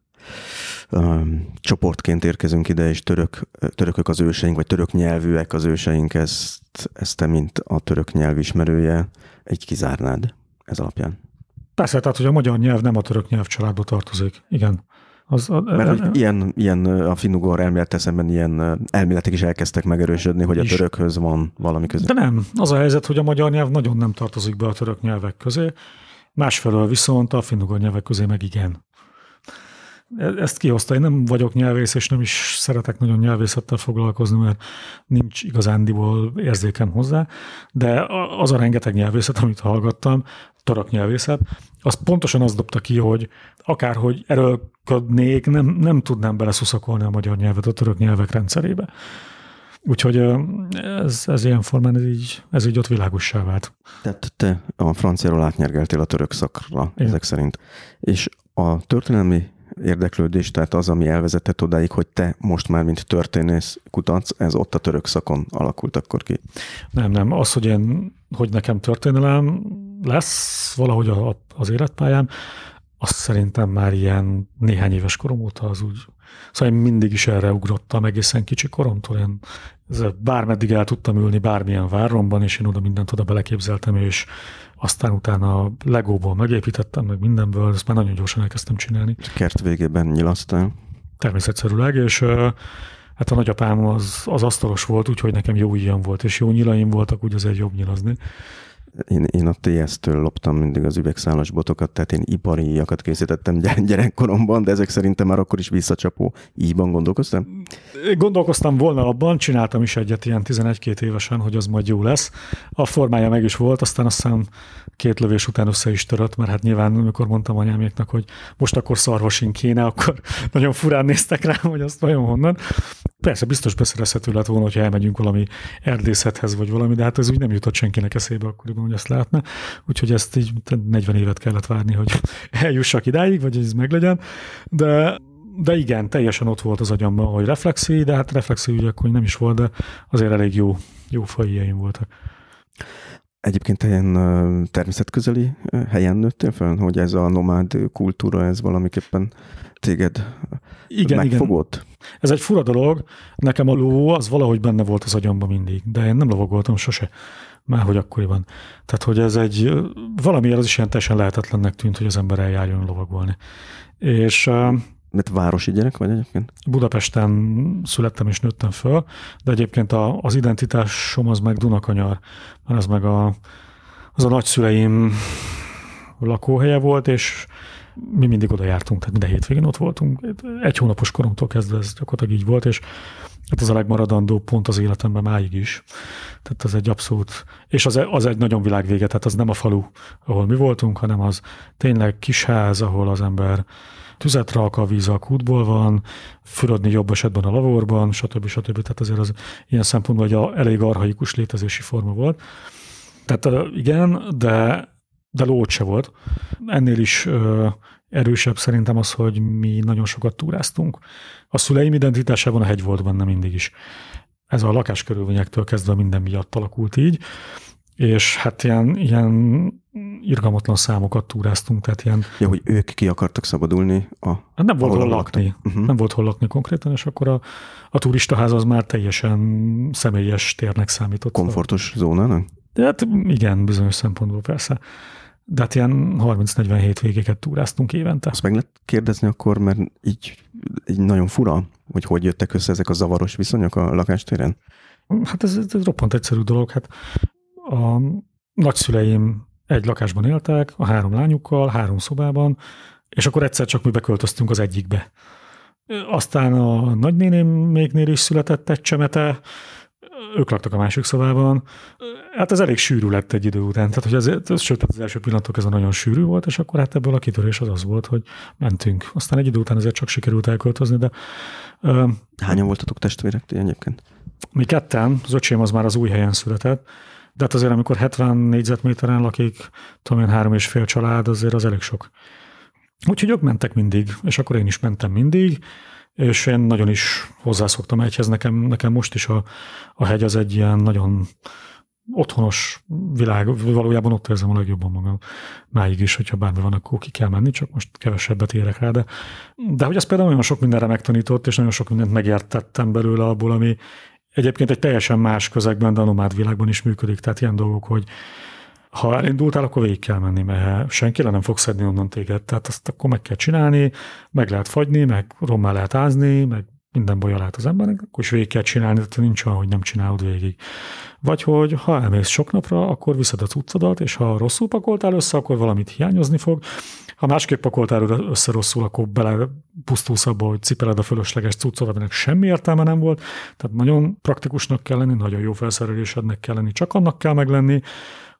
um, csoportként érkezünk ide, és török, törökök az őseink, vagy török nyelvűek az őseink, ezt, ezt te, mint a török nyelv ismerője, egy kizárnád ez alapján. Persze, tehát hogy a magyar nyelv nem a török nyelv családba tartozik. Igen. Az, a, Mert e- hogy ilyen, ilyen a finugor elmélet szemben ilyen elméletek is elkezdtek megerősödni, hogy is. a törökhöz van valami közé. De nem. Az a helyzet, hogy a magyar nyelv nagyon nem tartozik be a török nyelvek közé, másfelől viszont a finugor nyelvek közé meg igen ezt kihozta. Én nem vagyok nyelvész, és nem is szeretek nagyon nyelvészettel foglalkozni, mert nincs igazándiból érzékem hozzá, de az a rengeteg nyelvészet, amit hallgattam, tarak nyelvészet, az pontosan azt dobta ki, hogy akárhogy erőlködnék, nem, nem tudnám beleszuszakolni a magyar nyelvet a török nyelvek rendszerébe. Úgyhogy ez, ez ilyen formán ez így, ez így ott világossá vált. Tehát te a franciáról átnyergeltél a török szakra, Igen. ezek szerint. És a történelmi érdeklődés, tehát az, ami elvezetett odáig, hogy te most már, mint történész kutatsz, ez ott a török szakon alakult akkor ki. Nem, nem. Az, hogy én, hogy nekem történelem lesz valahogy a, a, az életpályám, azt szerintem már ilyen néhány éves korom óta az úgy Szóval én mindig is erre ugrottam egészen kicsi koromtól. Én bármeddig el tudtam ülni bármilyen váromban, és én oda mindent oda beleképzeltem, és aztán utána legóból megépítettem, meg mindenből, ezt már nagyon gyorsan elkezdtem csinálni. A kert végében nyilasztál? Természetszerűleg, és hát a nagyapám az, az asztalos volt, úgyhogy nekem jó ilyen volt, és jó nyilaim voltak, úgy azért jobb nyilazni én, én a TS-től loptam mindig az üvegszálas botokat, tehát én ipari íjakat készítettem gyerekkoromban, de ezek szerintem már akkor is visszacsapó. Íjban gondolkoztam? Gondolkoztam volna abban, csináltam is egyet ilyen 11-2 évesen, hogy az majd jó lesz. A formája meg is volt, aztán aztán két lövés után össze is törött, mert hát nyilván, amikor mondtam anyáméknak, hogy most akkor szarvasin kéne, akkor *laughs* nagyon furán néztek rám, hogy azt vajon honnan. Persze biztos beszerezhető lett volna, hogy elmegyünk valami erdészethez vagy valami, de hát ez úgy nem jutott senkinek eszébe akkoriban gondolom, hogy ezt látná. Úgyhogy ezt így 40 évet kellett várni, hogy *laughs* eljussak idáig, vagy ez meglegyen. De de igen, teljesen ott volt az agyamban, hogy reflexi, de hát reflexi ugye akkor nem is volt, de azért elég jó, jó fajjaim voltak. Egyébként helyen természetközeli helyen nőttél fel, hogy ez a nomád kultúra, ez valamiképpen téged igen, megfogott? Igen. Ez egy fura dolog. Nekem a ló az valahogy benne volt az agyamban mindig, de én nem lovagoltam sose már hogy akkoriban. Tehát, hogy ez egy, valamiért az is ilyen teljesen lehetetlennek tűnt, hogy az ember eljárjon lovagolni. És mert városi gyerek vagy egyébként? Budapesten születtem és nőttem föl, de egyébként a, az identitásom az meg Dunakanyar, mert az meg a, az a nagyszüleim lakóhelye volt, és mi mindig oda jártunk, tehát minden hétvégén ott voltunk. Egy hónapos koromtól kezdve ez gyakorlatilag így volt, és Hát ez a legmaradandó pont az életemben máig is. Tehát ez egy abszolút, és az, e, az egy nagyon világvége, tehát az nem a falu, ahol mi voltunk, hanem az tényleg kis ház, ahol az ember tüzet rak, a víz a kútból van, fürödni jobb esetben a lavorban, stb. stb. Tehát azért az ilyen szempontból egy elég arhaikus létezési forma volt. Tehát igen, de, de lót se volt. Ennél is erősebb szerintem az, hogy mi nagyon sokat túráztunk. A szüleim identitásában a hegy volt benne mindig is. Ez a lakáskörülményektől kezdve minden miatt alakult így, és hát ilyen, ilyen irgalmatlan számokat túráztunk, tehát ilyen... Ja, hogy ők ki akartak szabadulni a... Hát nem volt hol lakni, uh-huh. nem volt hol lakni konkrétan, és akkor a, a turistaház az már teljesen személyes térnek számított. Komfortos zónának? De hát igen, bizonyos szempontból persze de hát ilyen 30-40 hétvégéket túráztunk évente. Azt meg lehet kérdezni akkor, mert így, így nagyon fura, hogy hogy jöttek össze ezek a zavaros viszonyok a lakástéren? Hát ez, ez roppant egyszerű dolog. Hát a nagyszüleim egy lakásban éltek, a három lányukkal, három szobában, és akkor egyszer csak mi beköltöztünk az egyikbe. Aztán a nagynéném mégnél is született egy csemete, ők laktak a másik szobában. Hát ez elég sűrű lett egy idő után, tehát hogy azért, az, sőt, az első pillanatok ez nagyon sűrű volt, és akkor hát ebből a kitörés az az volt, hogy mentünk. Aztán egy idő után azért csak sikerült elköltözni, de... Uh, Hányan voltatok testvérek egyébként? Mi ketten, az öcsém az már az új helyen született, de hát azért amikor 70 négyzetméteren lakik, tudom én, három és fél család, azért az elég sok. Úgyhogy ők mentek mindig, és akkor én is mentem mindig, és én nagyon is hozzászoktam egyhez. Nekem, nekem most is a, a hegy az egy ilyen nagyon otthonos világ, valójában ott érzem a legjobban magam. Máig is, hogyha bármi van, akkor ki kell menni, csak most kevesebbet érek rá, de, de hogy az például nagyon sok mindenre megtanított, és nagyon sok mindent megértettem belőle abból, ami egyébként egy teljesen más közegben, de a nomád világban is működik, tehát ilyen dolgok, hogy ha elindultál, akkor végig kell menni, mert senki le nem fog szedni onnan téged, tehát azt akkor meg kell csinálni, meg lehet fagyni, meg rommá lehet ázni, meg minden baj lehet az embernek, akkor is végig kell csinálni, tehát nincs olyan, hogy nem csinálod végig. Vagy hogy ha elmész sok napra, akkor viszed a cuccodat, és ha rosszul pakoltál össze, akkor valamit hiányozni fog. Ha másképp pakoltál össze rosszul, akkor bele pusztulsz abba, hogy cipeled a fölösleges cuccod, aminek semmi értelme nem volt. Tehát nagyon praktikusnak kell lenni, nagyon jó felszerelésednek kell lenni, csak annak kell meglenni,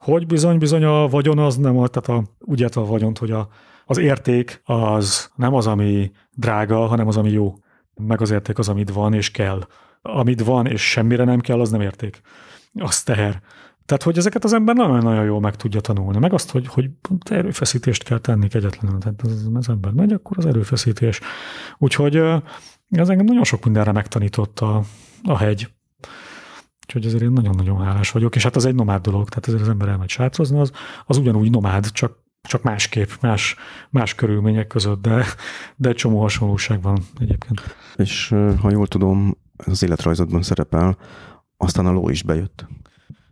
hogy bizony, bizony a vagyon az nem, a, tehát a, úgy a vagyont, hogy a, az érték az nem az, ami drága, hanem az, ami jó. Meg az érték az, amit van és kell. Amit van és semmire nem kell, az nem érték. Az teher. Tehát, hogy ezeket az ember nagyon-nagyon jól meg tudja tanulni. Meg azt, hogy, hogy erőfeszítést kell tenni egyetlenül. Tehát az, az ember megy, akkor az erőfeszítés. Úgyhogy ez engem nagyon sok mindenre megtanította a hegy. Úgyhogy azért én nagyon-nagyon hálás vagyok, és hát az egy nomád dolog, tehát azért az ember elmegy sátrozni, az, az ugyanúgy nomád, csak, csak másképp, más, más körülmények között, de, de csomó hasonlóság van egyébként. És ha jól tudom, ez az életrajzodban szerepel, aztán a ló is bejött.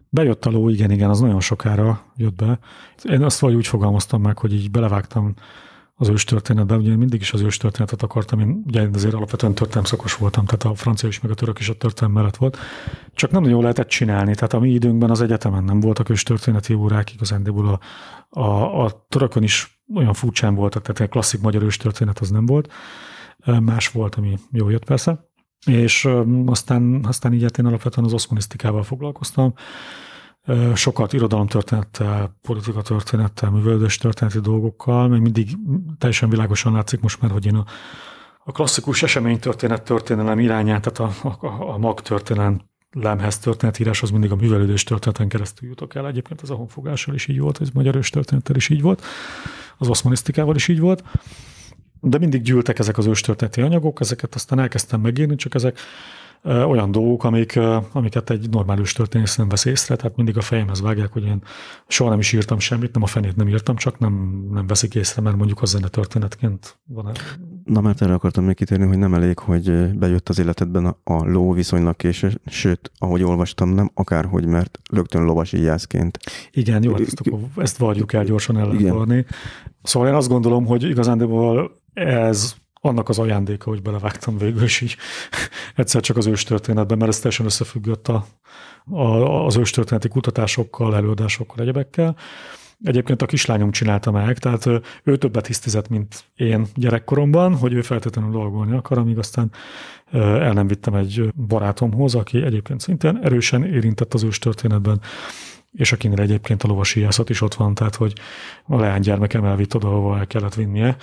Bejött a ló, igen, igen, az nagyon sokára jött be. Én azt vagy úgy fogalmaztam meg, hogy így belevágtam az őstörténetben, ugye én mindig is az őstörténetet akartam, én ugye én azért alapvetően történelm szakos voltam, tehát a francia is, meg a török is a történelm mellett volt, csak nem nagyon lehetett csinálni, tehát a mi időnkben az egyetemen nem voltak őstörténeti órák, igazándiból a, a, a törökön is olyan furcsán voltak, tehát egy klasszik magyar őstörténet az nem volt, más volt, ami jó jött persze, és aztán, aztán így hát én alapvetően az oszmonisztikával foglalkoztam, sokat irodalomtörténettel, politikatörténettel, művelődés történeti dolgokkal, még mindig teljesen világosan látszik most már, hogy én a, a klasszikus eseménytörténet történelem irányát, tehát a, a, a mag történelem lemhez történetíráshoz mindig a művelődés történeten keresztül jutok el. Egyébként ez a honfogással is így volt, ez magyar történettel is így volt, az oszmanisztikával is így volt. De mindig gyűltek ezek az őstörténeti anyagok, ezeket aztán elkezdtem megírni, csak ezek olyan dolgok, amik, amiket egy normális történész nem vesz észre, tehát mindig a fejemhez vágják, hogy én soha nem is írtam semmit, nem a fenét nem írtam, csak nem, nem veszik észre, mert mondjuk az zene történetként van -e. Na, mert erre akartam még kitérni, hogy nem elég, hogy bejött az életedben a, a ló viszonylag késő, sőt, ahogy olvastam, nem akárhogy, mert rögtön lovas íjászként. Igen, jó, hát ezt, ezt várjuk el gyorsan ellenvalni. Szóval én azt gondolom, hogy igazándiból ez annak az ajándéka, hogy belevágtam végül is így *laughs* egyszer csak az őstörténetben, mert ez teljesen összefüggött a, a, az őstörténeti kutatásokkal, előadásokkal, egyebekkel. Egyébként a kislányom csinálta meg, tehát ő többet hisztizett, mint én gyerekkoromban, hogy ő feltétlenül dolgolni akar, amíg aztán el nem vittem egy barátomhoz, aki egyébként szintén erősen érintett az őstörténetben és akinél egyébként a lovasíjászat is ott van, tehát hogy a leánygyermekem elvitt oda, ahova el kellett vinnie,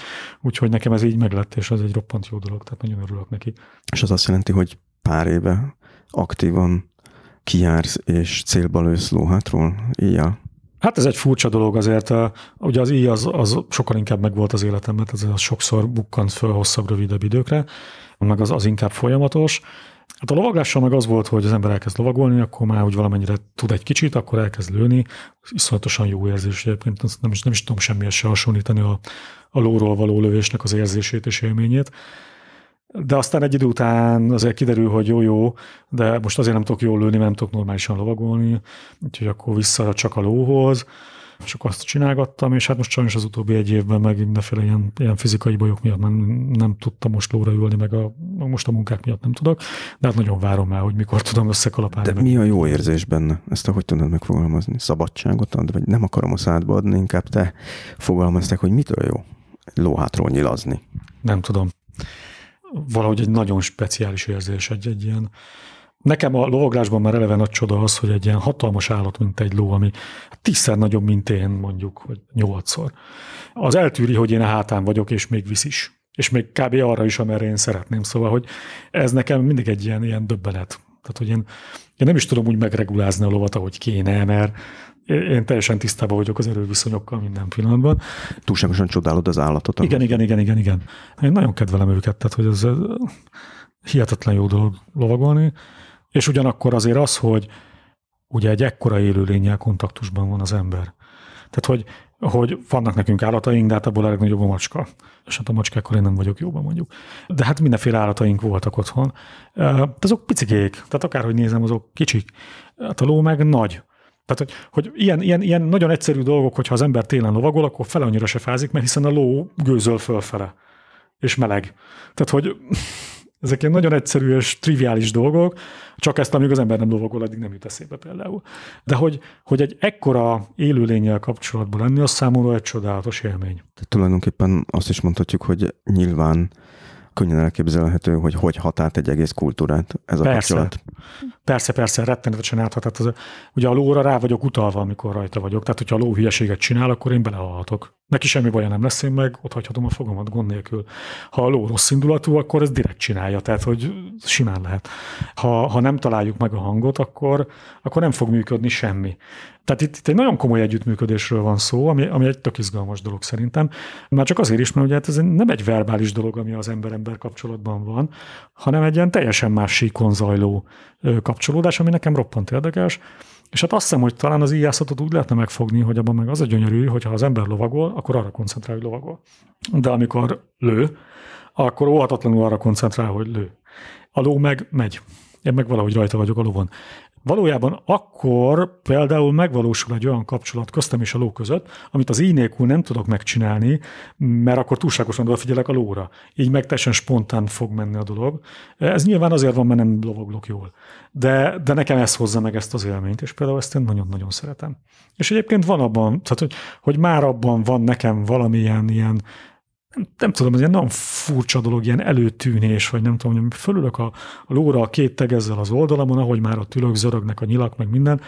úgyhogy nekem ez így meglett, és ez egy roppant jó dolog, tehát nagyon örülök neki. És az azt jelenti, hogy pár éve aktívan kijársz és célba lősz lóhátról íjjal? Hát ez egy furcsa dolog azért, ugye az íj az, az sokkal inkább megvolt az életemben, tehát az sokszor bukkant föl hosszabb, rövidebb időkre, meg az, az inkább folyamatos, Hát a lovaglással meg az volt, hogy az ember elkezd lovagolni, akkor már úgy valamennyire tud egy kicsit, akkor elkezd lőni. Iszonyatosan jó érzés egyébként, nem is, nem is tudom semmilyen se hasonlítani a, a lóról való lövésnek az érzését és élményét. De aztán egy idő után azért kiderül, hogy jó-jó, de most azért nem tudok jól lőni, mert nem tudok normálisan lovagolni, úgyhogy akkor vissza csak a lóhoz és akkor azt csinálgattam, és hát most sajnos az utóbbi egy évben meg mindenféle ilyen, ilyen fizikai bajok miatt nem, nem tudtam most lóra ülni, meg a, most a munkák miatt nem tudok, de hát nagyon várom el, hogy mikor tudom összekalapálni. De meg. mi a jó érzés benne? Ezt ahogy tudod megfogalmazni? Szabadságot ad, vagy nem akarom a szádba adni, inkább te fogalmaztak, hogy mitől jó lóhátról nyilazni? Nem tudom. Valahogy egy nagyon speciális érzés, egy, egy ilyen, Nekem a lovaglásban már eleve nagy csoda az, hogy egy ilyen hatalmas állat, mint egy ló, ami tízszer nagyobb, mint én mondjuk, vagy nyolcszor. Az eltűri, hogy én a hátán vagyok, és még visz is. És még kb. arra is, amerre én szeretném. Szóval, hogy ez nekem mindig egy ilyen, ilyen döbbenet. Tehát, hogy én, én nem is tudom úgy megregulázni a lovat, ahogy kéne, mert én teljesen tisztában vagyok az erőviszonyokkal minden pillanatban. Túlságosan csodálod az állatot. Igen, igen, igen, igen, igen. Én nagyon kedvelem őket, tehát hogy ez, ez hihetetlen jó dolog lovagolni. És ugyanakkor azért az, hogy ugye egy ekkora élőlényel kontaktusban van az ember. Tehát, hogy, hogy vannak nekünk állataink, de hát abból a legnagyobb a macska. És hát a macskákkal én nem vagyok jóban mondjuk. De hát mindenféle állataink voltak otthon. De azok picikék, tehát akárhogy nézem, azok kicsik. Hát a ló meg nagy. Tehát, hogy, hogy ilyen, ilyen, ilyen nagyon egyszerű dolgok, hogyha az ember télen lovagol, akkor fele annyira se fázik, mert hiszen a ló gőzöl fölfele, és meleg. Tehát, hogy ezek ilyen nagyon egyszerű és triviális dolgok, csak ezt, amíg az ember nem lovagol, addig nem jut eszébe például. De hogy, hogy egy ekkora élőlényel kapcsolatban lenni, az számomra egy csodálatos élmény. De tulajdonképpen azt is mondhatjuk, hogy nyilván könnyen elképzelhető, hogy hogy hat át egy egész kultúrát ez a persze. kapcsolat. Persze, persze, rettenetesen áthat. Tehát az, ugye a lóra rá vagyok utalva, amikor rajta vagyok. Tehát, hogyha a ló hülyeséget csinál, akkor én belehalhatok. Neki semmi baja nem lesz, én meg ott hagyhatom a fogamat gond nélkül. Ha a ló rossz indulatú, akkor ez direkt csinálja, tehát hogy simán lehet. Ha, ha nem találjuk meg a hangot, akkor, akkor nem fog működni semmi. Tehát itt, itt egy nagyon komoly együttműködésről van szó, ami, ami egy tök izgalmas dolog szerintem. Már csak azért is, mert ugye hát ez nem egy verbális dolog, ami az ember-ember kapcsolatban van, hanem egy ilyen teljesen más síkon zajló kapcsolódás, ami nekem roppant érdekes. És hát azt hiszem, hogy talán az íjászatot úgy lehetne megfogni, hogy abban meg az a gyönyörű, hogy ha az ember lovagol, akkor arra koncentrál, hogy lovagol. De amikor lő, akkor óhatatlanul arra koncentrál, hogy lő. A ló meg megy. Én meg valahogy rajta vagyok a lovon valójában akkor például megvalósul egy olyan kapcsolat köztem és a ló között, amit az így nélkül e nem tudok megcsinálni, mert akkor túlságosan odafigyelek a lóra. Így meg teljesen spontán fog menni a dolog. Ez nyilván azért van, mert nem lovaglok jól. De, de nekem ez hozza meg ezt az élményt, és például ezt én nagyon-nagyon szeretem. És egyébként van abban, tehát hogy, hogy már abban van nekem valamilyen ilyen nem, nem tudom, ez ilyen nagyon furcsa dolog, ilyen előtűnés, vagy nem tudom, hogy fölülök a, a lóra a két tegezzel az oldalamon, ahogy már a tülök zörögnek a nyilak, meg minden,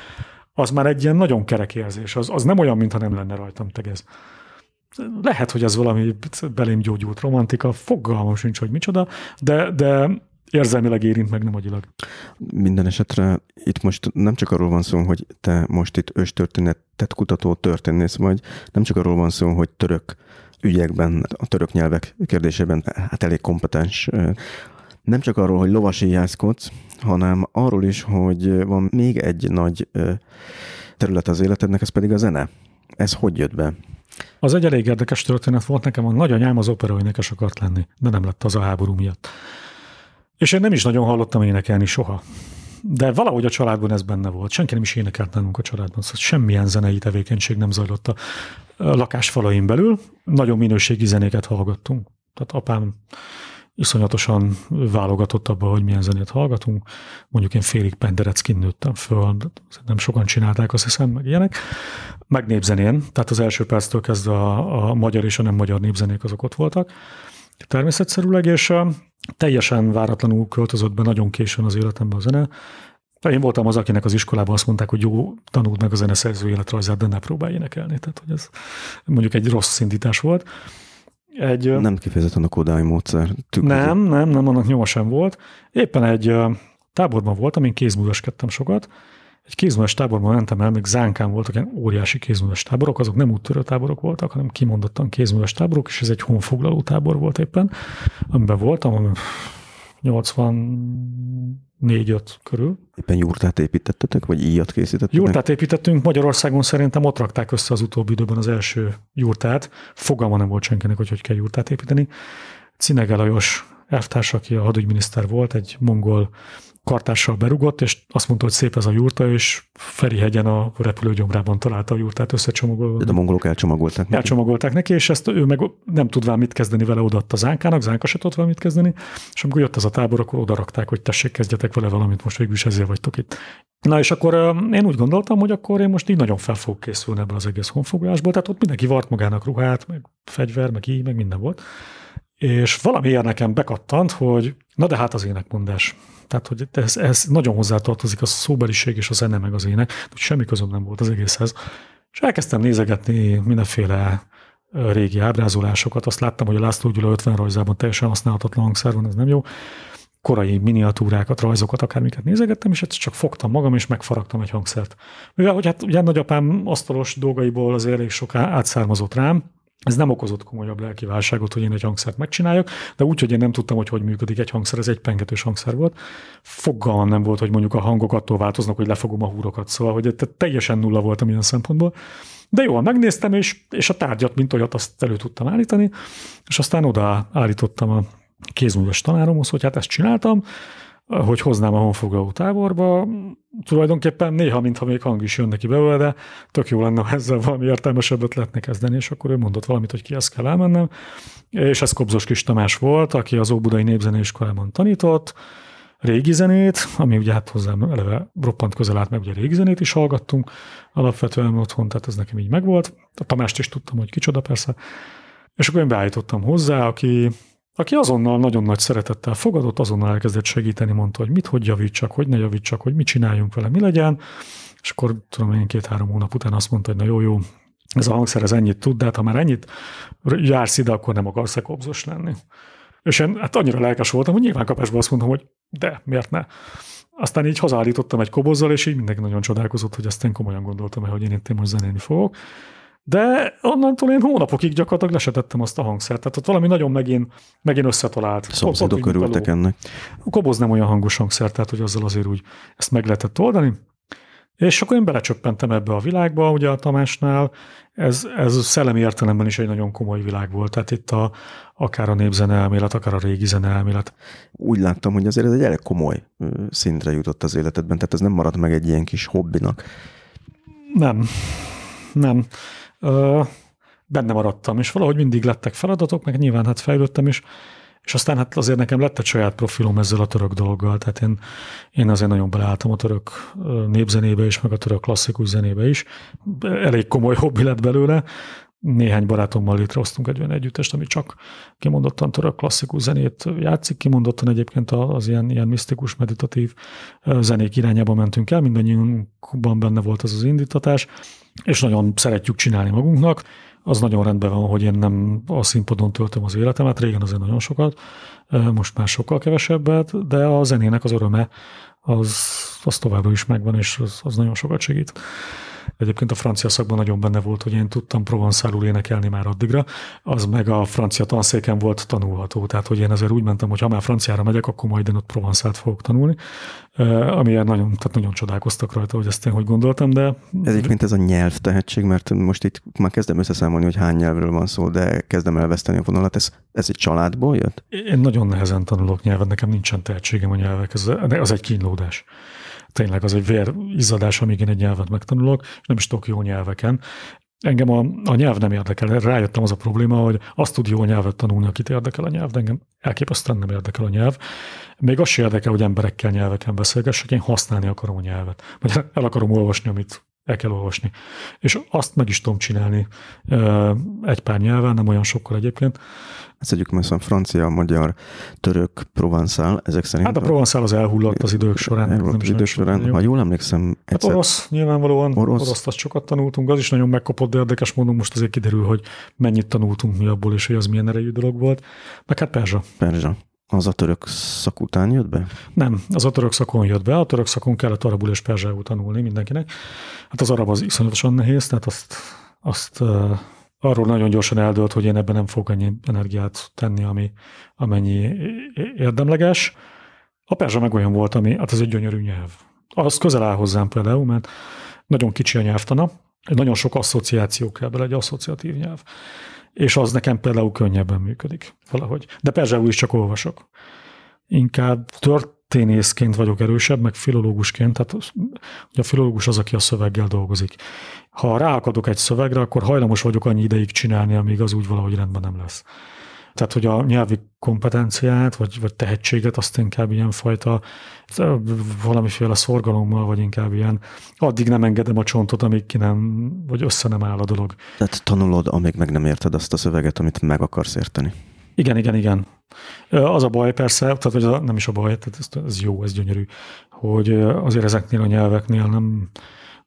az már egy ilyen nagyon kerek érzés. Az, az nem olyan, mintha nem lenne rajtam tegez. Lehet, hogy ez valami belém gyógyult romantika, fogalmam sincs, hogy micsoda, de, de érzelmileg érint meg, nem agyilag. Minden esetre itt most nem csak arról van szó, hogy te most itt őstörténetet kutató történész vagy, nem csak arról van szó, hogy török ügyekben, a török nyelvek kérdésében hát elég kompetens. Nem csak arról, hogy lovasi jászkodsz, hanem arról is, hogy van még egy nagy terület az életednek, ez pedig a zene. Ez hogy jött be? Az egy elég érdekes történet volt nekem, a nagyanyám az operaénekes akart lenni, de nem lett az a háború miatt. És én nem is nagyon hallottam énekelni soha de valahogy a családban ez benne volt. Senki nem is énekelt nálunk a családban, szóval semmilyen zenei tevékenység nem zajlott a lakásfalaim belül. Nagyon minőségi zenéket hallgattunk. Tehát apám iszonyatosan válogatott abba, hogy milyen zenét hallgatunk. Mondjuk én félig pendereckin nőttem föl, nem sokan csinálták, azt hiszem, meg ilyenek. Meg népzenén, tehát az első perctől kezdve a, a magyar és a nem magyar népzenék azok ott voltak. Természetszerűleg, és teljesen váratlanul költözött be nagyon későn az életembe a zene. Én voltam az, akinek az iskolában azt mondták, hogy jó, tanuld meg a zeneszerző életrajzát, de ne próbálj énekelni. Tehát, hogy ez mondjuk egy rossz szindítás volt. Egy, nem kifejezetten a kodály módszer. Nem, nem, nem, annak nyoma sem volt. Éppen egy táborban voltam, én kézműveskedtem sokat, egy kézműves táborban mentem el, még Zánkán voltak ilyen óriási kézműves táborok, azok nem úttörő táborok voltak, hanem kimondottan kézműves táborok, és ez egy honfoglaló tábor volt éppen, amiben voltam, 80 négy 5 körül. Éppen jurtát építettetek, vagy íjat készítettetek? Jurtát építettünk, Magyarországon szerintem ott rakták össze az utóbbi időben az első jurtát. Fogalma nem volt senkinek, hogy hogy kell jurtát építeni. Cinege Lajos elvtárs, aki a hadügyminiszter volt, egy mongol kartással berugott, és azt mondta, hogy szép ez a jurta, és Ferihegyen a repülőgyomrában találta a jurtát összecsomagolva. De a mongolok elcsomagolták neki. Elcsomagolták neki, és ezt ő meg nem tudván mit kezdeni vele, odaadta Zánkának, Zánka se tudott mit kezdeni, és amikor jött ez a tábor, akkor odarakták, hogy tessék, kezdjetek vele valamit, most végül is ezért vagytok itt. Na és akkor én úgy gondoltam, hogy akkor én most így nagyon fel fogok készülni ebből az egész honfoglalásból, tehát ott mindenki vart magának ruhát, meg fegyver, meg így, meg minden volt és valamiért nekem bekattant, hogy Na de hát az énekmondás. Tehát, hogy ez, ez nagyon hozzátartozik a szóbeliség és a zene meg az ének, úgy semmi közöm nem volt az egészhez. És elkezdtem nézegetni mindenféle régi ábrázolásokat. Azt láttam, hogy a László Gyula 50 rajzában teljesen használhatatlan hangszer van, ez nem jó. Korai miniatúrákat, rajzokat, akármiket nézegettem, és egyszer hát csak fogtam magam, és megfaragtam egy hangszert. Mivel, hogy hát ugye nagyapám asztalos dolgaiból az elég sok átszármazott rám, ez nem okozott komolyabb lelki válságot, hogy én egy hangszert megcsináljak, de úgy, hogy én nem tudtam, hogy hogy működik egy hangszer, ez egy pengetős hangszer volt. Fogalmam nem volt, hogy mondjuk a hangok attól változnak, hogy lefogom a húrokat, szóval hogy teljesen nulla voltam ilyen szempontból. De jól megnéztem, és, és a tárgyat, mint olyat, azt elő tudtam állítani, és aztán oda állítottam a kézműves tanáromhoz, hogy hát ezt csináltam, hogy hoznám a honfoglaló táborba. Tulajdonképpen néha, mintha még hang is jön neki belőle, de tök jó lenne, ha ezzel valami értelmesebb ötletnek kezdeni, és akkor ő mondott valamit, hogy kihez kell elmennem. És ez Kobzos Kis Tamás volt, aki az Óbudai Népzenéskolában tanított, régi zenét, ami ugye hát hozzám eleve roppant közel állt, meg ugye régi zenét is hallgattunk alapvetően otthon, tehát ez nekem így megvolt. A Tamást is tudtam, hogy kicsoda persze. És akkor én beállítottam hozzá, aki aki azonnal nagyon nagy szeretettel fogadott, azonnal elkezdett segíteni, mondta, hogy mit, hogy javítsak, hogy ne javítsak, hogy mit csináljunk vele, mi legyen, és akkor tudom én két-három hónap után azt mondta, hogy na jó, jó, ez a hangszer, ez ennyit tud, de hát ha már ennyit jársz ide, akkor nem akarsz kobzos lenni. És én hát annyira lelkes voltam, hogy nyilván kapásban azt mondtam, hogy de, miért ne? Aztán így hazállítottam egy kobozzal, és így mindenki nagyon csodálkozott, hogy ezt én komolyan gondoltam hogy én itt én most zenélni fogok. De onnantól én hónapokig gyakorlatilag lesetettem azt a hangszert. Tehát ott valami nagyon megint, megint összetalált. Szomszédok örültek ennek. A koboz nem olyan hangos hangszer, tehát hogy azzal azért úgy ezt meg lehetett oldani. És akkor én belecsöppentem ebbe a világba, ugye a Tamásnál, ez, ez szellemi értelemben is egy nagyon komoly világ volt, tehát itt a, akár a népzene elmélet, akár a régi zene elmélet. Úgy láttam, hogy azért ez egy elég komoly szintre jutott az életedben, tehát ez nem maradt meg egy ilyen kis hobbinak. Nem, nem benne maradtam, és valahogy mindig lettek feladatok, meg nyilván hát fejlődtem is, és aztán hát azért nekem lett egy saját profilom ezzel a török dologgal, tehát én, én azért nagyon beleálltam a török népzenébe is, meg a török klasszikus zenébe is. Elég komoly hobbi lett belőle, néhány barátommal létrehoztunk egy olyan együttest, ami csak kimondottan török klasszikus zenét játszik, kimondottan egyébként az ilyen, ilyen misztikus, meditatív zenék irányába mentünk el, mindannyiunkban benne volt ez az indítatás, és nagyon szeretjük csinálni magunknak. Az nagyon rendben van, hogy én nem a színpadon töltöm az életemet, régen azért nagyon sokat, most már sokkal kevesebbet, de a zenének az öröme az, az továbbra is megvan, és az, az nagyon sokat segít. Egyébként a francia szakban nagyon benne volt, hogy én tudtam provanszálul énekelni már addigra, az meg a francia tanszéken volt tanulható, tehát hogy én azért úgy mentem, hogy ha már franciára megyek, akkor majd én ott provanszát fogok tanulni, amilyen nagyon, tehát nagyon csodálkoztak rajta, hogy ezt én hogy gondoltam, de... Ez egy mint ez a nyelv tehetség, mert most itt már kezdem összeszámolni, hogy hány nyelvről van szó, de kezdem elveszteni a vonalat. Ez, ez egy családból jött? Én nagyon nehezen tanulok nyelvet, nekem nincsen tehetségem a nyelvek, ez, az egy kínlódás tényleg az egy vérizadás, amíg én egy nyelvet megtanulok, és nem is tudok jó nyelveken. Engem a, a nyelv nem érdekel. Rájöttem az a probléma, hogy azt tud jó nyelvet tanulni, akit érdekel a nyelv, de engem elképesztően nem érdekel a nyelv. Még az sem érdekel, hogy emberekkel nyelveken beszélgessek, én használni akarom a nyelvet. Vagy el akarom olvasni, amit el kell olvasni. És azt meg is tudom csinálni egy pár nyelven, nem olyan sokkal egyébként, ezt egyik messze szóval francia, magyar, török, provenszál, ezek szerint. Hát a provenszál az elhullott az idők során. Elhullott az idők során, ha jól emlékszem. Hát egyszer... Hát orosz, nyilvánvalóan orosz. orosz azt sokat tanultunk, az is nagyon megkapott, de érdekes módon most azért kiderül, hogy mennyit tanultunk mi abból, és hogy az milyen erejű dolog volt. Meg hát Perzsa. Perzsa. Az a török szak után jött be? Nem, az a török szakon jött be. A török szakon kellett arabul és perzsául tanulni mindenkinek. Hát az arab az iszonyatosan nehéz, tehát azt, azt arról nagyon gyorsan eldőlt, hogy én ebben nem fogok ennyi energiát tenni, ami, amennyi érdemleges. A perzsa meg olyan volt, ami, hát ez egy gyönyörű nyelv. Az közel áll hozzám például, mert nagyon kicsi a nyelvtana, nagyon sok asszociáció kell bele, egy asszociatív nyelv. És az nekem például könnyebben működik valahogy. De perzsául is csak olvasok inkább történészként vagyok erősebb, meg filológusként, tehát a filológus az, aki a szöveggel dolgozik. Ha ráakadok egy szövegre, akkor hajlamos vagyok annyi ideig csinálni, amíg az úgy valahogy rendben nem lesz. Tehát, hogy a nyelvi kompetenciát, vagy, vagy tehetséget azt inkább fajta valamiféle szorgalommal, vagy inkább ilyen addig nem engedem a csontot, amíg ki nem, vagy össze nem áll a dolog. Tehát tanulod, amíg meg nem érted azt a szöveget, amit meg akarsz érteni. Igen, igen, igen. Az a baj persze, tehát hogy nem is a baj, tehát ez, ez jó, ez gyönyörű, hogy azért ezeknél a nyelveknél nem,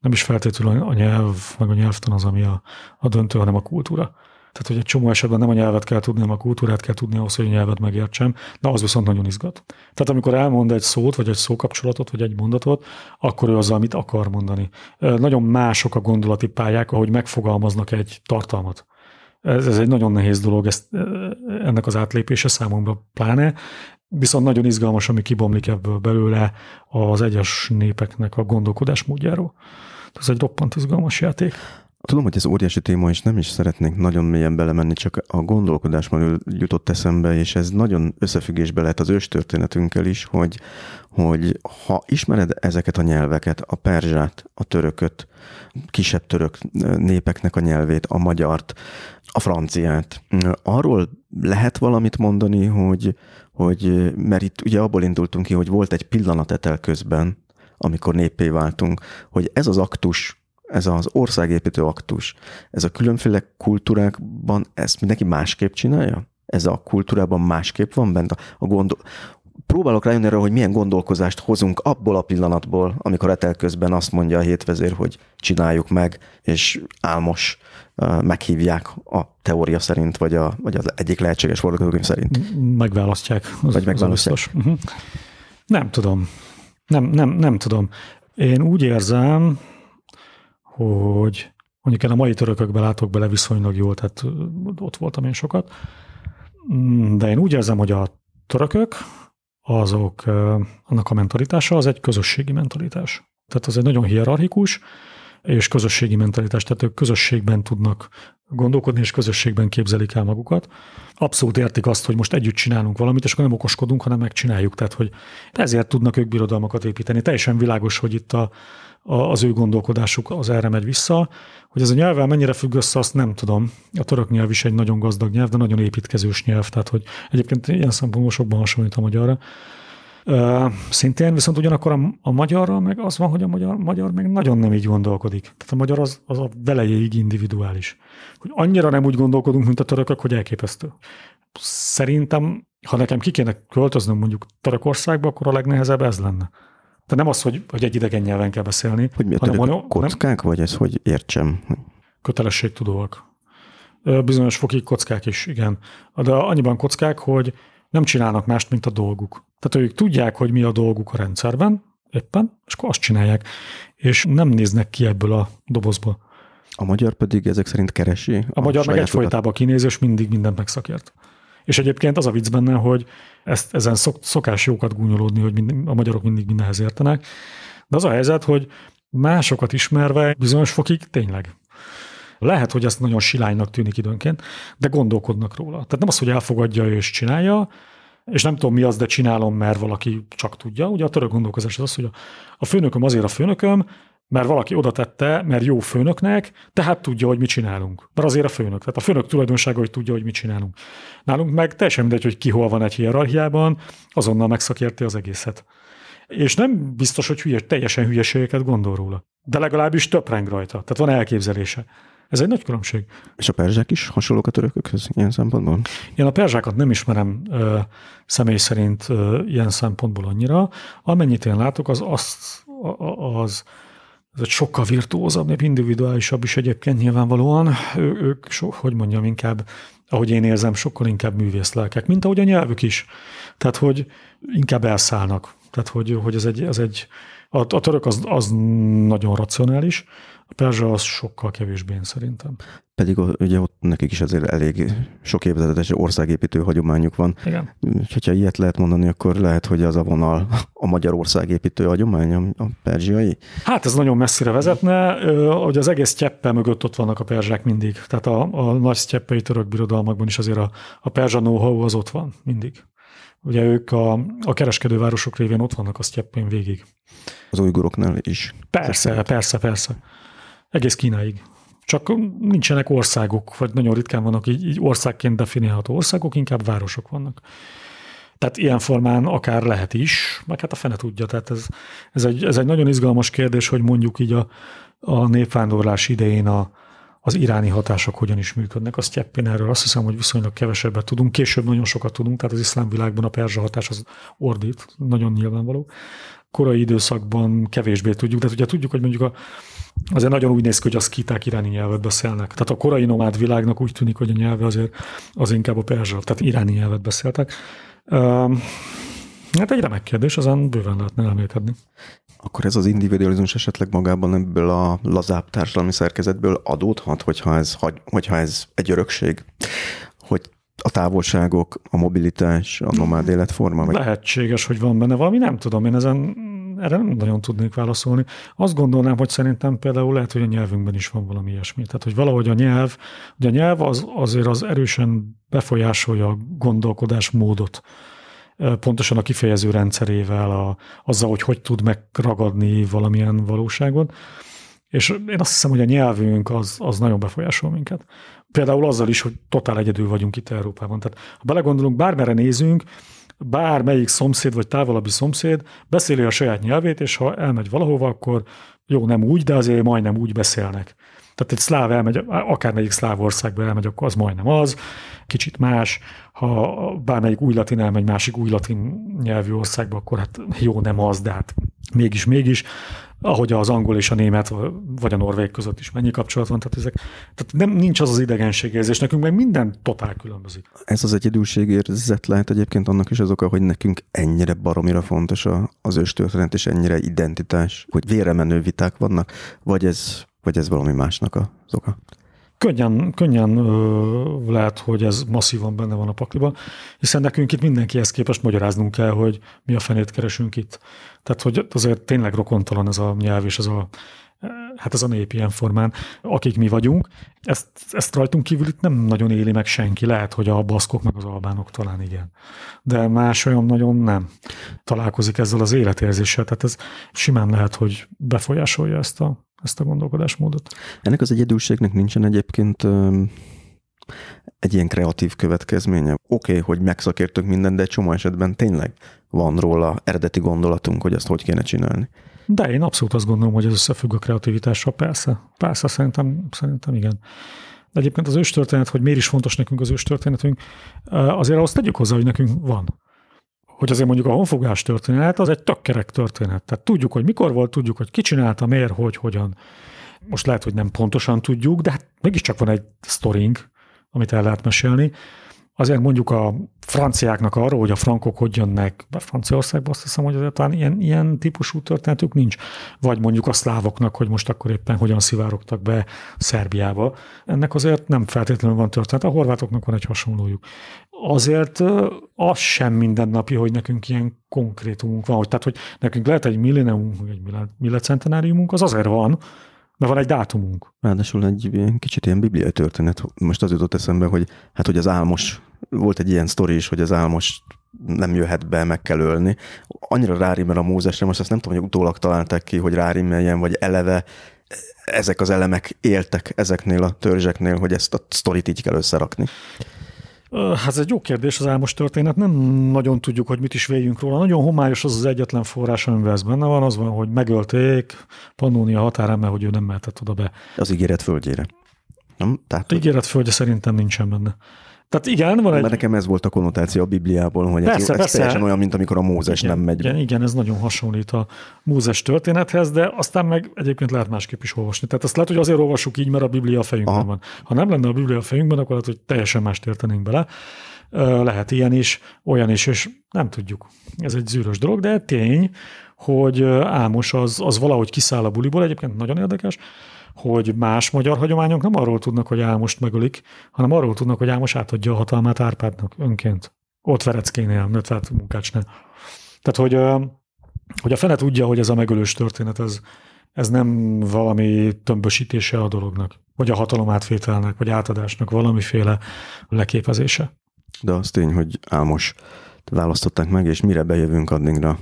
nem is feltétlenül a nyelv, meg a nyelvtan az, ami a, a döntő, hanem a kultúra. Tehát, hogy egy csomó esetben nem a nyelvet kell tudni, hanem a kultúrát kell tudni ahhoz, hogy a nyelvet megértsem. Na, az viszont nagyon izgat. Tehát, amikor elmond egy szót, vagy egy szókapcsolatot, vagy egy mondatot, akkor ő azzal mit akar mondani. Nagyon mások a gondolati pályák, ahogy megfogalmaznak egy tartalmat ez, ez egy nagyon nehéz dolog, ezt, e, ennek az átlépése számomra pláne, viszont nagyon izgalmas, ami kibomlik ebből belőle az egyes népeknek a gondolkodás módjáról. Ez egy roppant izgalmas játék. Tudom, hogy ez óriási téma, és nem is szeretnék nagyon mélyen belemenni, csak a gondolkodás belül jutott eszembe, és ez nagyon összefüggésbe lehet az őstörténetünkkel is, hogy, hogy ha ismered ezeket a nyelveket, a perzsát, a törököt, kisebb török népeknek a nyelvét, a magyart, a franciát, arról lehet valamit mondani, hogy, hogy mert itt ugye abból indultunk ki, hogy volt egy pillanatetel közben, amikor néppé váltunk, hogy ez az aktus ez az országépítő aktus, ez a különféle kultúrákban ezt mindenki másképp csinálja? Ez a kultúrában másképp van bent a, a gondol... Próbálok rájönni erre, hogy milyen gondolkozást hozunk abból a pillanatból, amikor etel közben azt mondja a hétvezér, hogy csináljuk meg, és álmos meghívják a teória szerint, vagy, a, vagy az egyik lehetséges forgatókönyv szerint. Megválasztják. Az, vagy megválasztják. Az uh-huh. Mhm. Nem tudom. Nem, nem, nem tudom. Én úgy érzem, hogy mondjuk én a mai törökökben látok bele viszonylag jól, tehát ott voltam én sokat, mm, de én úgy érzem, hogy a törökök, azok, annak a mentalitása az egy közösségi mentalitás. Tehát az egy nagyon hierarchikus és közösségi mentalitás, tehát ők közösségben tudnak gondolkodni, és közösségben képzelik el magukat. Abszolút értik azt, hogy most együtt csinálunk valamit, és akkor nem okoskodunk, hanem megcsináljuk. Tehát, hogy ezért tudnak ők birodalmakat építeni. Teljesen világos, hogy itt a az ő gondolkodásuk az erre megy vissza. Hogy ez a nyelvvel mennyire függ össze, azt nem tudom. A török nyelv is egy nagyon gazdag nyelv, de nagyon építkezős nyelv, tehát hogy egyébként ilyen szempontból sokban hasonlít a magyarra. szintén, viszont ugyanakkor a, a magyarra meg az van, hogy a magyar, magyar meg nagyon nem így gondolkodik. Tehát a magyar az, az a velejéig individuális. Hogy annyira nem úgy gondolkodunk, mint a törökök, hogy elképesztő. Szerintem, ha nekem ki kéne költöznöm mondjuk Törökországba, akkor a legnehezebb ez lenne. De nem az, hogy, hogy egy idegen nyelven kell beszélni. Hogy miért hanem, a kockák, nem, vagy ez hogy értsem? Kötelességtudóak. Bizonyos fokig kockák is, igen. De annyiban kockák, hogy nem csinálnak mást, mint a dolguk. Tehát ők tudják, hogy mi a dolguk a rendszerben, éppen, és akkor azt csinálják. És nem néznek ki ebből a dobozba. A magyar pedig ezek szerint keresi. A, a magyar meg egyfolytában kinéz, és mindig mindent megszakért. És egyébként az a vicc benne, hogy ezt, ezen szok, szokás jókat gúnyolódni, hogy mind, a magyarok mindig mindenhez értenek, de az a helyzet, hogy másokat ismerve bizonyos fokig tényleg lehet, hogy ez nagyon silánynak tűnik időnként, de gondolkodnak róla. Tehát nem az, hogy elfogadja és csinálja, és nem tudom mi az, de csinálom, mert valaki csak tudja. Ugye a török gondolkozás az az, hogy a főnököm azért a főnököm, mert valaki oda tette, mert jó főnöknek, tehát tudja, hogy mit csinálunk. Mert azért a főnök. Tehát a főnök tulajdonsága, hogy tudja, hogy mit csinálunk. Nálunk meg teljesen mindegy, hogy ki hol van egy hierarchiában, azonnal megszakérti az egészet. És nem biztos, hogy hülye, teljesen hülyeségeket gondol róla. De legalábbis töpreng rajta. Tehát van elképzelése. Ez egy nagy különbség. És a perzsák is hasonlók a törökökhöz ilyen szempontból? Én a perzsákat nem ismerem ö, személy szerint ö, ilyen szempontból annyira. Amennyit én látok, az azt, a, az ez egy sokkal virtuózabb, nép individuálisabb is egyébként nyilvánvalóan. Ő, ők, so, hogy mondjam, inkább, ahogy én érzem, sokkal inkább művész lelkek, mint ahogy a nyelvük is. Tehát, hogy inkább elszállnak. Tehát, hogy, hogy ez egy, ez egy a, a török az, az nagyon racionális, a Perzsa az sokkal kevésbé én szerintem. Pedig ugye ott nekik is azért elég sok évezetes országépítő hagyományuk van. Igen. hogyha ilyet lehet mondani, akkor lehet, hogy az a vonal a magyar országépítő hagyomány, a perzsiai. Hát ez nagyon messzire vezetne, hogy az egész cseppe mögött ott vannak a perzsák mindig. Tehát a, a nagy cseppei török birodalmakban is azért a, a perzsa know-how az ott van mindig. Ugye ők a, a kereskedővárosok révén ott vannak a sztyeppén végig. Az ujguroknál is. Persze, persze, persze. Egész Kínáig. Csak nincsenek országok, vagy nagyon ritkán vannak így, így országként definiálható országok, inkább városok vannak. Tehát ilyen formán akár lehet is, meg hát a fene tudja. Tehát ez, ez, egy, ez egy nagyon izgalmas kérdés, hogy mondjuk így a, a népvándorlás idején a, az iráni hatások hogyan is működnek. Azt Jeppén erről azt hiszem, hogy viszonylag kevesebbet tudunk, később nagyon sokat tudunk, tehát az iszlám világban a perzsa hatás az ordít, nagyon nyilvánvaló. Korai időszakban kevésbé tudjuk, de hát ugye tudjuk, hogy mondjuk a, azért nagyon úgy néz ki, hogy a szkíták iráni nyelvet beszélnek. Tehát a korai nomád világnak úgy tűnik, hogy a nyelve azért az inkább a perzsa, tehát iráni nyelvet beszéltek. hát egy remek kérdés, ezen bőven lehetne elmélkedni. Akkor ez az individualizmus esetleg magában ebből a lazább társadalmi szerkezetből adódhat, hogyha ez, hogyha ez egy örökség, hogy a távolságok, a mobilitás, a nomád életforma? Vagy... Lehetséges, hogy van benne valami, nem tudom, én ezen erre nem nagyon tudnék válaszolni. Azt gondolnám, hogy szerintem például lehet, hogy a nyelvünkben is van valami ilyesmi. Tehát, hogy valahogy a nyelv, ugye a nyelv az, azért az erősen befolyásolja a gondolkodás módot pontosan a kifejező rendszerével, a, azzal, hogy hogy tud megragadni valamilyen valóságot. És én azt hiszem, hogy a nyelvünk az, az nagyon befolyásol minket. Például azzal is, hogy totál egyedül vagyunk itt Európában. Tehát ha belegondolunk, bármere nézünk, bármelyik szomszéd vagy távolabbi szomszéd beszéli a saját nyelvét, és ha elmegy valahova, akkor jó, nem úgy, de azért majdnem úgy beszélnek. Tehát egy szláv elmegy, akármelyik szláv országba elmegy, akkor az majdnem az, kicsit más. Ha bármelyik új latin elmegy másik új latin nyelvű országba, akkor hát jó, nem az, de hát mégis, mégis ahogy az angol és a német, vagy a norvég között is mennyi kapcsolat van, tehát, ezek, tehát nem, nincs az az idegenségérzés, nekünk meg minden totál különbözik. Ez az egyedülségérzet lehet egyébként annak is az oka, hogy nekünk ennyire baromira fontos a, az őstörténet, és ennyire identitás, hogy véremenő viták vannak, vagy ez, vagy ez valami másnak az oka? könnyen, könnyen ö, lehet, hogy ez masszívan benne van a pakliban, hiszen nekünk itt mindenkihez képest magyaráznunk kell, hogy mi a fenét keresünk itt. Tehát, hogy azért tényleg rokontalan ez a nyelv és ez a, hát ez a nép ilyen formán, akik mi vagyunk. Ezt, ezt rajtunk kívül itt nem nagyon éli meg senki, lehet, hogy a baszkok meg az albánok talán igen. De más olyan nagyon nem találkozik ezzel az életérzéssel, tehát ez simán lehet, hogy befolyásolja ezt a, ezt a gondolkodásmódot. Ennek az egyedülségnek nincsen egyébként egy ilyen kreatív következménye. Oké, okay, hogy megszakértünk mindent, de csomó esetben tényleg van róla eredeti gondolatunk, hogy ezt hogy kéne csinálni. De én abszolút azt gondolom, hogy ez összefügg a kreativitással, persze. Persze, szerintem, szerintem igen. De egyébként az őstörténet, hogy miért is fontos nekünk az őstörténetünk, eh, azért azt tegyük hozzá, hogy nekünk van. Hogy azért mondjuk a honfogás történet, az egy tökkerek történet. Tehát tudjuk, hogy mikor volt, tudjuk, hogy ki csinálta, miért, hogy, hogyan. Most lehet, hogy nem pontosan tudjuk, de hát mégiscsak van egy sztorink, amit el lehet mesélni azért mondjuk a franciáknak arról, hogy a frankok hogy jönnek be Franciaországba, azt hiszem, hogy talán ilyen, ilyen típusú történetük nincs. Vagy mondjuk a szlávoknak, hogy most akkor éppen hogyan szivárogtak be Szerbiába. Ennek azért nem feltétlenül van történet. A horvátoknak van egy hasonlójuk. Azért az sem mindennapi, hogy nekünk ilyen konkrétumunk van. Hogy, tehát, hogy nekünk lehet egy millenniumunk, egy millecentenáriumunk, az azért van, mert van egy dátumunk. Ráadásul egy ilyen, kicsit ilyen bibliai történet. Most az jutott eszembe, hogy hát, hogy az álmos, volt egy ilyen sztori is, hogy az álmos nem jöhet be, meg kell ölni. Annyira rárimmel a Mózesre, most ezt nem tudom, hogy utólag találták ki, hogy rárimmeljen, vagy eleve ezek az elemek éltek ezeknél a törzseknél, hogy ezt a sztorit így kell összerakni. Hát ez egy jó kérdés, az álmos történet. Nem nagyon tudjuk, hogy mit is véljünk róla. Nagyon homályos az az egyetlen forrás, amivel ez benne van. Az van, hogy megölték Pannonia határán, mert hogy ő nem mehetett oda be. Az ígéret földjére. Nem? Tehát, ígéret földje szerintem nincsen benne. Tehát igen, van egy... Mert nekem ez volt a konnotáció a Bibliából, hogy persze, ez, ez persze. teljesen olyan, mint amikor a Mózes igen, nem megy. Igen, igen, ez nagyon hasonlít a Mózes történethez, de aztán meg egyébként lehet másképp is olvasni. Tehát azt lehet, hogy azért olvassuk így, mert a Biblia a fejünkben Aha. van. Ha nem lenne a Biblia a fejünkben, akkor lehet, hogy teljesen más értenénk bele. Lehet ilyen is, olyan is, és nem tudjuk. Ez egy zűrös dolog, de tény, hogy Ámos az, az valahogy kiszáll a buliból, egyébként nagyon érdekes, hogy más magyar hagyományok nem arról tudnak, hogy Álmost megölik, hanem arról tudnak, hogy Álmos átadja a hatalmát Árpádnak önként. Ott Vereckénél, illetve hát Munkácsnál. Tehát, hogy, hogy a fene tudja, hogy ez a megölős történet, ez, ez nem valami tömbösítése a dolognak, vagy a hatalom átvételnek, vagy átadásnak valamiféle leképezése. De az tény, hogy Álmos választották meg, és mire bejövünk addigra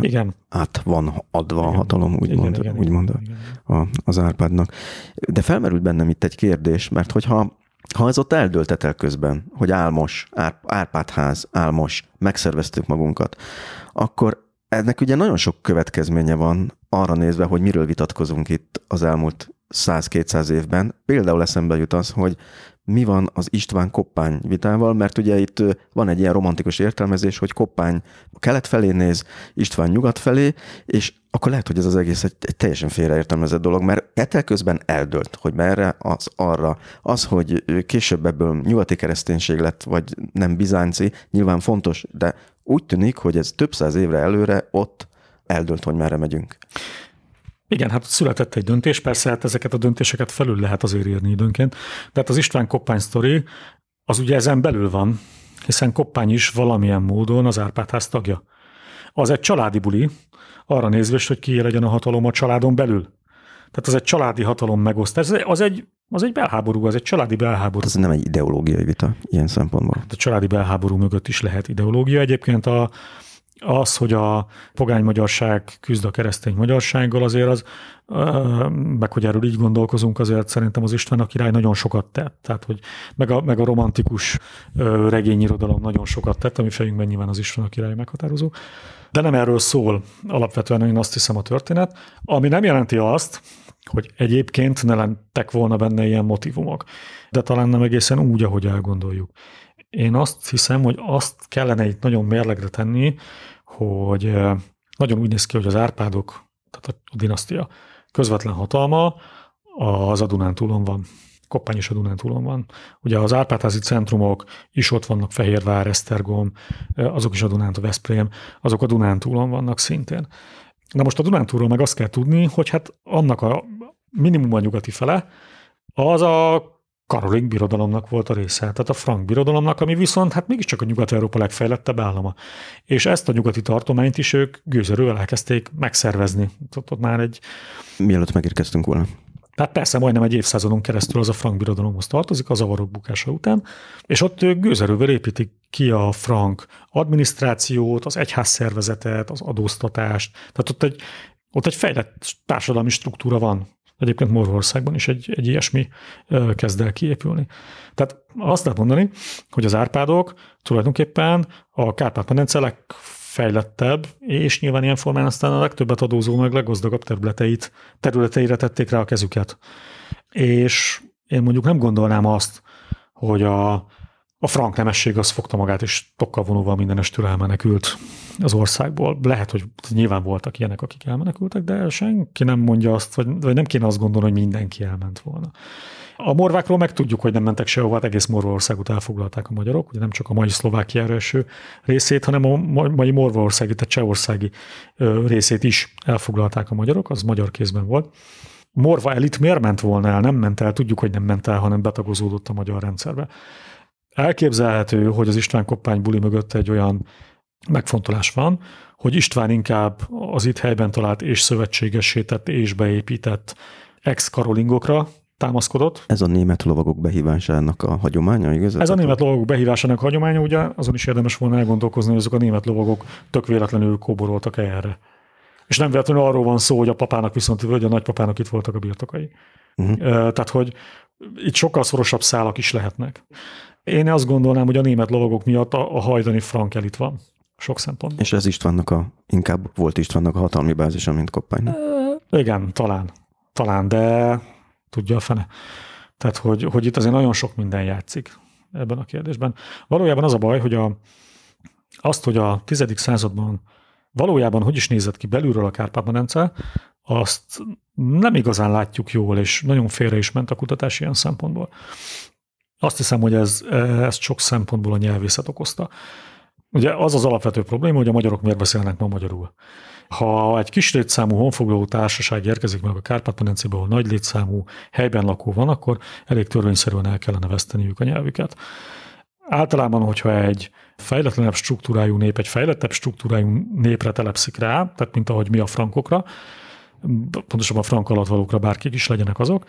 igen. át van adva igen. a hatalom, úgymond, úgy A, az Árpádnak. De felmerült bennem itt egy kérdés, mert hogyha ha ez ott el közben, hogy álmos, ár, Árpádház, álmos, megszerveztük magunkat, akkor ennek ugye nagyon sok következménye van arra nézve, hogy miről vitatkozunk itt az elmúlt 100-200 évben. Például eszembe jut az, hogy mi van az István Koppány vitával, mert ugye itt van egy ilyen romantikus értelmezés, hogy Koppány kelet felé néz, István nyugat felé, és akkor lehet, hogy ez az egész egy, egy teljesen félreértelmezett dolog, mert etel közben eldölt, hogy merre, az arra. Az, hogy később ebből nyugati kereszténység lett, vagy nem bizánci, nyilván fontos, de úgy tűnik, hogy ez több száz évre előre ott eldölt, hogy merre megyünk. Igen, hát született egy döntés, persze hát ezeket a döntéseket felül lehet azért írni időnként, de hát az István Koppány sztori, az ugye ezen belül van, hiszen Koppány is valamilyen módon az Árpád ház tagja. Az egy családi buli, arra nézve, hogy ki legyen a hatalom a családon belül. Tehát az egy családi hatalom megosztás, az egy, az egy, az egy belháború, az egy családi belháború. Ez nem egy ideológiai vita ilyen szempontból. A családi belháború mögött is lehet ideológia. Egyébként a, az, hogy a pogány magyarság küzd a keresztény magyarsággal, azért az, meg hogy erről így gondolkozunk, azért szerintem az István a király nagyon sokat tett. Tehát, hogy meg a, meg a romantikus regényirodalom nagyon sokat tett, ami fejünkben nyilván az István a király meghatározó. De nem erről szól alapvetően, én azt hiszem a történet, ami nem jelenti azt, hogy egyébként ne lentek volna benne ilyen motivumok, de talán nem egészen úgy, ahogy elgondoljuk én azt hiszem, hogy azt kellene itt nagyon mérlegre tenni, hogy eh, nagyon úgy néz ki, hogy az Árpádok, tehát a dinasztia közvetlen hatalma az a Dunántúlon van. Koppány is a Dunántúlon van. Ugye az Árpátázi centrumok is ott vannak, Fehérvár, Esztergom, eh, azok is a Dunánt, a Veszprém, azok a Dunántúlon vannak szintén. Na most a Dunántúlról meg azt kell tudni, hogy hát annak a minimum a nyugati fele, az a Karoling birodalomnak volt a része, tehát a frank birodalomnak, ami viszont hát mégiscsak a Nyugat-Európa legfejlettebb állama. És ezt a nyugati tartományt is ők gőzerővel elkezdték megszervezni. Ott, ott már egy... Mielőtt megérkeztünk volna. Tehát persze majdnem egy évszázadon keresztül az a frank birodalomhoz tartozik, az avarok bukása után, és ott gőzerővel építik ki a frank adminisztrációt, az egyház szervezetet, az adóztatást, tehát ott egy, ott egy fejlett társadalmi struktúra van Egyébként Morvországban is egy, egy ilyesmi kezd el kiépülni. Tehát azt lehet mondani, hogy az Árpádok tulajdonképpen a Kárpát-medence legfejlettebb, és nyilván ilyen formán aztán a legtöbbet adózó, meg leggazdagabb területeit, területeire tették rá a kezüket. És én mondjuk nem gondolnám azt, hogy a, a frank nemesség az fogta magát, és tokkal vonóval mindenestől elmenekült az országból. Lehet, hogy nyilván voltak ilyenek, akik elmenekültek, de senki nem mondja azt, vagy, vagy nem kéne azt gondolni, hogy mindenki elment volna. A morvákról meg tudjuk, hogy nem mentek sehova, hát egész Morvaországot elfoglalták a magyarok, ugye nem csak a mai szlovákiára első részét, hanem a mai morvaországi, tehát csehországi részét is elfoglalták a magyarok, az magyar kézben volt. Morva elit miért ment volna el? Nem ment el, tudjuk, hogy nem ment el, hanem betagozódott a magyar rendszerbe. Elképzelhető, hogy az István Koppány buli mögött egy olyan megfontolás van, hogy István inkább az itt helyben talált és szövetségesített és beépített ex-karolingokra támaszkodott. Ez a német lovagok behívásának a hagyománya, igaz? Ez a német lovagok behívásának a hagyománya, ugye azon is érdemes volna elgondolkozni, hogy azok a német lovagok tök véletlenül kóboroltak -e erre. És nem véletlenül arról van szó, hogy a papának viszont, vagy a nagypapának itt voltak a birtokai. Uh-huh. Tehát, hogy itt sokkal szorosabb szálak is lehetnek. Én azt gondolnám, hogy a német lovagok miatt a, a hajdani frank elit van. Sok szempontból. És ez Istvánnak a, inkább volt Istvánnak a hatalmi bázisa, mint Koppány. E, igen, talán. Talán, de tudja a fene. Tehát, hogy, hogy itt azért nagyon sok minden játszik ebben a kérdésben. Valójában az a baj, hogy a, azt, hogy a tizedik században valójában hogy is nézett ki belülről a Kárpát-medence, azt nem igazán látjuk jól, és nagyon félre is ment a kutatás ilyen szempontból. Azt hiszem, hogy ez, ez sok szempontból a nyelvészet okozta. Ugye az az alapvető probléma, hogy a magyarok miért beszélnek ma magyarul. Ha egy kis létszámú honfoglaló társaság érkezik meg a Kárpát-medencébe, ahol nagy létszámú helyben lakó van, akkor elég törvényszerűen el kellene veszteniük a nyelvüket. Általában, hogyha egy fejletlenebb struktúrájú nép, egy fejlettebb struktúrájú népre telepszik rá, tehát mint ahogy mi a frankokra, pontosabban a frank alatt valókra bárkik is legyenek azok,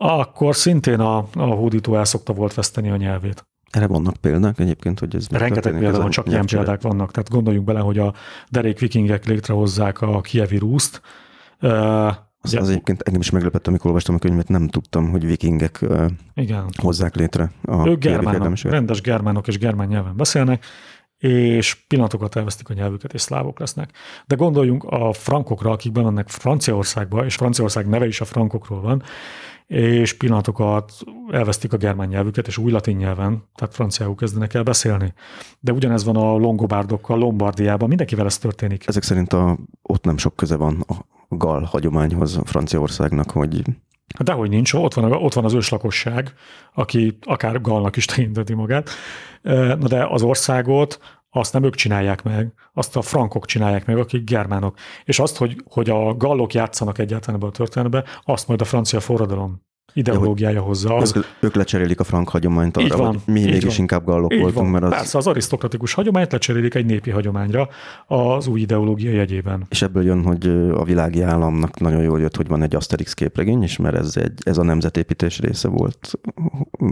akkor szintén a, a hódító szokta volt veszteni a nyelvét. Erre vannak példák egyébként, hogy ez Rengeteg példa van, csak ilyen példák vannak. Tehát gondoljunk bele, hogy a derék vikingek létrehozzák a kievi rúszt. Az, az egyébként engem is meglepett, amikor olvastam a könyvet, nem tudtam, hogy vikingek Igen. hozzák létre a Ők germánok, rendes germánok és germán nyelven beszélnek, és pillanatokat elvesztik a nyelvüket, és szlávok lesznek. De gondoljunk a frankokra, akik bemennek Franciaországba, és Franciaország neve is a frankokról van, és pillanatokat elvesztik a germán nyelvüket, és új latin nyelven, tehát franciául kezdenek el beszélni. De ugyanez van a longobárdokkal, Lombardiában, mindenkivel ez történik. Ezek szerint a, ott nem sok köze van a gal hagyományhoz a Franciaországnak, hogy hát Dehogy nincs, ott van, ott van az őslakosság, aki akár galnak is tekinteti magát, na de az országot azt nem ők csinálják meg, azt a frankok csinálják meg, akik germánok. És azt, hogy, hogy a gallok játszanak egyáltalán ebbe a történetbe, azt majd a francia forradalom ideológiája hozzá. Az... Ők, ők lecserélik a frank hagyományt arra, van, hogy mi mégis van. inkább gallok így voltunk. Van. Mert az... Persze, az arisztokratikus hagyományt lecserélik egy népi hagyományra az új ideológia jegyében. És ebből jön, hogy a világi államnak nagyon jól jött, hogy van egy Asterix képregény is, mert ez, egy, ez a nemzetépítés része volt.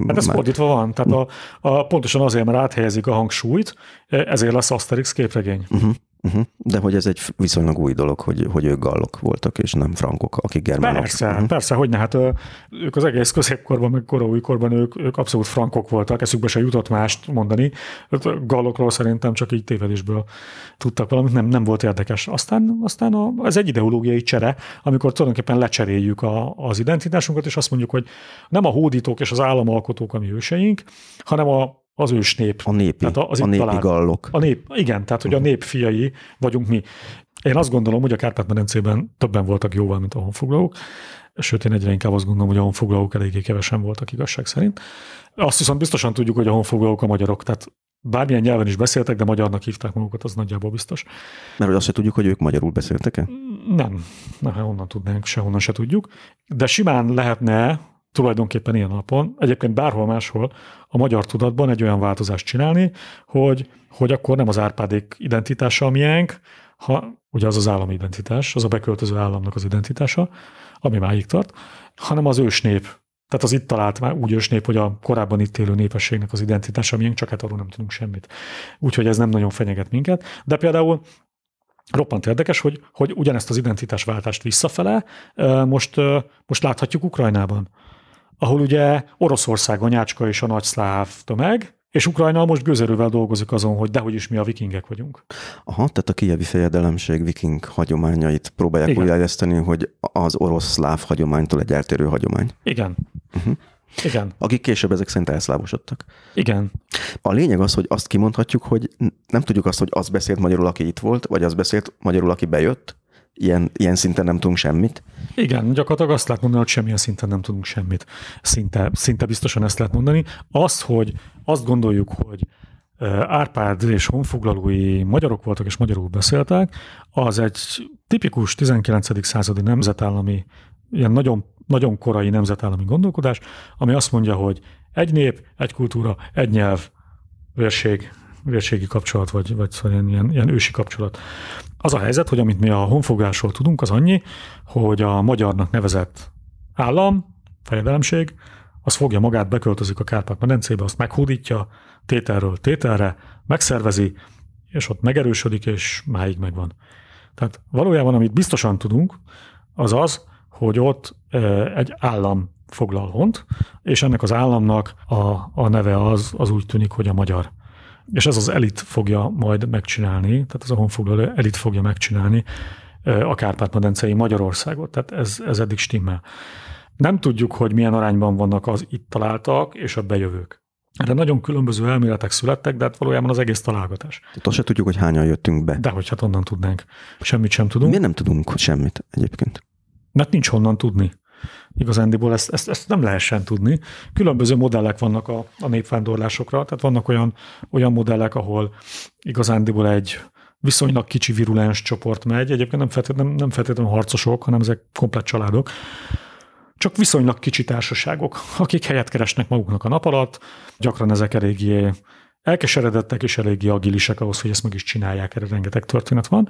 Hát ez már... fordítva van. Tehát a, a, pontosan azért, mert áthelyezik a hangsúlyt, e- ezért lesz Asterix képregény. Uh-huh. Uh-huh. De hogy ez egy viszonylag új dolog, hogy, hogy ők gallok voltak, és nem frankok, akik germánok. Persze, uh-huh. persze, hogy ne, hát ők az egész középkorban, meg korban ők, ők abszolút frankok voltak, eszükbe se jutott mást mondani. Hát, gallokról szerintem csak így tévedésből tudtak valamit, nem, nem volt érdekes. Aztán, aztán a, ez egy ideológiai csere, amikor tulajdonképpen lecseréljük a, az identitásunkat, és azt mondjuk, hogy nem a hódítók és az államalkotók a mi őseink, hanem a az nép. A népi, tehát az a népi talán, gallok. A nép, igen, tehát hogy a nép fiai vagyunk mi. Én azt gondolom, hogy a Kárpát-medencében többen voltak jóval, mint a honfoglalók, sőt én egyre inkább azt gondolom, hogy a honfoglalók eléggé kevesen voltak igazság szerint. Azt viszont biztosan tudjuk, hogy a honfoglalók a magyarok, tehát bármilyen nyelven is beszéltek, de magyarnak hívták magukat, az nagyjából biztos. Mert hogy azt se tudjuk, hogy ők magyarul beszéltek-e? Nem, na honnan hát tudnánk, sehonnan se tudjuk. De simán lehetne tulajdonképpen ilyen napon, egyébként bárhol máshol a magyar tudatban egy olyan változást csinálni, hogy, hogy akkor nem az Árpádék identitása a miénk, ha, ugye az az állami identitás, az a beköltöző államnak az identitása, ami máig tart, hanem az ősnép. Tehát az itt talált már úgy ősnép, hogy a korábban itt élő népességnek az identitása miénk, csak hát arról nem tudunk semmit. Úgyhogy ez nem nagyon fenyeget minket. De például roppant érdekes, hogy, hogy ugyanezt az identitásváltást visszafele most, most láthatjuk Ukrajnában ahol ugye Oroszország a nyácska és a nagy szláv tömeg, és Ukrajna most gőzerővel dolgozik azon, hogy dehogy is mi a vikingek vagyunk. Aha, tehát a kijevi fejedelemség viking hagyományait próbálják újjájeszteni, hogy az orosz-szláv hagyománytól egy eltérő hagyomány. Igen. Uh-huh. Igen. Akik később ezek szerint elszlávosodtak. Igen. A lényeg az, hogy azt kimondhatjuk, hogy nem tudjuk azt, hogy az beszélt magyarul, aki itt volt, vagy az beszélt magyarul, aki bejött, ilyen, ilyen szinten nem tudunk semmit? Igen, gyakorlatilag azt lehet mondani, hogy semmilyen szinten nem tudunk semmit. Szinte, szinte biztosan ezt lehet mondani. Az, hogy azt gondoljuk, hogy Árpád és honfoglalói magyarok voltak és magyarul beszéltek, az egy tipikus 19. századi nemzetállami, ilyen nagyon, nagyon korai nemzetállami gondolkodás, ami azt mondja, hogy egy nép, egy kultúra, egy nyelv, vérség, vérségi kapcsolat, vagy, vagy szóval ilyen, ilyen, ilyen ősi kapcsolat. Az a helyzet, hogy amit mi a honfogásról tudunk, az annyi, hogy a magyarnak nevezett állam, fejedelemség, az fogja magát, beköltözik a Kárpát-medencébe, azt meghódítja tételről tételre, megszervezi, és ott megerősödik, és máig megvan. Tehát valójában, amit biztosan tudunk, az az, hogy ott egy állam foglal hont, és ennek az államnak a, a neve az, az úgy tűnik, hogy a magyar és ez az elit fogja majd megcsinálni, tehát az a honfoglaló elit fogja megcsinálni a Kárpát-medencei Magyarországot, tehát ez, ez eddig stimmel. Nem tudjuk, hogy milyen arányban vannak az itt találtak és a bejövők. Erre nagyon különböző elméletek születtek, de hát valójában az egész találgatás. Tehát azt se tudjuk, hogy hányan jöttünk be. De hogy hát onnan tudnánk. Semmit sem tudunk. Miért nem tudunk semmit egyébként? Mert nincs honnan tudni igazándiból ezt, ezt, ezt nem lehessen tudni. Különböző modellek vannak a, a népvándorlásokra, tehát vannak olyan, olyan modellek, ahol igazándiból egy viszonylag kicsi virulens csoport megy, egyébként nem feltétlenül, nem, nem feltétlenül harcosok, hanem ezek komplet családok, csak viszonylag kicsi társaságok, akik helyet keresnek maguknak a nap alatt, gyakran ezek eléggé elkeseredettek és eléggé agilisek ahhoz, hogy ezt meg is csinálják, erre rengeteg történet van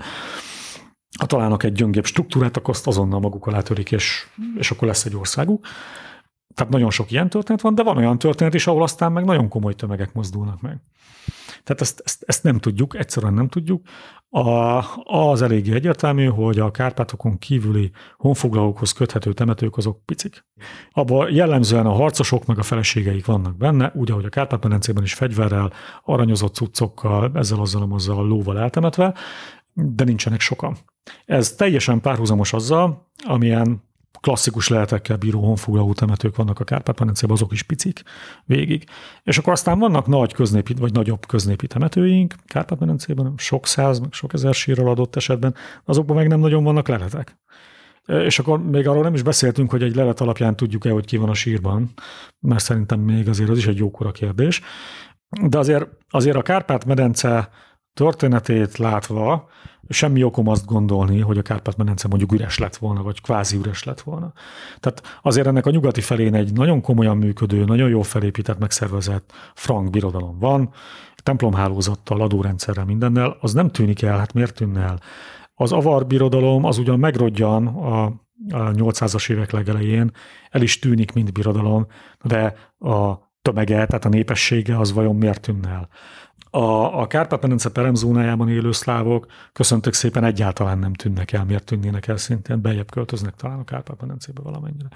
ha találnak egy gyöngébb struktúrát, akkor azt azonnal maguk alá törik, és, és akkor lesz egy országuk. Tehát nagyon sok ilyen történet van, de van olyan történet is, ahol aztán meg nagyon komoly tömegek mozdulnak meg. Tehát ezt, ezt, ezt nem tudjuk, egyszerűen nem tudjuk. A, az eléggé egyértelmű, hogy a Kárpátokon kívüli honfoglalókhoz köthető temetők azok picik. Abban jellemzően a harcosok meg a feleségeik vannak benne, úgy, ahogy a Kárpát-medencében is fegyverrel, aranyozott cuccokkal, ezzel azzal azzal a lóval eltemetve, de nincsenek sokan. Ez teljesen párhuzamos azzal, amilyen klasszikus lehetekkel bíró honfoglaló temetők vannak a Kárpát-medencében, azok is picik végig. És akkor aztán vannak nagy köznépi, vagy nagyobb köznépi temetőink, Kárpát-medencében sok száz, meg sok ezer sírral adott esetben, azokban meg nem nagyon vannak leletek. És akkor még arról nem is beszéltünk, hogy egy lelet alapján tudjuk-e, hogy ki van a sírban, mert szerintem még azért az is egy jókora kérdés. De azért, azért a Kárpát-medence történetét látva semmi okom azt gondolni, hogy a Kárpát-medence mondjuk üres lett volna, vagy kvázi üres lett volna. Tehát azért ennek a nyugati felén egy nagyon komolyan működő, nagyon jól felépített, megszervezett frank birodalom van, templomhálózattal, adórendszerrel, mindennel, az nem tűnik el, hát miért tűnne el? Az avar birodalom az ugyan megrodjan a 800-as évek legelején el is tűnik, mint birodalom, de a tömege, tehát a népessége az vajon miért tűnne el? a, a Kárpát-medence peremzónájában élő szlávok köszöntök szépen egyáltalán nem tűnnek el, miért tűnnének el szintén, beljebb költöznek talán a Kárpát-medencébe valamennyire.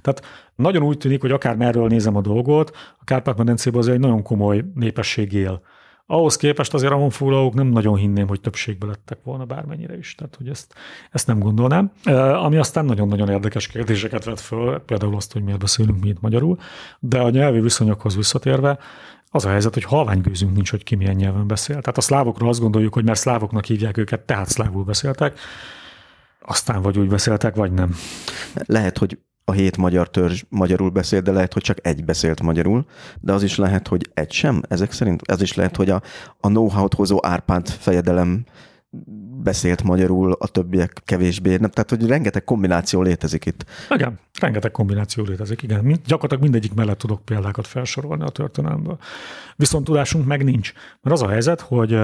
Tehát nagyon úgy tűnik, hogy akár merről nézem a dolgot, a Kárpát-medencében azért egy nagyon komoly népesség él. Ahhoz képest azért a honfoglalók nem nagyon hinném, hogy többségbe lettek volna bármennyire is, tehát hogy ezt, ezt nem gondolnám. E, ami aztán nagyon-nagyon érdekes kérdéseket vet föl, például azt, hogy miért beszélünk mi itt magyarul, de a nyelvi viszonyokhoz visszatérve, az a helyzet, hogy halványgőzünk nincs, hogy ki milyen nyelven beszél. Tehát a szlávokra azt gondoljuk, hogy mert szlávoknak hívják őket, tehát szlávul beszéltek, aztán vagy úgy beszéltek, vagy nem. Lehet, hogy a hét magyar törzs magyarul beszélt, de lehet, hogy csak egy beszélt magyarul, de az is lehet, hogy egy sem, ezek szerint. Ez is lehet, hogy a, a know-how-t hozó Árpád fejedelem beszélt magyarul, a többiek kevésbé. Nem, tehát, hogy rengeteg kombináció létezik itt. Igen, rengeteg kombináció létezik, igen. Mind, gyakorlatilag mindegyik mellett tudok példákat felsorolni a történelmből. Viszont tudásunk meg nincs. Mert az a helyzet, hogy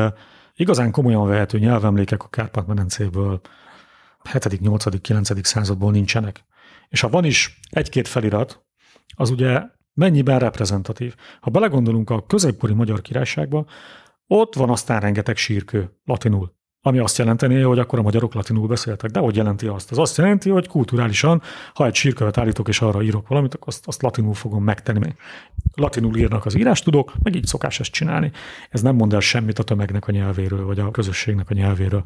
igazán komolyan vehető nyelvemlékek a Kárpát-medencéből 7., 8., 9. századból nincsenek. És ha van is egy-két felirat, az ugye mennyiben reprezentatív. Ha belegondolunk a középkori magyar királyságba, ott van aztán rengeteg sírkő, latinul ami azt jelenteni, hogy akkor a magyarok latinul beszéltek. De hogy jelenti azt? Ez azt jelenti, hogy kulturálisan, ha egy sírkövet állítok és arra írok valamit, akkor azt, azt latinul fogom megtenni. Latinul írnak az tudok, meg így szokás ezt csinálni. Ez nem mond el semmit a tömegnek a nyelvéről, vagy a közösségnek a nyelvéről.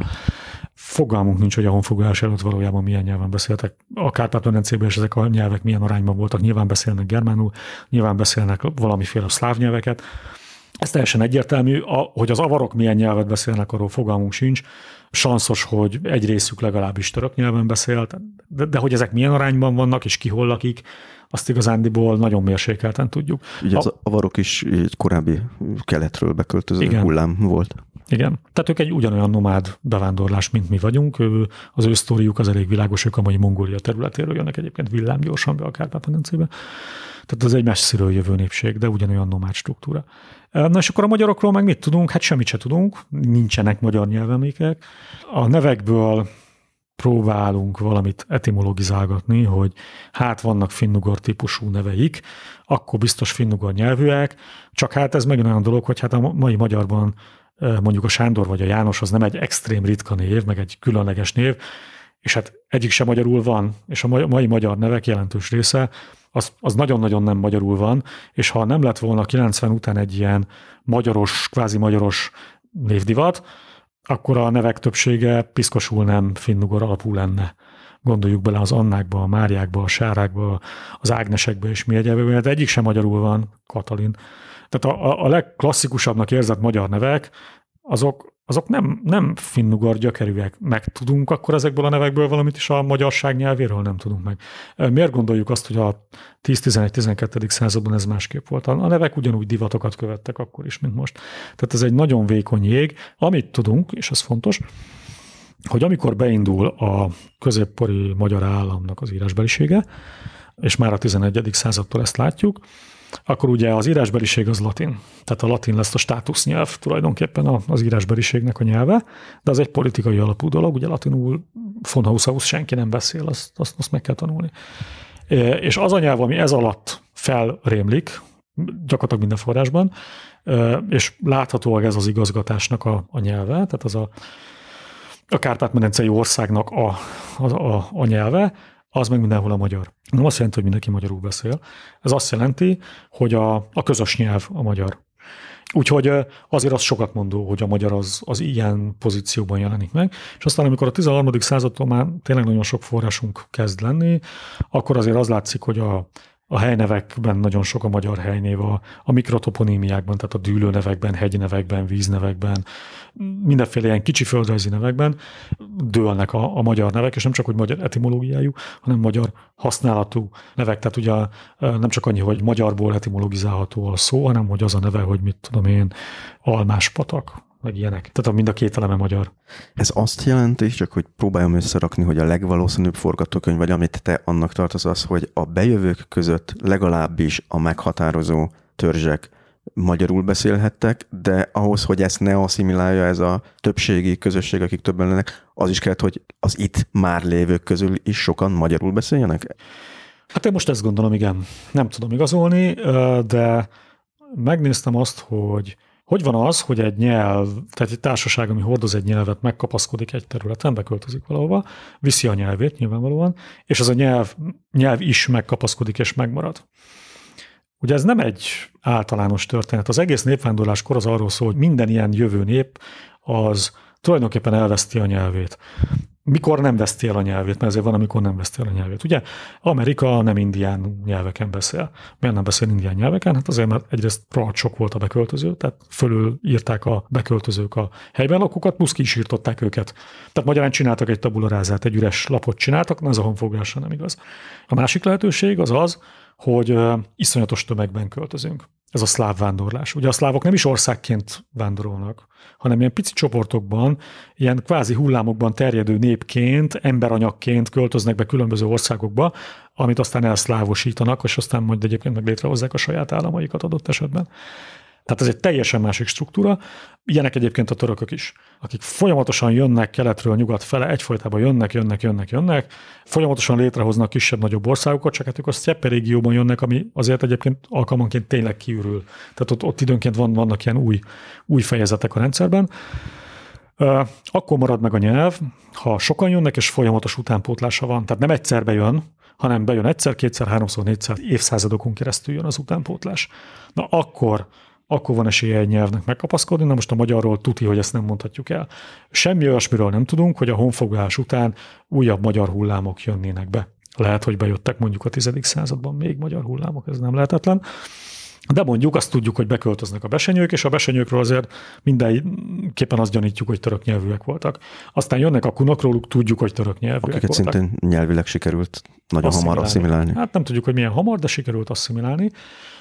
Fogalmunk nincs, hogy a honfoglalás előtt valójában milyen nyelven beszéltek. A Kárpát-medencében is ezek a nyelvek milyen arányban voltak. Nyilván beszélnek germánul, nyilván beszélnek valamiféle szláv nyelveket ez teljesen egyértelmű, hogy az avarok milyen nyelvet beszélnek, arról fogalmunk sincs. Sanszos, hogy egy részük legalábbis török nyelven beszélt, de, de hogy ezek milyen arányban vannak, és ki hol lakik, azt igazándiból nagyon mérsékelten tudjuk. Ugye a, az avarok is egy korábbi keletről beköltöző igen. hullám volt. Igen. Tehát ők egy ugyanolyan nomád bevándorlás, mint mi vagyunk. az ő az elég világos, ők mai Mongólia területéről jönnek egyébként villámgyorsan be a Kárpát-medencébe. Tehát az egy szülő jövő népség, de ugyanolyan nomád struktúra. Na és akkor a magyarokról meg mit tudunk? Hát semmit se tudunk, nincsenek magyar nyelvemlékek. A nevekből próbálunk valamit etimologizálgatni, hogy hát vannak finnugor típusú neveik, akkor biztos finnugor nyelvűek, csak hát ez megint olyan dolog, hogy hát a mai magyarban mondjuk a Sándor vagy a János az nem egy extrém ritka név, meg egy különleges név, és hát egyik sem magyarul van, és a mai magyar nevek jelentős része az, az nagyon-nagyon nem magyarul van, és ha nem lett volna 90 után egy ilyen magyaros, kvázi magyaros névdivat, akkor a nevek többsége piszkosul nem finnugor alapú lenne. Gondoljuk bele az Annákba, a Máriákba, a Sárákba, az Ágnesekbe és mi egyébként, mert egyik sem magyarul van, Katalin. Tehát a, a legklasszikusabbnak érzett magyar nevek, azok azok nem, nem finnugor gyökerűek. Meg tudunk akkor ezekből a nevekből valamit is a magyarság nyelvéről nem tudunk meg. Miért gondoljuk azt, hogy a 10-11-12. században ez másképp volt? A nevek ugyanúgy divatokat követtek akkor is, mint most. Tehát ez egy nagyon vékony jég. Amit tudunk, és ez fontos, hogy amikor beindul a középpori magyar államnak az írásbelisége, és már a 11. századtól ezt látjuk, akkor ugye az írásbeliség az latin. Tehát a latin lesz a státusznyelv tulajdonképpen az írásbeliségnek a nyelve, de az egy politikai alapú dolog, ugye latinul von senki nem beszél, azt, azt, azt meg kell tanulni. És az a nyelv, ami ez alatt felrémlik, gyakorlatilag minden forrásban, és láthatóan ez az igazgatásnak a, a nyelve, tehát az a, a Kárpát-medencei országnak a, a, a, a nyelve, az meg mindenhol a magyar. Nem azt jelenti, hogy mindenki magyarul beszél. Ez azt jelenti, hogy a, a közös nyelv a magyar. Úgyhogy azért az sokat mondó, hogy a magyar az, az ilyen pozícióban jelenik meg, és aztán amikor a 13. századtól már tényleg nagyon sok forrásunk kezd lenni, akkor azért az látszik, hogy a, a helynevekben nagyon sok a magyar helynév, a, a mikrotoponímiákban, tehát a dűlőnevekben, hegynevekben, víznevekben, mindenféle ilyen kicsi földrajzi nevekben dőlnek a, a magyar nevek, és nem csak hogy magyar etimológiájú, hanem magyar használatú nevek. Tehát ugye nem csak annyi, hogy magyarból etimologizálható a szó, hanem hogy az a neve, hogy mit tudom én, patak, vagy ilyenek. Tehát mind a két eleme magyar. Ez azt jelenti, csak hogy próbáljam összerakni, hogy a legvalószínűbb forgatókönyv, vagy amit te annak tartasz, az, hogy a bejövők között legalábbis a meghatározó törzsek magyarul beszélhettek, de ahhoz, hogy ezt ne asszimilálja ez a többségi közösség, akik többen lennek, az is kellett, hogy az itt már lévők közül is sokan magyarul beszéljenek? Hát én most ezt gondolom, igen. Nem tudom igazolni, de megnéztem azt, hogy hogy van az, hogy egy nyelv, tehát egy társaság, ami hordoz egy nyelvet, megkapaszkodik egy területen, beköltözik valahova, viszi a nyelvét nyilvánvalóan, és az a nyelv, nyelv is megkapaszkodik és megmarad. Ugye ez nem egy általános történet. Az egész népvándorláskor az arról szól, hogy minden ilyen jövő nép az tulajdonképpen elveszti a nyelvét. Mikor nem vesztél a nyelvét, mert ezért van, amikor nem vesztél a nyelvét. Ugye Amerika nem indián nyelveken beszél. Miért nem beszél indián nyelveken? Hát azért, mert egyrészt rohadt sok volt a beköltöző, tehát fölül írták a beköltözők a helyben lakókat, plusz ki is írtották őket. Tehát magyarán csináltak egy tabularázát, egy üres lapot csináltak, na ez a honfogásra nem igaz. A másik lehetőség az az, hogy iszonyatos tömegben költözünk ez a szláv vándorlás. Ugye a szlávok nem is országként vándorolnak, hanem ilyen pici csoportokban, ilyen kvázi hullámokban terjedő népként, emberanyagként költöznek be különböző országokba, amit aztán elszlávosítanak, és aztán majd egyébként meg létrehozzák a saját államaikat adott esetben. Tehát ez egy teljesen másik struktúra. Ilyenek egyébként a törökök is, akik folyamatosan jönnek keletről nyugat fele, egyfolytában jönnek, jönnek, jönnek, jönnek, folyamatosan létrehoznak kisebb-nagyobb országokat, csak hát ők a Szeppe régióban jönnek, ami azért egyébként alkalmanként tényleg kiürül. Tehát ott, ott időnként van, vannak ilyen új, új fejezetek a rendszerben. Akkor marad meg a nyelv, ha sokan jönnek, és folyamatos utánpótlása van. Tehát nem egyszer bejön, hanem bejön egyszer, kétszer, háromszor, négyszer, évszázadokon keresztül jön az utánpótlás. Na akkor akkor van esélye egy nyelvnek megkapaszkodni, na most a magyarról tuti, hogy ezt nem mondhatjuk el. Semmi olyasmiről nem tudunk, hogy a honfoglalás után újabb magyar hullámok jönnének be. Lehet, hogy bejöttek mondjuk a 10. században még magyar hullámok, ez nem lehetetlen. De mondjuk azt tudjuk, hogy beköltöznek a besenyők, és a besenyőkről azért mindenképpen azt gyanítjuk, hogy török nyelvűek voltak. Aztán jönnek a kunokról, tudjuk, hogy török nyelvűek Akiket voltak. szintén nyelvileg sikerült nagyon hamar asszimilálni. Hát nem tudjuk, hogy milyen hamar, de sikerült asszimilálni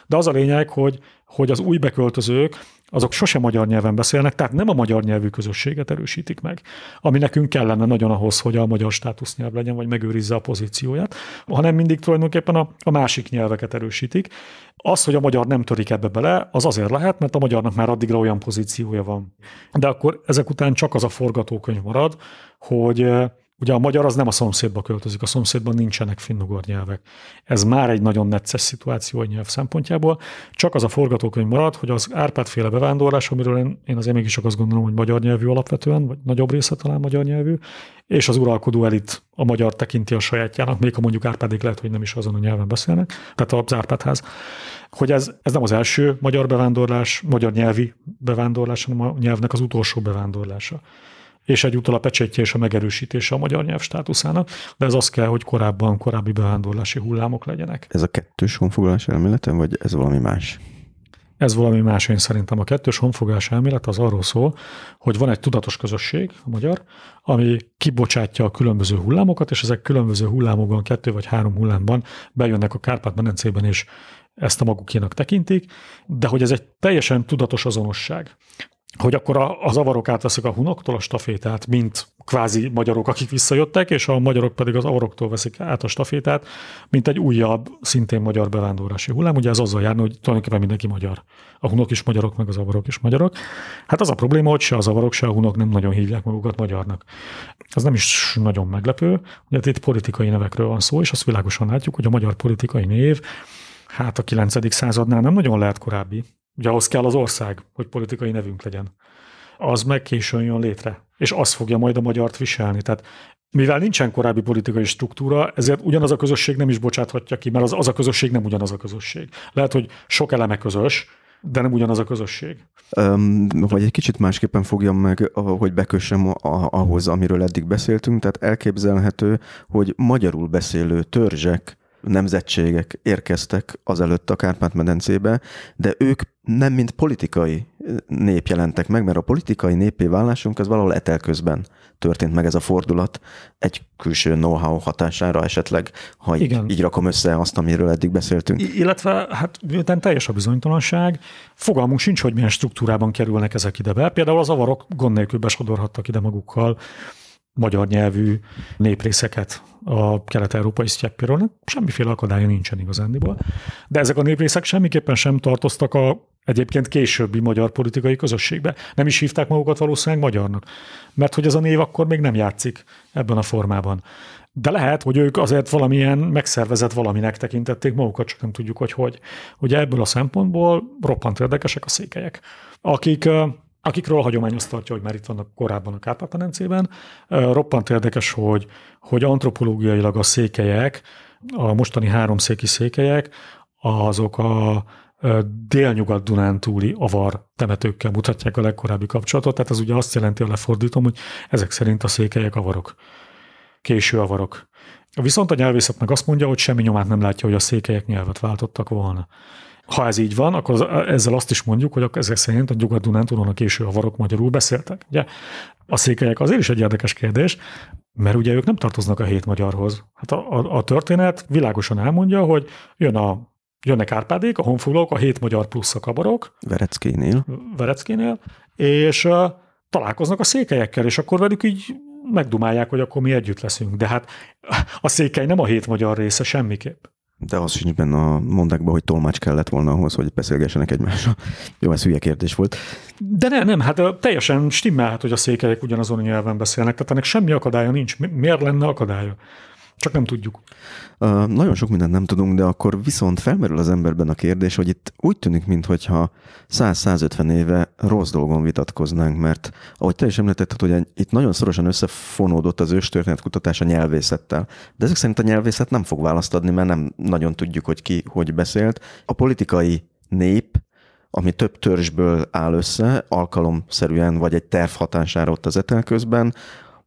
de az a lényeg, hogy, hogy az új beköltözők azok sosem magyar nyelven beszélnek, tehát nem a magyar nyelvű közösséget erősítik meg, ami nekünk kellene nagyon ahhoz, hogy a magyar státusznyelv legyen, vagy megőrizze a pozícióját, hanem mindig tulajdonképpen a, a másik nyelveket erősítik. Az, hogy a magyar nem törik ebbe bele, az azért lehet, mert a magyarnak már addigra olyan pozíciója van. De akkor ezek után csak az a forgatókönyv marad, hogy Ugye a magyar az nem a szomszédba költözik, a szomszédban nincsenek finnugor nyelvek. Ez már egy nagyon necces szituáció a nyelv szempontjából. Csak az a forgatókönyv marad, hogy az Árpád-féle bevándorlás, amiről én, én azért csak azt gondolom, hogy magyar nyelvű alapvetően, vagy nagyobb része talán magyar nyelvű, és az uralkodó elit a magyar tekinti a sajátjának, még ha mondjuk Árpádék lehet, hogy nem is azon a nyelven beszélnek, tehát az Árpádház, hogy ez, ez nem az első magyar bevándorlás, magyar nyelvi bevándorlás, hanem a nyelvnek az utolsó bevándorlása és egyúttal a pecsétje és a megerősítése a magyar nyelv státuszának, de ez az kell, hogy korábban korábbi bevándorlási hullámok legyenek. Ez a kettős honfoglalás elméletem, vagy ez valami más? Ez valami más, én szerintem. A kettős honfoglalás elmélet az arról szól, hogy van egy tudatos közösség, a magyar, ami kibocsátja a különböző hullámokat, és ezek különböző hullámokban, kettő vagy három hullámban bejönnek a Kárpát-medencében, és ezt a magukénak tekintik, de hogy ez egy teljesen tudatos azonosság hogy akkor a, a zavarok átveszik a hunoktól a stafétát, mint kvázi magyarok, akik visszajöttek, és a magyarok pedig az avaroktól veszik át a stafétát, mint egy újabb, szintén magyar bevándorlási hullám. Ugye ez azzal járna, hogy tulajdonképpen mindenki magyar. A hunok is magyarok, meg az avarok is magyarok. Hát az a probléma, hogy se az avarok, se a hunok nem nagyon hívják magukat magyarnak. Ez nem is nagyon meglepő, ugye itt politikai nevekről van szó, és azt világosan látjuk, hogy a magyar politikai név hát a 9. századnál nem nagyon lehet korábbi, Ugye ahhoz kell az ország, hogy politikai nevünk legyen. Az meg későn jön létre, és az fogja majd a magyart viselni. Tehát mivel nincsen korábbi politikai struktúra, ezért ugyanaz a közösség nem is bocsáthatja ki, mert az, az a közösség nem ugyanaz a közösség. Lehet, hogy sok eleme közös, de nem ugyanaz a közösség. Um, hogy egy kicsit másképpen fogjam meg, hogy bekössem a, ahhoz, amiről eddig beszéltünk, tehát elképzelhető, hogy magyarul beszélő törzsek nemzetségek érkeztek azelőtt a Kárpát-medencébe, de ők nem mint politikai nép jelentek meg, mert a politikai népé válásunk az valahol etelközben történt meg ez a fordulat, egy külső know-how hatására esetleg, ha így, Igen. így rakom össze azt, amiről eddig beszéltünk. I- illetve hát miután teljes a bizonytalanság, fogalmunk sincs, hogy milyen struktúrában kerülnek ezek ide be. Például az avarok gond nélkül besodorhattak ide magukkal magyar nyelvű néprészeket a kelet-európai sztyeppéről. Semmiféle akadálya nincsen igazándiból. De ezek a néprészek semmiképpen sem tartoztak a egyébként későbbi magyar politikai közösségbe. Nem is hívták magukat valószínűleg magyarnak, mert hogy ez a név akkor még nem játszik ebben a formában. De lehet, hogy ők azért valamilyen megszervezett valaminek tekintették magukat, csak nem tudjuk, hogy hogy. Ugye ebből a szempontból roppant érdekesek a székelyek, akik akikről hagyományos tartja, hogy már itt vannak korábban a Kárpát-medencében. Roppant érdekes, hogy, hogy antropológiailag a székelyek, a mostani három széki székelyek, azok a délnyugat-dunántúli avar temetőkkel mutatják a legkorábbi kapcsolatot, tehát ez ugye azt jelenti, a lefordítom, hogy ezek szerint a székelyek avarok, késő avarok. Viszont a nyelvészet meg azt mondja, hogy semmi nyomát nem látja, hogy a székelyek nyelvet váltottak volna ha ez így van, akkor ezzel azt is mondjuk, hogy ezek szerint a Nyugat-Dunántúlon a késő varok magyarul beszéltek. Ugye? A székelyek azért is egy érdekes kérdés, mert ugye ők nem tartoznak a hét magyarhoz. Hát a, a, a történet világosan elmondja, hogy jön a jönnek Árpádék, a honfoglalók, a hét magyar plusz a kabarok. Vereckénél. Vereckénél, és uh, találkoznak a székelyekkel, és akkor velük így megdumálják, hogy akkor mi együtt leszünk. De hát a székely nem a hét magyar része semmiképp. De az sincs benne a mondákban, hogy tolmács kellett volna ahhoz, hogy beszélgessenek egymással. Jó, ez hülye kérdés volt. De ne, nem, hát teljesen stimmelhet, hogy a székelyek ugyanazon a nyelven beszélnek, tehát ennek semmi akadálya nincs. Miért lenne akadálya? Csak nem tudjuk. Uh, nagyon sok mindent nem tudunk, de akkor viszont felmerül az emberben a kérdés, hogy itt úgy tűnik, mintha 100-150 éve rossz dolgon vitatkoznánk, mert ahogy te is említetted, hogy itt nagyon szorosan összefonódott az őstörténet kutatása a nyelvészettel. De ezek szerint a nyelvészet nem fog választ adni, mert nem nagyon tudjuk, hogy ki hogy beszélt. A politikai nép ami több törzsből áll össze, alkalomszerűen vagy egy terv hatására ott az etel közben,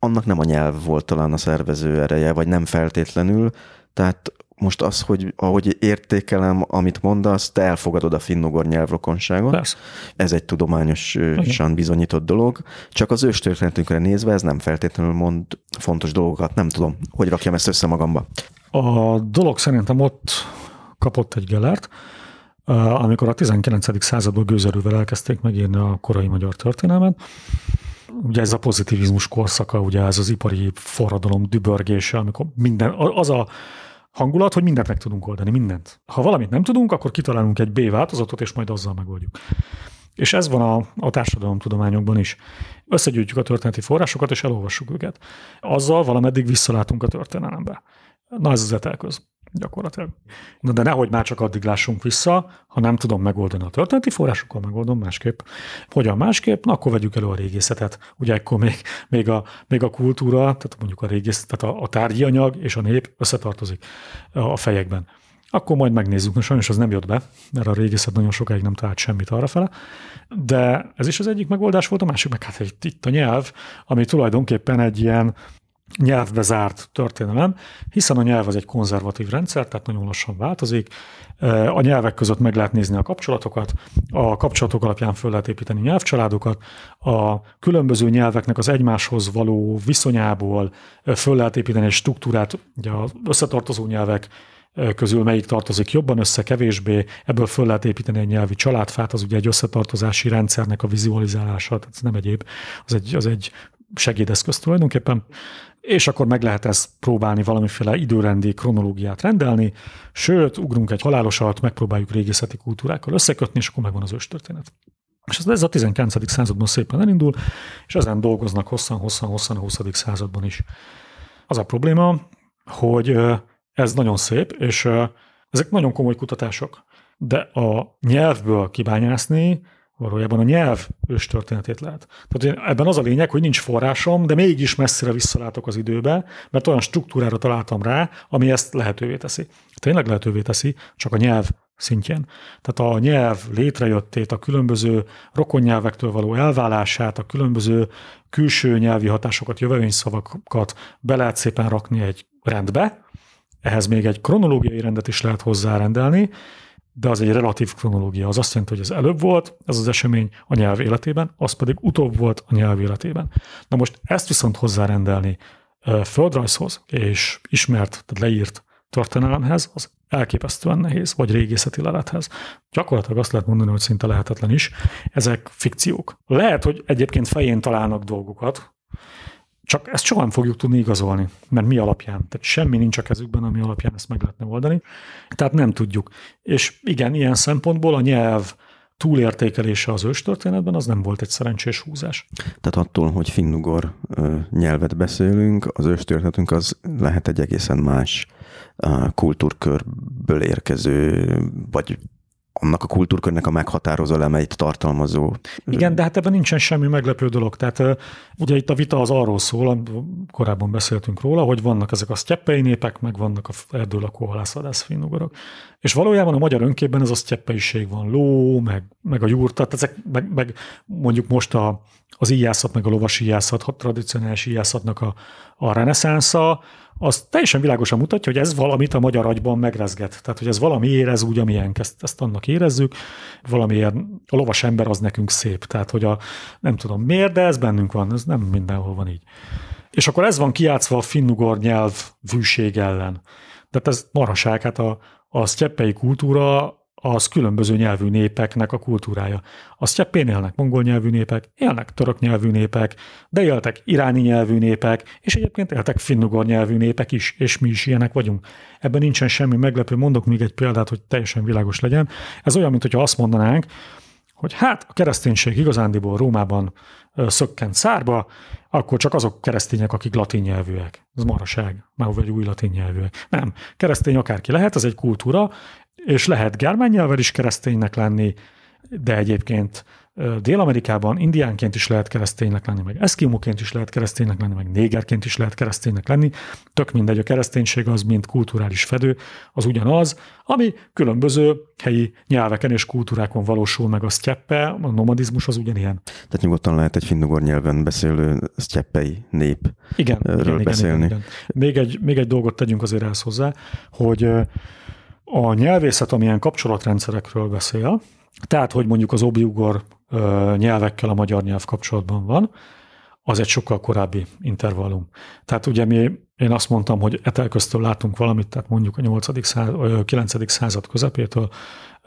annak nem a nyelv volt talán a szervező ereje, vagy nem feltétlenül, tehát most az, hogy ahogy értékelem, amit mondasz, te elfogadod a finnugor nyelvrokonságot. Persze. Ez egy tudományosan bizonyított dolog. Csak az őstörténetünkre nézve ez nem feltétlenül mond fontos dolgokat. Nem tudom, hogy rakjam ezt össze magamba. A dolog szerintem ott kapott egy gelert, amikor a 19. századból gőzerővel elkezdték megírni a korai magyar történelmet, ugye ez a pozitivizmus korszaka, ugye ez az ipari forradalom dübörgése, amikor minden, az a hangulat, hogy mindent meg tudunk oldani, mindent. Ha valamit nem tudunk, akkor kitalálunk egy B változatot, és majd azzal megoldjuk. És ez van a, a társadalomtudományokban is. Összegyűjtjük a történeti forrásokat, és elolvassuk őket. Azzal valameddig visszalátunk a történelembe. Na ez az etelköz gyakorlatilag. Na de nehogy már csak addig lássunk vissza, ha nem tudom megoldani a történeti forrásokkal, megoldom másképp. Hogyan másképp? Na akkor vegyük elő a régészetet. Ugye akkor még, még, a, még a kultúra, tehát mondjuk a régészet, tehát a, a tárgyi anyag és a nép összetartozik a fejekben. Akkor majd megnézzük, mert sajnos az nem jött be, mert a régészet nagyon sokáig nem talált semmit arrafele, de ez is az egyik megoldás volt, a másik meg hát itt a nyelv, ami tulajdonképpen egy ilyen nyelvbe zárt történelem, hiszen a nyelv az egy konzervatív rendszer, tehát nagyon lassan változik. A nyelvek között meg lehet nézni a kapcsolatokat, a kapcsolatok alapján föl lehet építeni nyelvcsaládokat, a különböző nyelveknek az egymáshoz való viszonyából föl lehet építeni egy struktúrát, ugye az összetartozó nyelvek közül melyik tartozik jobban össze, kevésbé, ebből föl lehet építeni egy nyelvi családfát, az ugye egy összetartozási rendszernek a vizualizálása, tehát ez nem egyéb, az egy, az egy segédeszköz tulajdonképpen, és akkor meg lehet ezt próbálni valamiféle időrendi kronológiát rendelni, sőt, ugrunk egy halálosat, megpróbáljuk régészeti kultúrákkal összekötni, és akkor megvan az őstörténet. És ez a 19. században szépen elindul, és ezen dolgoznak hosszan-hosszan-hosszan a 20. században is. Az a probléma, hogy ez nagyon szép, és ezek nagyon komoly kutatások, de a nyelvből kibányászni valójában a nyelv őstörténetét lehet. Tehát ebben az a lényeg, hogy nincs forrásom, de mégis messzire visszalátok az időbe, mert olyan struktúrára találtam rá, ami ezt lehetővé teszi. Tényleg lehetővé teszi, csak a nyelv szintjén. Tehát a nyelv létrejöttét, a különböző rokonnyelvektől való elválását, a különböző külső nyelvi hatásokat, jövevényszavakat be lehet szépen rakni egy rendbe, ehhez még egy kronológiai rendet is lehet hozzárendelni, de az egy relatív kronológia. Az azt jelenti, hogy ez előbb volt, ez az esemény a nyelv életében, az pedig utóbb volt a nyelv életében. Na most ezt viszont hozzárendelni földrajzhoz és ismert, tehát leírt történelemhez, az elképesztően nehéz, vagy régészeti lelethez. Gyakorlatilag azt lehet mondani, hogy szinte lehetetlen is. Ezek fikciók. Lehet, hogy egyébként fején találnak dolgokat, csak ezt soha nem fogjuk tudni igazolni, mert mi alapján. Tehát semmi nincs a kezükben, ami alapján ezt meg lehetne oldani. Tehát nem tudjuk. És igen, ilyen szempontból a nyelv túlértékelése az őstörténetben az nem volt egy szerencsés húzás. Tehát attól, hogy finnugor nyelvet beszélünk, az őstörténetünk az lehet egy egészen más kultúrkörből érkező, vagy annak a kultúrkörnek a meghatározó elemeit tartalmazó. Igen, de hát ebben nincsen semmi meglepő dolog. Tehát ugye itt a vita az arról szól, korábban beszéltünk róla, hogy vannak ezek a sztyeppei népek, meg vannak a erdőlakó halászvadász finnugorok. És valójában a magyar önképben ez a sztyeppeiség van, ló, meg, meg a jurta, tehát ezek, meg, meg mondjuk most a, az íjászat, meg a lovas íjászat, a tradicionális íjászatnak a, a reneszánsza, az teljesen világosan mutatja, hogy ez valamit a magyar agyban megrezget. Tehát, hogy ez valami érez úgy, amilyen ezt, ezt annak érezzük, valamilyen a lovas ember az nekünk szép. Tehát, hogy a, nem tudom miért, de ez bennünk van, ez nem mindenhol van így. És akkor ez van kiátszva a finnugor nyelv vűség ellen. Tehát ez maraság, hát a, a sztyeppei kultúra az különböző nyelvű népeknek a kultúrája. A sztyeppén élnek mongol nyelvű népek, élnek török nyelvű népek, de éltek iráni nyelvű népek, és egyébként éltek finnugor nyelvű népek is, és mi is ilyenek vagyunk. Ebben nincsen semmi meglepő, mondok még egy példát, hogy teljesen világos legyen. Ez olyan, mintha azt mondanánk, hogy hát a kereszténység igazándiból Rómában szökkent szárba, akkor csak azok keresztények, akik latin nyelvűek. Ez maraság, már vagy új latin nyelvűek. Nem, keresztény akárki lehet, ez egy kultúra, és lehet germán is kereszténynek lenni, de egyébként Dél-Amerikában indiánként is lehet kereszténynek lenni, meg eszkimóként is lehet kereszténynek lenni, meg négerként is lehet kereszténynek lenni. Tök mindegy, a kereszténység az, mint kulturális fedő, az ugyanaz, ami különböző helyi nyelveken és kultúrákon valósul meg a sztyeppe, a nomadizmus az ugyanilyen. Tehát nyugodtan lehet egy finnugor nyelven beszélő sztyeppei nép igen, igen, beszélni. Igen, igen, igen. Még, egy, még egy dolgot tegyünk azért ehhez hozzá, hogy a nyelvészet, amilyen kapcsolatrendszerekről beszél, tehát, hogy mondjuk az obiugor nyelvekkel a magyar nyelv kapcsolatban van, az egy sokkal korábbi intervallum. Tehát ugye mi, én azt mondtam, hogy etelköztől látunk valamit, tehát mondjuk a 8. Század, 9. század közepétől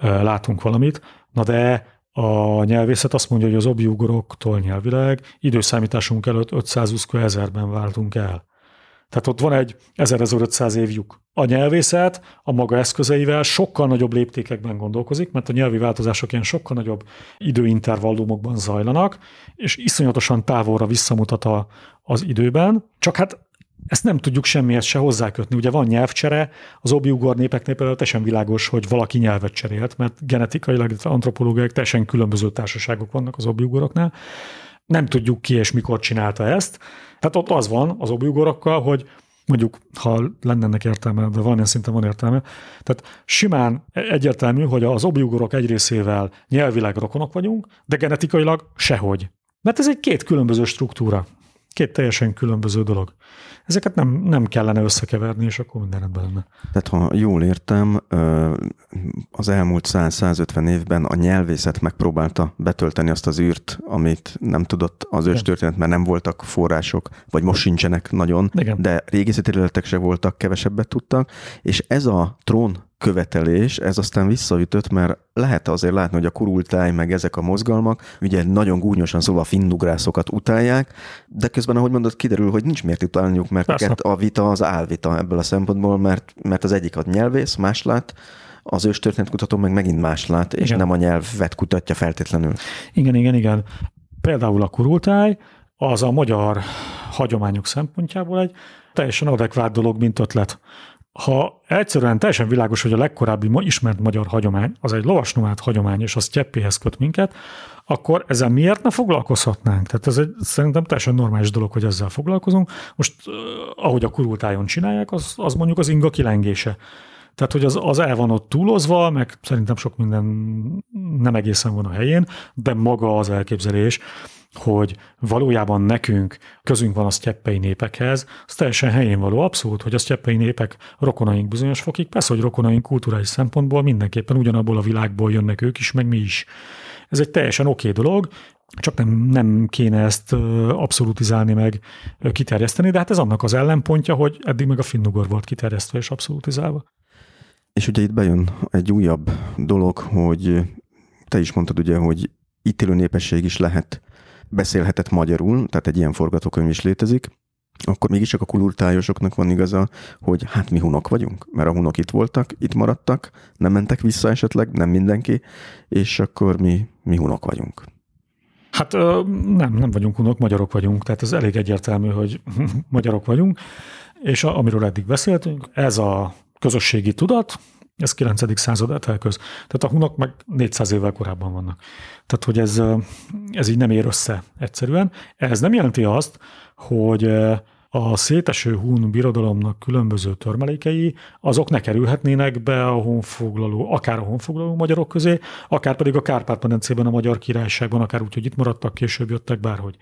látunk valamit, na de a nyelvészet azt mondja, hogy az obiugoroktól nyelvileg időszámításunk előtt 520 ezerben váltunk el. Tehát ott van egy 1500 évjuk, a nyelvészet a maga eszközeivel sokkal nagyobb léptékekben gondolkozik, mert a nyelvi változások ilyen sokkal nagyobb időintervallumokban zajlanak, és iszonyatosan távolra visszamutat a, az időben. Csak hát ezt nem tudjuk semmiért, se hozzákötni. Ugye van nyelvcsere, az obiugor népeknél például teljesen világos, hogy valaki nyelvet cserélt, mert genetikailag, illetve antropológiai teljesen különböző társaságok vannak az obiugoroknál. Nem tudjuk ki és mikor csinálta ezt. Tehát ott az van az obiugorokkal, hogy mondjuk, ha lenne ennek értelme, de valamilyen szinten van értelme. Tehát simán e- egyértelmű, hogy az obliugorok egy részével nyelvileg rokonok vagyunk, de genetikailag sehogy. Mert ez egy két különböző struktúra. Két teljesen különböző dolog. Ezeket nem, nem kellene összekeverni, és akkor minden rendben lenne. Tehát ha jól értem, az elmúlt 100-150 évben a nyelvészet megpróbálta betölteni azt az űrt, amit nem tudott az őstörténet, mert nem voltak források, vagy most sincsenek nagyon, Igen. de régészeti területek se voltak, kevesebbet tudtak, és ez a trón követelés, ez aztán visszaütött, mert lehet azért látni, hogy a kurultáj, meg ezek a mozgalmak, ugye nagyon gúnyosan szóval a findugrászokat utálják, de közben, ahogy mondod, kiderül, hogy nincs miért utálniuk, mert Persze. a vita az álvita ebből a szempontból, mert, mert az egyik a nyelvész, más lát, az őstörténetkutató meg megint más lát, és igen. nem a nyelvet kutatja feltétlenül. Igen, igen, igen. Például a kurultáj, az a magyar hagyományok szempontjából egy teljesen adekvát dolog, mint ötlet ha egyszerűen teljesen világos, hogy a legkorábbi ismert magyar hagyomány az egy lovasnumát hagyomány, és az cseppéhez köt minket, akkor ezzel miért ne foglalkozhatnánk? Tehát ez egy szerintem teljesen normális dolog, hogy ezzel foglalkozunk. Most ahogy a kurultájon csinálják, az, az mondjuk az inga kilengése. Tehát, hogy az, az el van ott túlozva, meg szerintem sok minden nem egészen van a helyén, de maga az elképzelés, hogy valójában nekünk közünk van a sztyeppei népekhez, az teljesen helyén való abszolút, hogy a sztyeppei népek rokonaink bizonyos fokig, persze, hogy rokonaink kulturális szempontból mindenképpen ugyanabból a világból jönnek ők is, meg mi is. Ez egy teljesen oké okay dolog, csak nem, nem kéne ezt abszolutizálni meg, kiterjeszteni, de hát ez annak az ellenpontja, hogy eddig meg a finnugor volt kiterjesztve és abszolutizálva. És ugye itt bejön egy újabb dolog, hogy te is mondtad ugye, hogy itt élő népesség is lehet beszélhetett magyarul, tehát egy ilyen forgatókönyv is létezik, akkor mégiscsak a kulurtájosoknak van igaza, hogy hát mi hunok vagyunk, mert a hunok itt voltak, itt maradtak, nem mentek vissza esetleg, nem mindenki, és akkor mi, mi hunok vagyunk. Hát nem, nem vagyunk hunok, magyarok vagyunk, tehát ez elég egyértelmű, hogy *laughs* magyarok vagyunk, és a, amiről eddig beszéltünk, ez a közösségi tudat, ez 9. század köz. Tehát a hunok meg 400 évvel korábban vannak. Tehát, hogy ez, ez így nem ér össze egyszerűen. Ez nem jelenti azt, hogy a széteső hun birodalomnak különböző törmelékei, azok ne kerülhetnének be a honfoglaló, akár a honfoglaló magyarok közé, akár pedig a Kárpát-medencében, a Magyar Királyságban, akár úgy, hogy itt maradtak, később jöttek, bárhogy.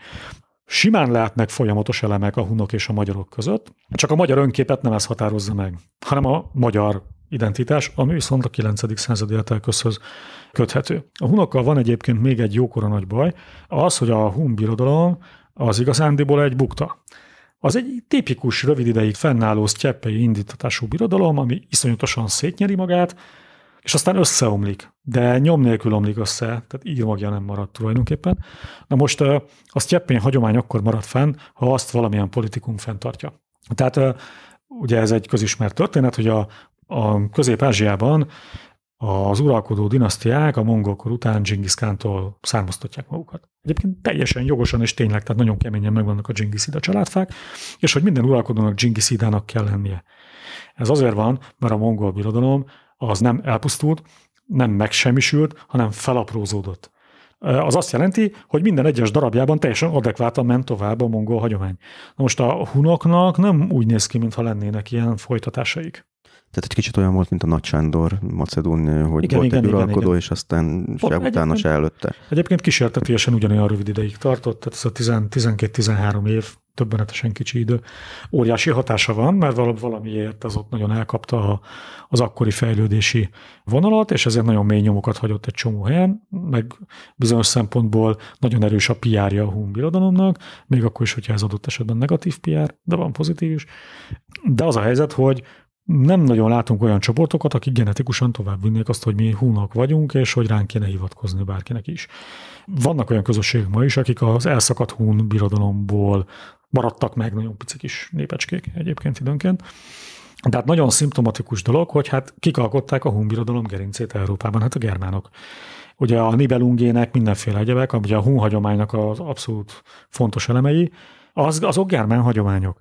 Simán lehetnek folyamatos elemek a hunok és a magyarok között, csak a magyar önképet nem ez határozza meg, hanem a magyar identitás, ami viszont a 9. századi eltelköshöz köthető. A hunokkal van egyébként még egy jókora nagy baj, az, hogy a hun birodalom az igazándiból egy bukta. Az egy tipikus, rövid ideig fennálló sztyeppei indítatású birodalom, ami iszonyatosan szétnyeri magát, és aztán összeomlik, de nyom nélkül omlik össze, tehát így magja nem maradt tulajdonképpen. Na most a sztyeppény hagyomány akkor marad fenn, ha azt valamilyen politikum fenntartja. Tehát ugye ez egy közismert történet, hogy a a Közép-Ázsiában az uralkodó dinasztiák a mongolkor után Genghis kántól származtatják magukat. Egyébként teljesen jogosan és tényleg, tehát nagyon keményen megvannak a Genghis a családfák, és hogy minden uralkodónak Genghis kell lennie. Ez azért van, mert a mongol birodalom az nem elpusztult, nem megsemmisült, hanem felaprózódott. Az azt jelenti, hogy minden egyes darabjában teljesen adekváltan ment tovább a mongol hagyomány. Na most a hunoknak nem úgy néz ki, mintha lennének ilyen folytatásaik. Tehát egy kicsit olyan volt, mint a Nagy Sándor Macedón, hogy igen, volt igen, egy igen, uralkodó, igen. és aztán se utána, egyébként, se előtte. Egyébként kísértetésen ugyanolyan rövid ideig tartott, tehát ez a 12-13 év, többenetesen kicsi idő. Óriási hatása van, mert valamiért az ott nagyon elkapta az akkori fejlődési vonalat, és ezért nagyon mély nyomokat hagyott egy csomó helyen, meg bizonyos szempontból nagyon erős a PR-ja a Hun birodalomnak, még akkor is, hogyha ez adott esetben negatív PR, de van pozitív is. De az a helyzet, hogy nem nagyon látunk olyan csoportokat, akik genetikusan tovább vinnék azt, hogy mi húnak vagyunk, és hogy ránk kéne hivatkozni bárkinek is. Vannak olyan közösségek ma is, akik az elszakadt hún birodalomból maradtak meg, nagyon pici kis népecskék egyébként időnként. De hát nagyon szimptomatikus dolog, hogy hát kikalkották a hun birodalom gerincét Európában, hát a germánok ugye a Nibelungének mindenféle egyebek, ugye a hun hagyománynak az abszolút fontos elemei, az, azok germán hagyományok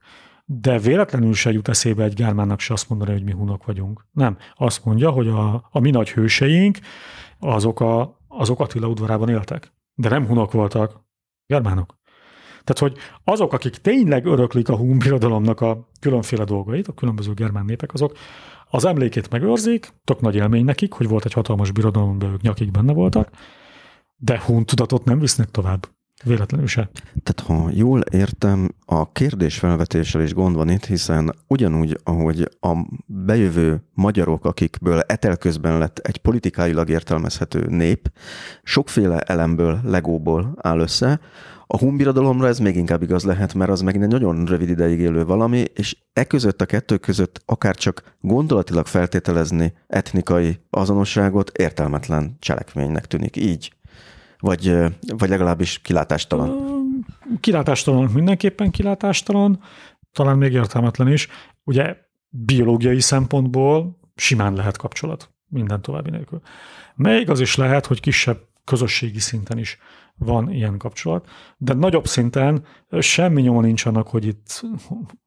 de véletlenül se jut eszébe egy gármának se azt mondani, hogy mi hunok vagyunk. Nem. Azt mondja, hogy a, a mi nagy hőseink azok, a, azok Attila udvarában éltek. De nem hunok voltak, germánok. Tehát, hogy azok, akik tényleg öröklik a hun birodalomnak a különféle dolgait, a különböző germán népek, azok az emlékét megőrzik, tök nagy élmény nekik, hogy volt egy hatalmas birodalom, amiben ők nyakig benne voltak, de hun tudatot nem visznek tovább. Véletlenül se. Tehát ha jól értem, a kérdés felvetéssel is gond van itt, hiszen ugyanúgy, ahogy a bejövő magyarok, akikből etel közben lett egy politikailag értelmezhető nép, sokféle elemből, legóból áll össze, a humbiradalomra ez még inkább igaz lehet, mert az megint egy nagyon rövid ideig élő valami, és e között a kettő között akár csak gondolatilag feltételezni etnikai azonosságot értelmetlen cselekménynek tűnik. Így vagy, vagy legalábbis kilátástalan? Kilátástalan, mindenképpen kilátástalan, talán még értelmetlen is. Ugye biológiai szempontból simán lehet kapcsolat, minden további nélkül. Még az is lehet, hogy kisebb közösségi szinten is van ilyen kapcsolat, de nagyobb szinten semmi nyoma nincs annak, hogy itt,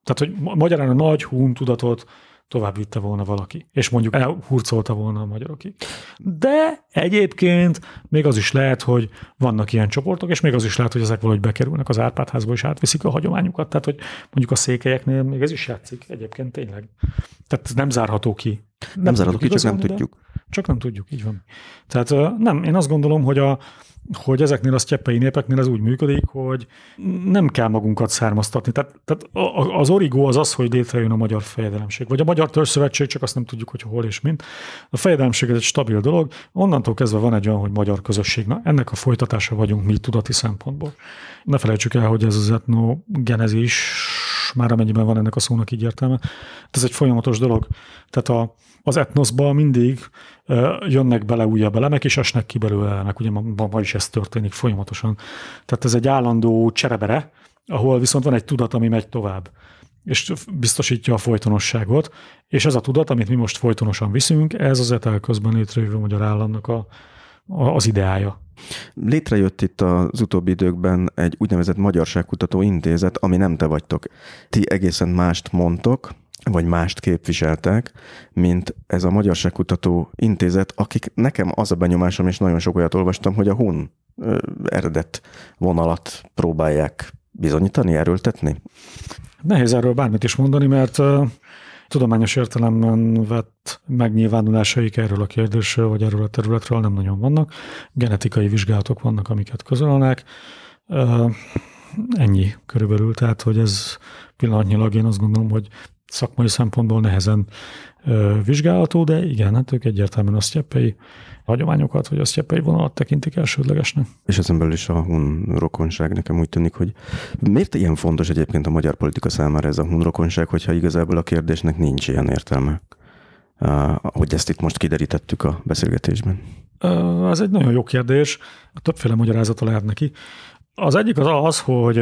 tehát hogy magyarán a nagy hún tudatot tovább vitte volna valaki, és mondjuk elhurcolta volna a magyarokig. De egyébként még az is lehet, hogy vannak ilyen csoportok, és még az is lehet, hogy ezek valahogy bekerülnek az Árpádházba, és átviszik a hagyományukat, tehát hogy mondjuk a székelyeknél még ez is játszik egyébként tényleg. Tehát nem zárható ki. Nem, nem zárható ki, csak nem tudjuk. Csak nem tudjuk, így van. Tehát nem, én azt gondolom, hogy a, hogy ezeknél a sztyeppei népeknél ez úgy működik, hogy nem kell magunkat származtatni. Tehát, tehát az origó az az, hogy létrejön a magyar fejedelemség, vagy a magyar törzszövetség, csak azt nem tudjuk, hogy hol és mint. A fejedelemség ez egy stabil dolog, onnantól kezdve van egy olyan, hogy magyar közösség. Na, ennek a folytatása vagyunk mi tudati szempontból. Ne felejtsük el, hogy ez az etnogenezis már amennyiben van ennek a szónak így értelme. Ez egy folyamatos dolog. Tehát a, az etnoszba mindig jönnek bele újabb elemek, és esnek ki belőle elemek. Ugye ma, ma is ez történik folyamatosan. Tehát ez egy állandó cserebere, ahol viszont van egy tudat, ami megy tovább és biztosítja a folytonosságot, és ez a tudat, amit mi most folytonosan viszünk, ez az etel közben létrejövő magyar államnak a, az ideája. Létrejött itt az utóbbi időkben egy úgynevezett Magyarságkutató Intézet, ami nem te vagytok. Ti egészen mást mondtok, vagy mást képviseltek, mint ez a Magyarságkutató Intézet, akik nekem az a benyomásom, és nagyon sok olyat olvastam, hogy a hun eredet vonalat próbálják bizonyítani, erőltetni? Nehéz erről bármit is mondani, mert Tudományos értelemben vett megnyilvánulásaik erről a kérdésről, vagy erről a területről nem nagyon vannak. Genetikai vizsgálatok vannak, amiket közölnek. Ennyi körülbelül, tehát hogy ez pillanatnyilag én azt gondolom, hogy szakmai szempontból nehezen vizsgálható, de igen, hát ők egyértelműen azt sztyeppei, hagyományokat, vagy a sztyeppei vonalat tekintik elsődlegesnek. És ezen belül is a hun rokonság nekem úgy tűnik, hogy miért ilyen fontos egyébként a magyar politika számára ez a hun rokonság, hogyha igazából a kérdésnek nincs ilyen értelme? hogy ezt itt most kiderítettük a beszélgetésben? Ez egy nagyon jó kérdés. Többféle magyarázata lehet neki. Az egyik az az, hogy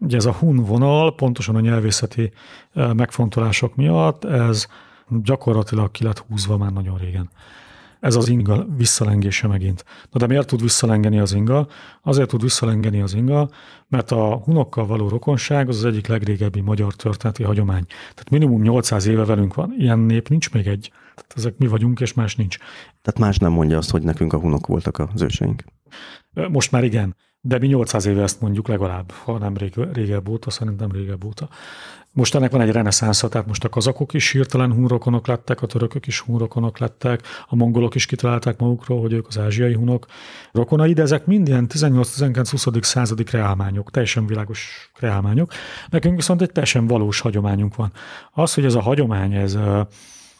ugye ez a hun vonal pontosan a nyelvészeti megfontolások miatt, ez gyakorlatilag ki lett húzva már nagyon régen ez az inga visszalengése megint. Na de miért tud visszalengeni az inga? Azért tud visszalengeni az inga, mert a hunokkal való rokonság az az egyik legrégebbi magyar történeti hagyomány. Tehát minimum 800 éve velünk van. Ilyen nép nincs még egy. Tehát ezek mi vagyunk, és más nincs. Tehát más nem mondja azt, hogy nekünk a hunok voltak az őseink. Most már igen. De mi 800 éve ezt mondjuk legalább, ha nem rég, régebb óta, szerintem régebb óta. Most ennek van egy reneszánsza, tehát most a kazakok is hirtelen hunrokonok lettek, a törökök is hunrokonok lettek, a mongolok is kitalálták magukról, hogy ők az ázsiai hunok rokonai, de ezek mind ilyen 18-19-20. századi kreálmányok, teljesen világos kreálmányok. Nekünk viszont egy teljesen valós hagyományunk van. Az, hogy ez a hagyomány, ez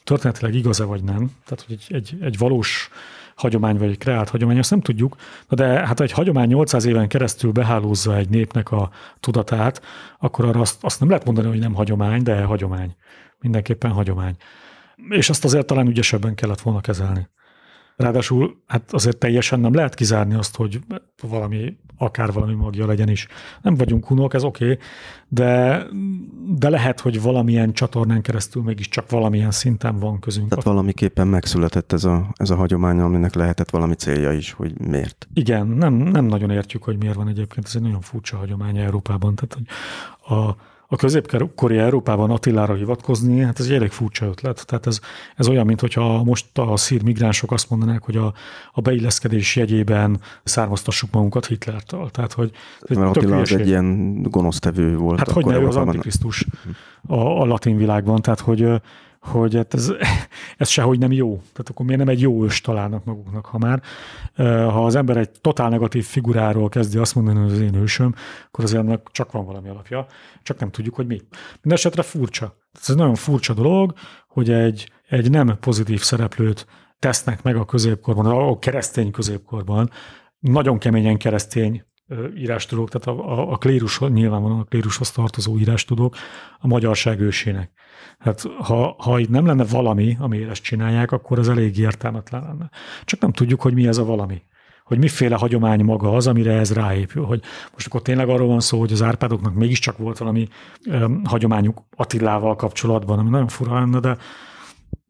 történetileg igaz-e vagy nem, tehát hogy egy, egy, egy valós hagyomány, vagy egy kreált hagyomány, azt nem tudjuk, de hát ha egy hagyomány 800 éven keresztül behálózza egy népnek a tudatát, akkor arra azt, azt nem lehet mondani, hogy nem hagyomány, de hagyomány. Mindenképpen hagyomány. És azt azért talán ügyesebben kellett volna kezelni. Ráadásul hát azért teljesen nem lehet kizárni azt, hogy valami, akár valami magja legyen is. Nem vagyunk hunok, ez oké, okay, de, de lehet, hogy valamilyen csatornán keresztül csak valamilyen szinten van közünk. Tehát valamiképpen megszületett ez a, ez a hagyomány, aminek lehetett valami célja is, hogy miért. Igen, nem, nem nagyon értjük, hogy miért van egyébként. Ez egy nagyon furcsa hagyomány Európában. Tehát, hogy a, a középkori Európában Attilára hivatkozni, hát ez egy elég furcsa ötlet. Tehát ez, ez olyan, mintha most a szír migránsok azt mondanák, hogy a, a beilleszkedés jegyében származtassuk magunkat Hitlertől. Tehát, hogy ez Mert Attila az egy ilyen gonosztevő volt. Hát hogy ne, az antikrisztus a, a latin világban, tehát hogy hogy hát ez, *laughs* ez sehogy nem jó. Tehát akkor miért nem egy jó ős találnak maguknak, ha már. Ha az ember egy totál negatív figuráról kezdi azt mondani, hogy az én ősöm, akkor azért annak csak van valami alapja, csak nem tudjuk, hogy mi. Mindenesetre furcsa. Ez egy nagyon furcsa dolog, hogy egy, egy nem pozitív szereplőt tesznek meg a középkorban, a keresztény középkorban, nagyon keményen keresztény írástudók, tehát a, a, a klérus, nyilvánvalóan a klérushoz tartozó írástudók a magyarság ősének. Hát ha, ha itt nem lenne valami, amiért ezt csinálják, akkor az elég értelmetlen lenne. Csak nem tudjuk, hogy mi ez a valami hogy miféle hagyomány maga az, amire ez ráépül. Hogy most akkor tényleg arról van szó, hogy az Árpádoknak mégiscsak volt valami öm, hagyományuk Attilával kapcsolatban, ami nagyon fura lenne, de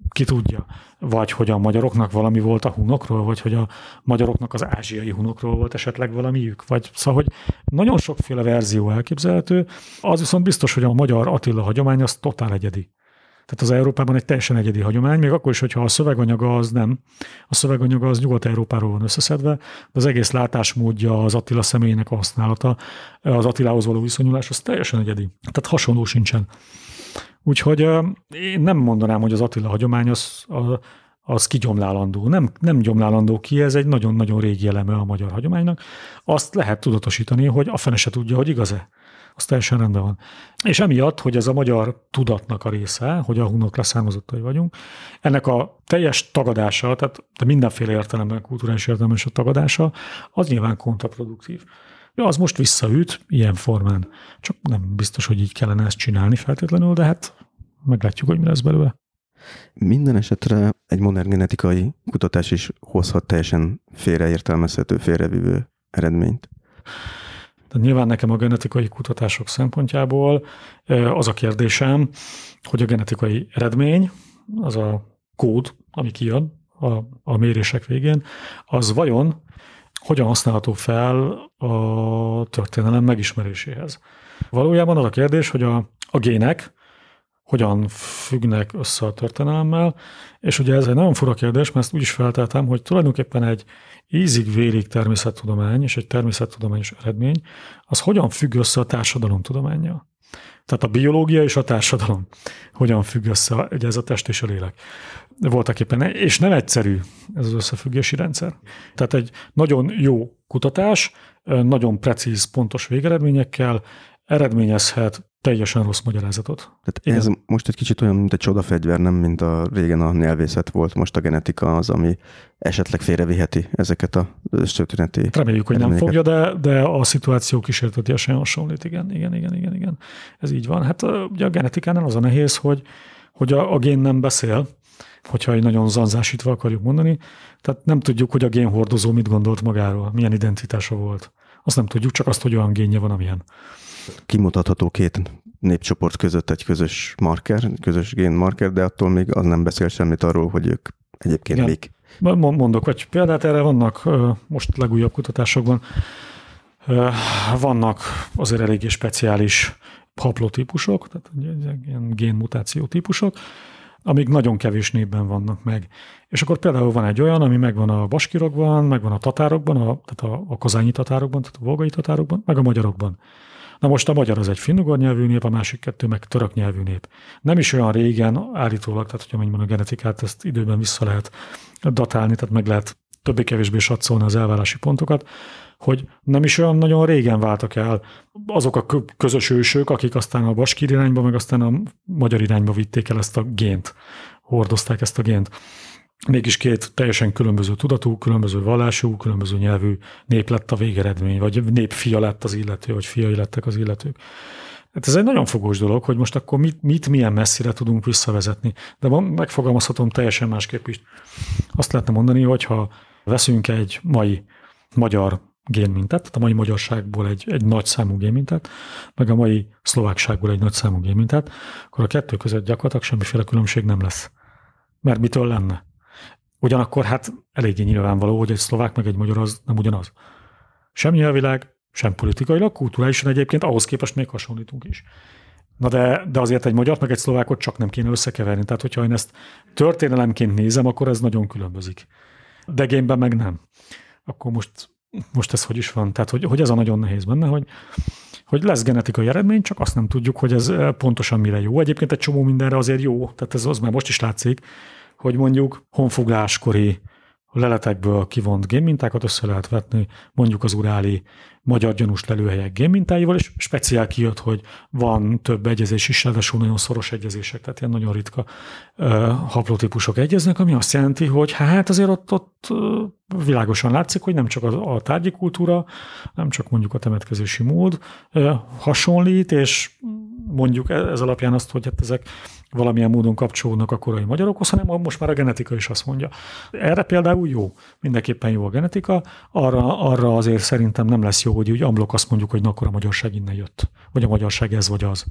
ki tudja vagy hogy a magyaroknak valami volt a hunokról, vagy hogy a magyaroknak az ázsiai hunokról volt esetleg valamiük, vagy szóval, hogy nagyon sokféle verzió elképzelhető, az viszont biztos, hogy a magyar Attila hagyomány az totál egyedi. Tehát az Európában egy teljesen egyedi hagyomány, még akkor is, hogyha a szöveganyaga az nem. A szöveganyaga az Nyugat-Európáról van összeszedve, de az egész látásmódja, az Attila személyének használata, az Attilához való viszonyulás, az teljesen egyedi. Tehát hasonló sincsen. Úgyhogy én nem mondanám, hogy az Attila hagyomány az, az kigyomlálandó. Nem, nem gyomlálandó ki, ez egy nagyon-nagyon régi eleme a magyar hagyománynak. Azt lehet tudatosítani, hogy a fene se tudja, hogy igaz-e az teljesen rendben van. És emiatt, hogy ez a magyar tudatnak a része, hogy a hunok leszármazottai vagyunk, ennek a teljes tagadása, tehát mindenféle értelemben, kulturális értelemben is a tagadása, az nyilván kontraproduktív ja, az most visszaüt ilyen formán. Csak nem biztos, hogy így kellene ezt csinálni feltétlenül, de hát meglátjuk, hogy mi lesz belőle. Minden esetre egy modern genetikai kutatás is hozhat teljesen félreértelmezhető, félrevívő eredményt. De nyilván nekem a genetikai kutatások szempontjából az a kérdésem, hogy a genetikai eredmény, az a kód, ami kijön a, a mérések végén, az vajon hogyan használható fel a történelem megismeréséhez. Valójában az a kérdés, hogy a, a gének hogyan függnek össze a történelemmel, és ugye ez egy nagyon fura kérdés, mert ezt úgy is felteltem, hogy tulajdonképpen egy ízig vélig természettudomány és egy természettudományos eredmény, az hogyan függ össze a társadalomtudományjal. Tehát a biológia és a társadalom hogyan függ össze ugye ez a test és a lélek. Voltak éppen, és nem egyszerű ez az összefüggési rendszer. Tehát egy nagyon jó kutatás, nagyon precíz, pontos végeredményekkel eredményezhet teljesen rossz magyarázatot. Tehát igen. ez most egy kicsit olyan, mint egy csodafegyver, nem mint a régen a nyelvészet volt, most a genetika az, ami esetleg félreviheti ezeket a történeti Reméljük, hogy nem fogja, de, de a szituáció kísértetiesen hasonlít, igen, igen, igen, igen, igen. Ez így van. Hát ugye a genetikánál az a nehéz, hogy, hogy a, a gén nem beszél, hogyha egy nagyon zanzásítva akarjuk mondani, tehát nem tudjuk, hogy a génhordozó mit gondolt magáról, milyen identitása volt. Azt nem tudjuk, csak azt, hogy olyan génje van, amilyen kimutatható két népcsoport között egy közös marker, közös génmarker, de attól még az nem beszél semmit arról, hogy ők egyébként Igen. Mondok, vagy példát erre vannak most legújabb kutatásokban, vannak azért eléggé speciális haplotípusok, tehát ilyen génmutáció típusok, amik nagyon kevés népben vannak meg. És akkor például van egy olyan, ami megvan a baskirokban, megvan a tatárokban, a, tehát a, a kazányi tatárokban, tehát a volgai tatárokban, meg a magyarokban. Na most a magyar az egy finnugor nyelvű nép, a másik kettő meg török nyelvű nép. Nem is olyan régen állítólag, tehát hogyha mondjuk a genetikát ezt időben vissza lehet datálni, tehát meg lehet többé-kevésbé satszolni az elvárási pontokat, hogy nem is olyan nagyon régen váltak el azok a közös ősök, akik aztán a baskír irányba, meg aztán a magyar irányba vitték el ezt a gént, hordozták ezt a gént mégis két teljesen különböző tudatú, különböző vallású, különböző nyelvű nép lett a végeredmény, vagy népfia lett az illető, vagy fiai lettek az illetők. Hát ez egy nagyon fogós dolog, hogy most akkor mit, mit milyen messzire tudunk visszavezetni. De megfogalmazhatom teljesen másképp is. Azt lehetne mondani, hogy ha veszünk egy mai magyar génmintát, tehát a mai magyarságból egy, egy nagy számú génmintát, meg a mai szlovákságból egy nagy számú génmintát, akkor a kettő között gyakorlatilag semmiféle különbség nem lesz. Mert mitől lenne? Ugyanakkor hát eléggé nyilvánvaló, hogy egy szlovák meg egy magyar az nem ugyanaz. Sem nyelvileg, sem politikailag, kulturálisan egyébként ahhoz képest még hasonlítunk is. Na de, de azért egy magyar meg egy szlovákot csak nem kéne összekeverni. Tehát, hogyha én ezt történelemként nézem, akkor ez nagyon különbözik. De gémben meg nem. Akkor most, most ez hogy is van? Tehát, hogy, hogy ez a nagyon nehéz benne, hogy, hogy lesz genetikai eredmény, csak azt nem tudjuk, hogy ez pontosan mire jó. Egyébként egy csomó mindenre azért jó, tehát ez az már most is látszik, hogy mondjuk honfogláskori leletekből kivont gémmintákat össze lehet vetni, mondjuk az uráli magyar gyanús lelőhelyek gémmintáival, és speciál kijött, hogy van több egyezés is, ráadásul nagyon szoros egyezések, tehát ilyen nagyon ritka uh, haplotípusok egyeznek, ami azt jelenti, hogy hát azért ott, ott világosan látszik, hogy nem csak a, a tárgyi kultúra, nem csak mondjuk a temetkezési mód uh, hasonlít, és mondjuk e, ez alapján azt, hogy hát ezek valamilyen módon kapcsolódnak a korai magyarokhoz, hanem most már a genetika is azt mondja. Erre például jó, mindenképpen jó a genetika, arra, arra azért szerintem nem lesz jó, hogy úgy amblok azt mondjuk, hogy na akkor a magyarság innen jött, vagy a magyarság ez vagy az.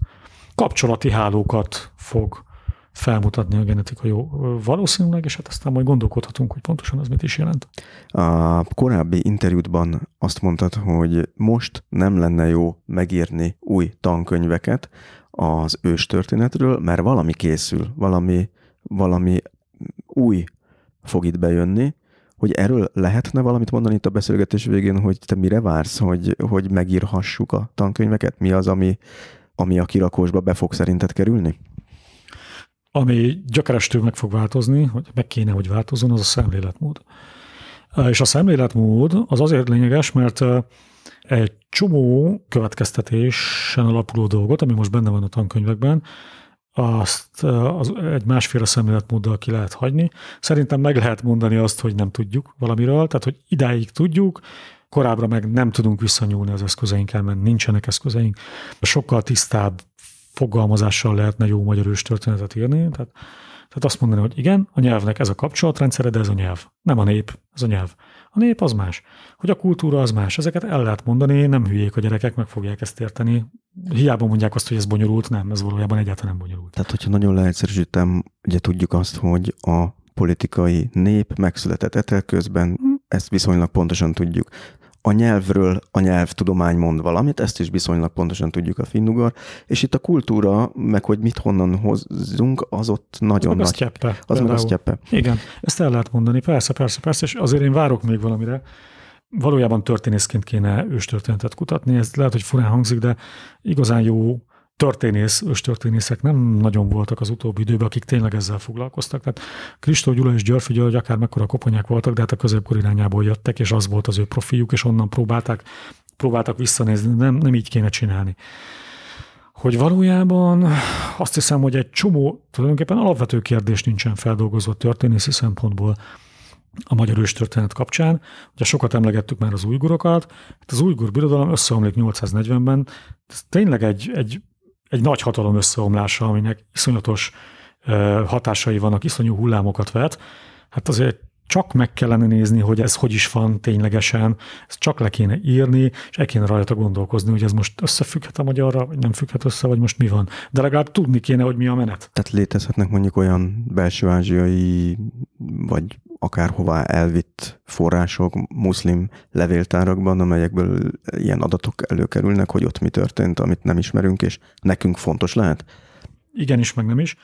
Kapcsolati hálókat fog felmutatni a genetika jó valószínűleg, és hát aztán majd gondolkodhatunk, hogy pontosan ez mit is jelent. A korábbi interjútban azt mondtad, hogy most nem lenne jó megírni új tankönyveket, az ős történetről, mert valami készül, valami, valami új fog itt bejönni, hogy erről lehetne valamit mondani itt a beszélgetés végén, hogy te mire vársz, hogy, hogy megírhassuk a tankönyveket? Mi az, ami, ami a kirakósba be fog szerinted kerülni? Ami gyakorlatilag meg fog változni, hogy meg kéne, hogy változzon, az a szemléletmód. És a szemléletmód az azért lényeges, mert egy csomó következtetésen alapuló dolgot, ami most benne van a tankönyvekben, azt az egy másféle szemléletmóddal ki lehet hagyni. Szerintem meg lehet mondani azt, hogy nem tudjuk valamiről, tehát hogy idáig tudjuk, korábbra meg nem tudunk visszanyúlni az eszközeinkkel, mert nincsenek eszközeink. Sokkal tisztább fogalmazással lehetne jó magyar ős történetet írni, tehát, tehát azt mondani, hogy igen, a nyelvnek ez a kapcsolatrendszere, de ez a nyelv, nem a nép, ez a nyelv. A nép az más, hogy a kultúra az más. Ezeket el lehet mondani, nem hülyék a gyerekek, meg fogják ezt érteni. Hiába mondják azt, hogy ez bonyolult, nem, ez valójában egyáltalán nem bonyolult. Tehát, hogyha nagyon leegyszerűsítem, ugye tudjuk azt, hogy a politikai nép megszületett etel közben, hm. ezt viszonylag pontosan tudjuk a nyelvről a nyelvtudomány mond valamit, ezt is viszonylag pontosan tudjuk a finnugor, és itt a kultúra, meg hogy mit honnan hozzunk, az ott nagyon az nagy. Az cseppe. Az meg az cseppe. Igen, ezt el lehet mondani, persze, persze, persze, és azért én várok még valamire. Valójában történészként kéne őstörténetet kutatni, ez lehet, hogy furán hangzik, de igazán jó történész, őstörténészek nem nagyon voltak az utóbbi időben, akik tényleg ezzel foglalkoztak. Tehát Kristó Gyula és Györfi hogy akár mekkora koponyák voltak, de hát a középkor irányából jöttek, és az volt az ő profiuk, és onnan próbálták, próbáltak visszanézni. Nem, nem így kéne csinálni hogy valójában azt hiszem, hogy egy csomó, tulajdonképpen alapvető kérdés nincsen feldolgozva történészi szempontból a magyar őstörténet kapcsán. Ugye sokat emlegettük már az újgurokat, hát az újgur birodalom összeomlik 840-ben, ez tényleg egy, egy egy nagy hatalom összeomlása, aminek iszonyatos hatásai vannak, iszonyú hullámokat vet, hát azért csak meg kellene nézni, hogy ez hogy is van ténylegesen, ezt csak le kéne írni, és el kéne rajta gondolkozni, hogy ez most összefügghet a magyarra, vagy nem függhet össze, vagy most mi van. De legalább tudni kéne, hogy mi a menet. Tehát létezhetnek mondjuk olyan belső ázsiai, vagy akárhová elvitt források muszlim levéltárakban, amelyekből ilyen adatok előkerülnek, hogy ott mi történt, amit nem ismerünk, és nekünk fontos lehet? Igen is, meg nem is.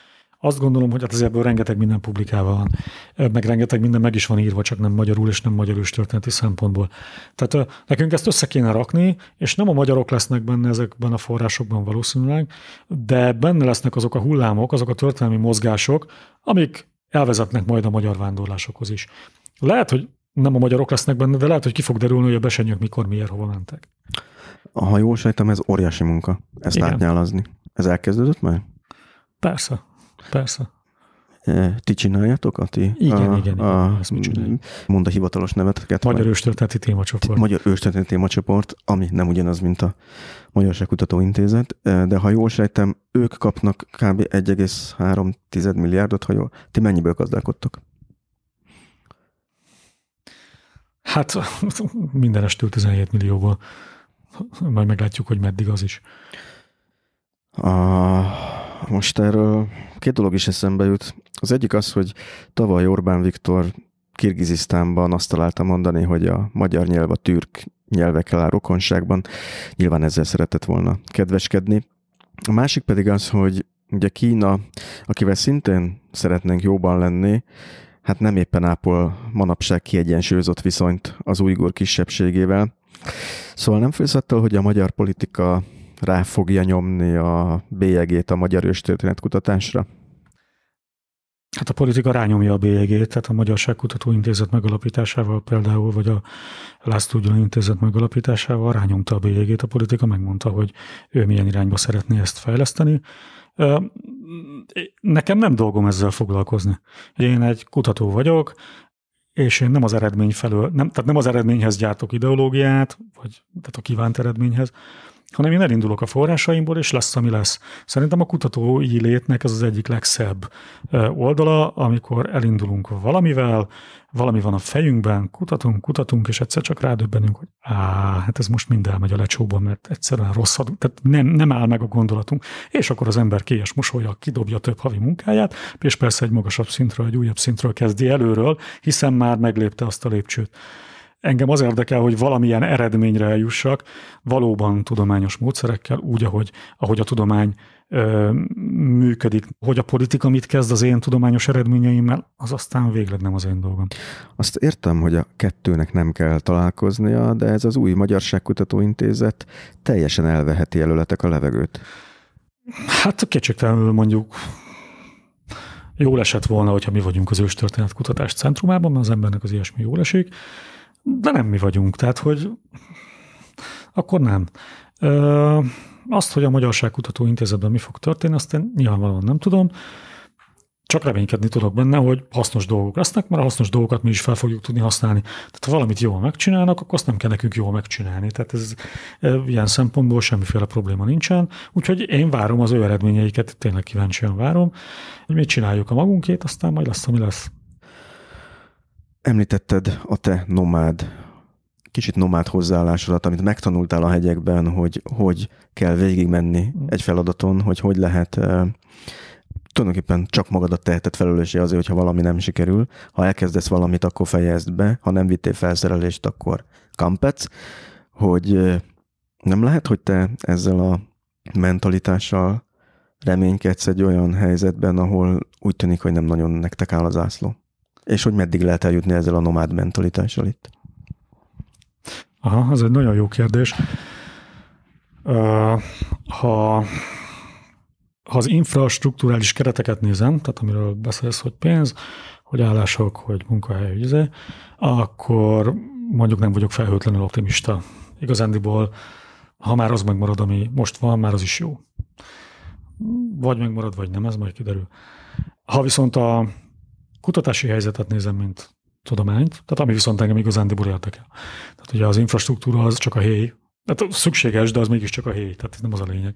Azt gondolom, hogy hát az ebből rengeteg minden publikálva van, meg rengeteg minden meg is van írva, csak nem magyarul és nem magyar történeti szempontból. Tehát nekünk ezt össze kéne rakni, és nem a magyarok lesznek benne ezekben a forrásokban valószínűleg, de benne lesznek azok a hullámok, azok a történelmi mozgások, amik elvezetnek majd a magyar vándorlásokhoz is. Lehet, hogy nem a magyarok lesznek benne, de lehet, hogy ki fog derülni, hogy a besenyők mikor, miért, hova mentek. Ha jól sejtem, ez óriási munka, ezt Igen. átnyálazni. Ez elkezdődött már? Persze, persze. Ti csináljátok, ti? Igen, a, igen, a, igen, ezt a hivatalos neveteket. Magyar vagy... Őstörténeti Témacsoport. Magyar Őstörténeti Témacsoport, ami nem ugyanaz, mint a Magyarság Kutatóintézet, de ha jól sejtem, ők kapnak kb. 1,3 milliárdot, ha jól. Ti mennyiből gazdálkodtok? Hát minden estől 17 millióval. Majd meglátjuk, hogy meddig az is. A, most erről két dolog is eszembe jut. Az egyik az, hogy tavaly Orbán Viktor Kirgizisztánban azt találta mondani, hogy a magyar nyelv a türk nyelvekkel áll rokonságban. Nyilván ezzel szeretett volna kedveskedni. A másik pedig az, hogy ugye Kína, akivel szintén szeretnénk jóban lenni, hát nem éppen ápol manapság kiegyensúlyozott viszonyt az újgór kisebbségével. Szóval nem félsz attól, hogy a magyar politika rá fogja nyomni a bélyegét a magyar őstörténet kutatásra? Hát a politika rányomja a bélyegét, tehát a Magyarság Kutatóintézet megalapításával például, vagy a Lász Tudjon Intézet megalapításával rányomta a bélyegét, a politika megmondta, hogy ő milyen irányba szeretné ezt fejleszteni. Nekem nem dolgom ezzel foglalkozni. Én egy kutató vagyok, és én nem az eredmény felől, nem, tehát nem az eredményhez gyártok ideológiát, vagy tehát a kívánt eredményhez, hanem én elindulok a forrásaimból, és lesz, ami lesz. Szerintem a kutatói létnek ez az egyik legszebb oldala, amikor elindulunk valamivel, valami van a fejünkben, kutatunk, kutatunk, és egyszer csak rádöbbenünk, hogy á, hát ez most mind elmegy a lecsóba, mert egyszerűen rosszad, tehát nem, nem áll meg a gondolatunk. És akkor az ember kélyes mosolya, kidobja több havi munkáját, és persze egy magasabb szintről, egy újabb szintről kezdi előről, hiszen már meglépte azt a lépcsőt engem az érdekel, hogy valamilyen eredményre eljussak, valóban tudományos módszerekkel, úgy, ahogy, ahogy a tudomány ö, működik. Hogy a politika mit kezd az én tudományos eredményeimmel, az aztán végleg nem az én dolgom. Azt értem, hogy a kettőnek nem kell találkoznia, de ez az új Magyarság Kutatóintézet teljesen elveheti előletek a levegőt. Hát kétségtelenül mondjuk jól esett volna, hogyha mi vagyunk az őstörténet kutatás centrumában, mert az embernek az ilyesmi jól esik, de nem mi vagyunk, tehát hogy akkor nem. Ö, azt, hogy a Magyarság Kutató Intézetben mi fog történni, azt én nyilvánvalóan nem tudom, csak reménykedni tudok benne, hogy hasznos dolgok lesznek, mert a hasznos dolgokat mi is fel fogjuk tudni használni. Tehát ha valamit jól megcsinálnak, akkor azt nem kell nekünk jól megcsinálni. Tehát ez ilyen szempontból semmiféle probléma nincsen. Úgyhogy én várom az ő eredményeiket, tényleg kíváncsian várom, hogy mit csináljuk a magunkét, aztán majd lesz, ami lesz. Említetted a te nomád, kicsit nomád hozzáállásodat, amit megtanultál a hegyekben, hogy hogy kell végigmenni mm. egy feladaton, hogy hogy lehet tulajdonképpen csak magadat teheted felelőssé azért, hogyha valami nem sikerül. Ha elkezdesz valamit, akkor fejezd be. Ha nem vittél felszerelést, akkor kampec. Hogy nem lehet, hogy te ezzel a mentalitással reménykedsz egy olyan helyzetben, ahol úgy tűnik, hogy nem nagyon nektek áll az ászló? És hogy meddig lehet eljutni ezzel a nomád mentalitással itt? Aha, ez egy nagyon jó kérdés. Uh, ha ha az infrastruktúrális kereteket nézem, tehát amiről beszélsz, hogy pénz, hogy állások, hogy munkahely, hogy izé, akkor mondjuk nem vagyok felhőtlenül optimista. Igazándiból, ha már az megmarad, ami most van, már az is jó. Vagy megmarad, vagy nem, ez majd kiderül. Ha viszont a, kutatási helyzetet nézem, mint tudományt, tehát ami viszont engem igazándiból el. Tehát ugye az infrastruktúra az csak a héj, tehát szükséges, de az mégiscsak a héj, tehát nem az a lényeg.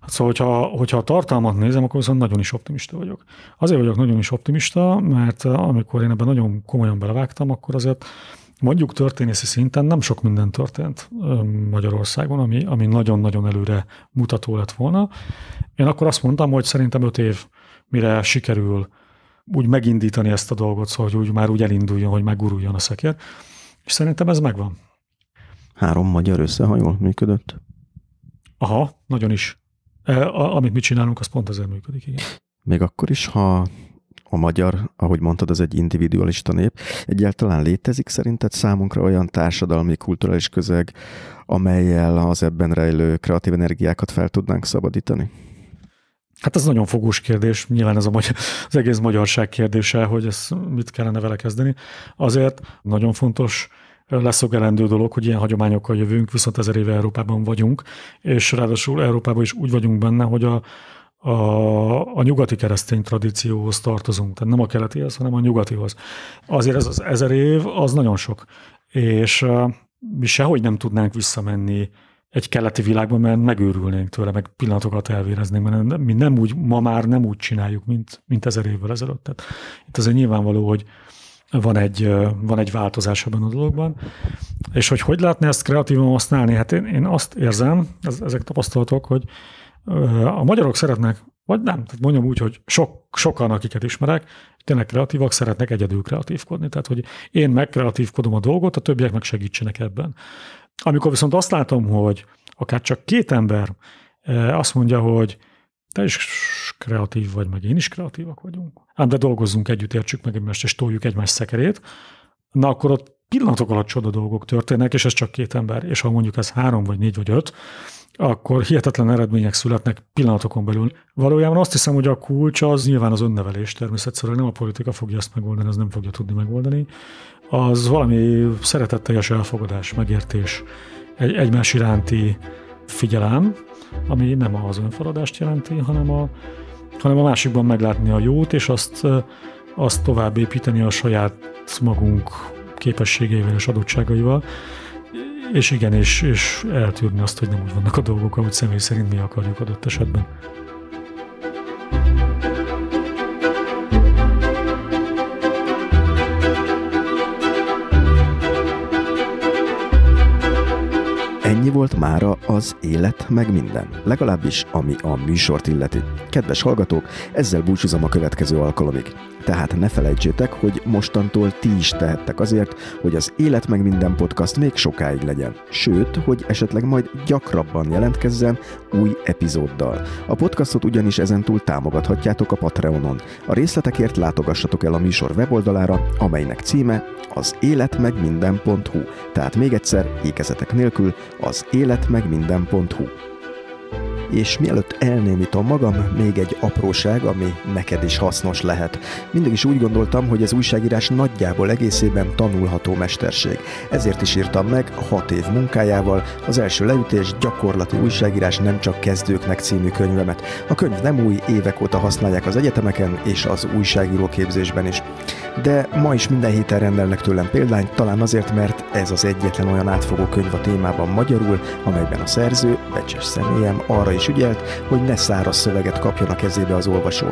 Hát szóval, hogyha, hogyha a tartalmat nézem, akkor viszont nagyon is optimista vagyok. Azért vagyok nagyon is optimista, mert amikor én ebben nagyon komolyan belevágtam, akkor azért mondjuk történészi szinten nem sok minden történt Magyarországon, ami, ami nagyon-nagyon előre mutató lett volna. Én akkor azt mondtam, hogy szerintem öt év, mire sikerül úgy megindítani ezt a dolgot, szóval hogy úgy már úgy elinduljon, hogy meguruljon a szekér. És szerintem ez megvan. Három magyar összehajol működött? Aha, nagyon is. E, a, amit mi csinálunk, az pont ezért működik, igen. Még akkor is, ha a magyar, ahogy mondtad, az egy individualista nép. Egyáltalán létezik szerinted számunkra olyan társadalmi, kulturális közeg, amelyel az ebben rejlő kreatív energiákat fel tudnánk szabadítani? Hát ez nagyon fogós kérdés, nyilván ez a magyar, az egész magyarság kérdése, hogy ezt mit kellene vele kezdeni. Azért nagyon fontos leszögelendő dolog, hogy ilyen hagyományokkal jövünk, viszont ezer éve Európában vagyunk, és ráadásul Európában is úgy vagyunk benne, hogy a, a, a nyugati keresztény tradícióhoz tartozunk, tehát nem a keletihez, hanem a nyugatihoz. Azért ez az ezer év, az nagyon sok, és mi sehogy nem tudnánk visszamenni egy keleti világban, mert megőrülnénk tőle, meg pillanatokat elvéreznénk, mert mi nem úgy, ma már nem úgy csináljuk, mint, mint ezer évvel ezelőtt. Tehát itt azért nyilvánvaló, hogy van egy, van egy változás ebben a dologban. És hogy hogy lehetne ezt kreatívan használni? Hát én, én azt érzem, ez, ezek tapasztalatok, hogy a magyarok szeretnek, vagy nem, tehát mondjam úgy, hogy sok, sokan, akiket ismerek, tényleg kreatívak, szeretnek egyedül kreatívkodni. Tehát, hogy én megkreatívkodom a dolgot, a többiek meg segítsenek ebben. Amikor viszont azt látom, hogy akár csak két ember e, azt mondja, hogy te is kreatív vagy, meg én is kreatívak vagyunk, ám de dolgozzunk együtt, értsük meg egymást, és toljuk egymás szekerét, na akkor ott pillanatok alatt csoda dolgok történnek, és ez csak két ember, és ha mondjuk ez három, vagy négy, vagy öt, akkor hihetetlen eredmények születnek pillanatokon belül. Valójában azt hiszem, hogy a kulcs az nyilván az önnevelés természetesen, nem a politika fogja ezt megoldani, az nem fogja tudni megoldani az valami szeretetteljes elfogadás, megértés, egy, egymás iránti figyelem, ami nem az önfeladást jelenti, hanem a, hanem a másikban meglátni a jót, és azt, eh, azt tovább építeni a saját magunk képességeivel és adottságaival, és igen, és, és eltűrni azt, hogy nem úgy vannak a dolgok, ahogy személy szerint mi akarjuk adott esetben. Ennyi volt mára az élet meg minden, legalábbis ami a műsort illeti. Kedves hallgatók, ezzel búcsúzom a következő alkalomig. Tehát ne felejtsétek, hogy mostantól ti is tehettek azért, hogy az Élet meg minden podcast még sokáig legyen. Sőt, hogy esetleg majd gyakrabban jelentkezzen új epizóddal. A podcastot ugyanis ezentúl támogathatjátok a Patreonon. A részletekért látogassatok el a műsor weboldalára, amelynek címe az életmegminden.hu. Tehát még egyszer, ékezetek nélkül, az életmegminden.hu és mielőtt elnémítom magam, még egy apróság, ami neked is hasznos lehet. Mindig is úgy gondoltam, hogy az újságírás nagyjából egészében tanulható mesterség. Ezért is írtam meg 6 év munkájával az első leütés gyakorlati újságírás nem csak kezdőknek című könyvemet. A könyv nem új, évek óta használják az egyetemeken és az újságíróképzésben is. De ma is minden héten rendelnek tőlem példányt, talán azért, mert ez az egyetlen olyan átfogó könyv a témában magyarul, amelyben a szerző, becses személyem arra is is ügyelt, hogy ne száraz szöveget kapjon a kezébe az olvasó.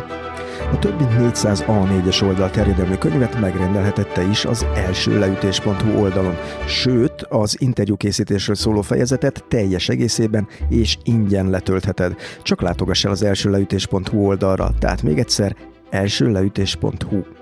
A több mint 400 A4-es oldal terjedelmű könyvet megrendelhetette is az első leütés.hu oldalon, sőt, az interjúkészítésről szóló fejezetet teljes egészében és ingyen letöltheted. Csak látogass el az első leütés.hu oldalra, tehát még egyszer első leütés.hu.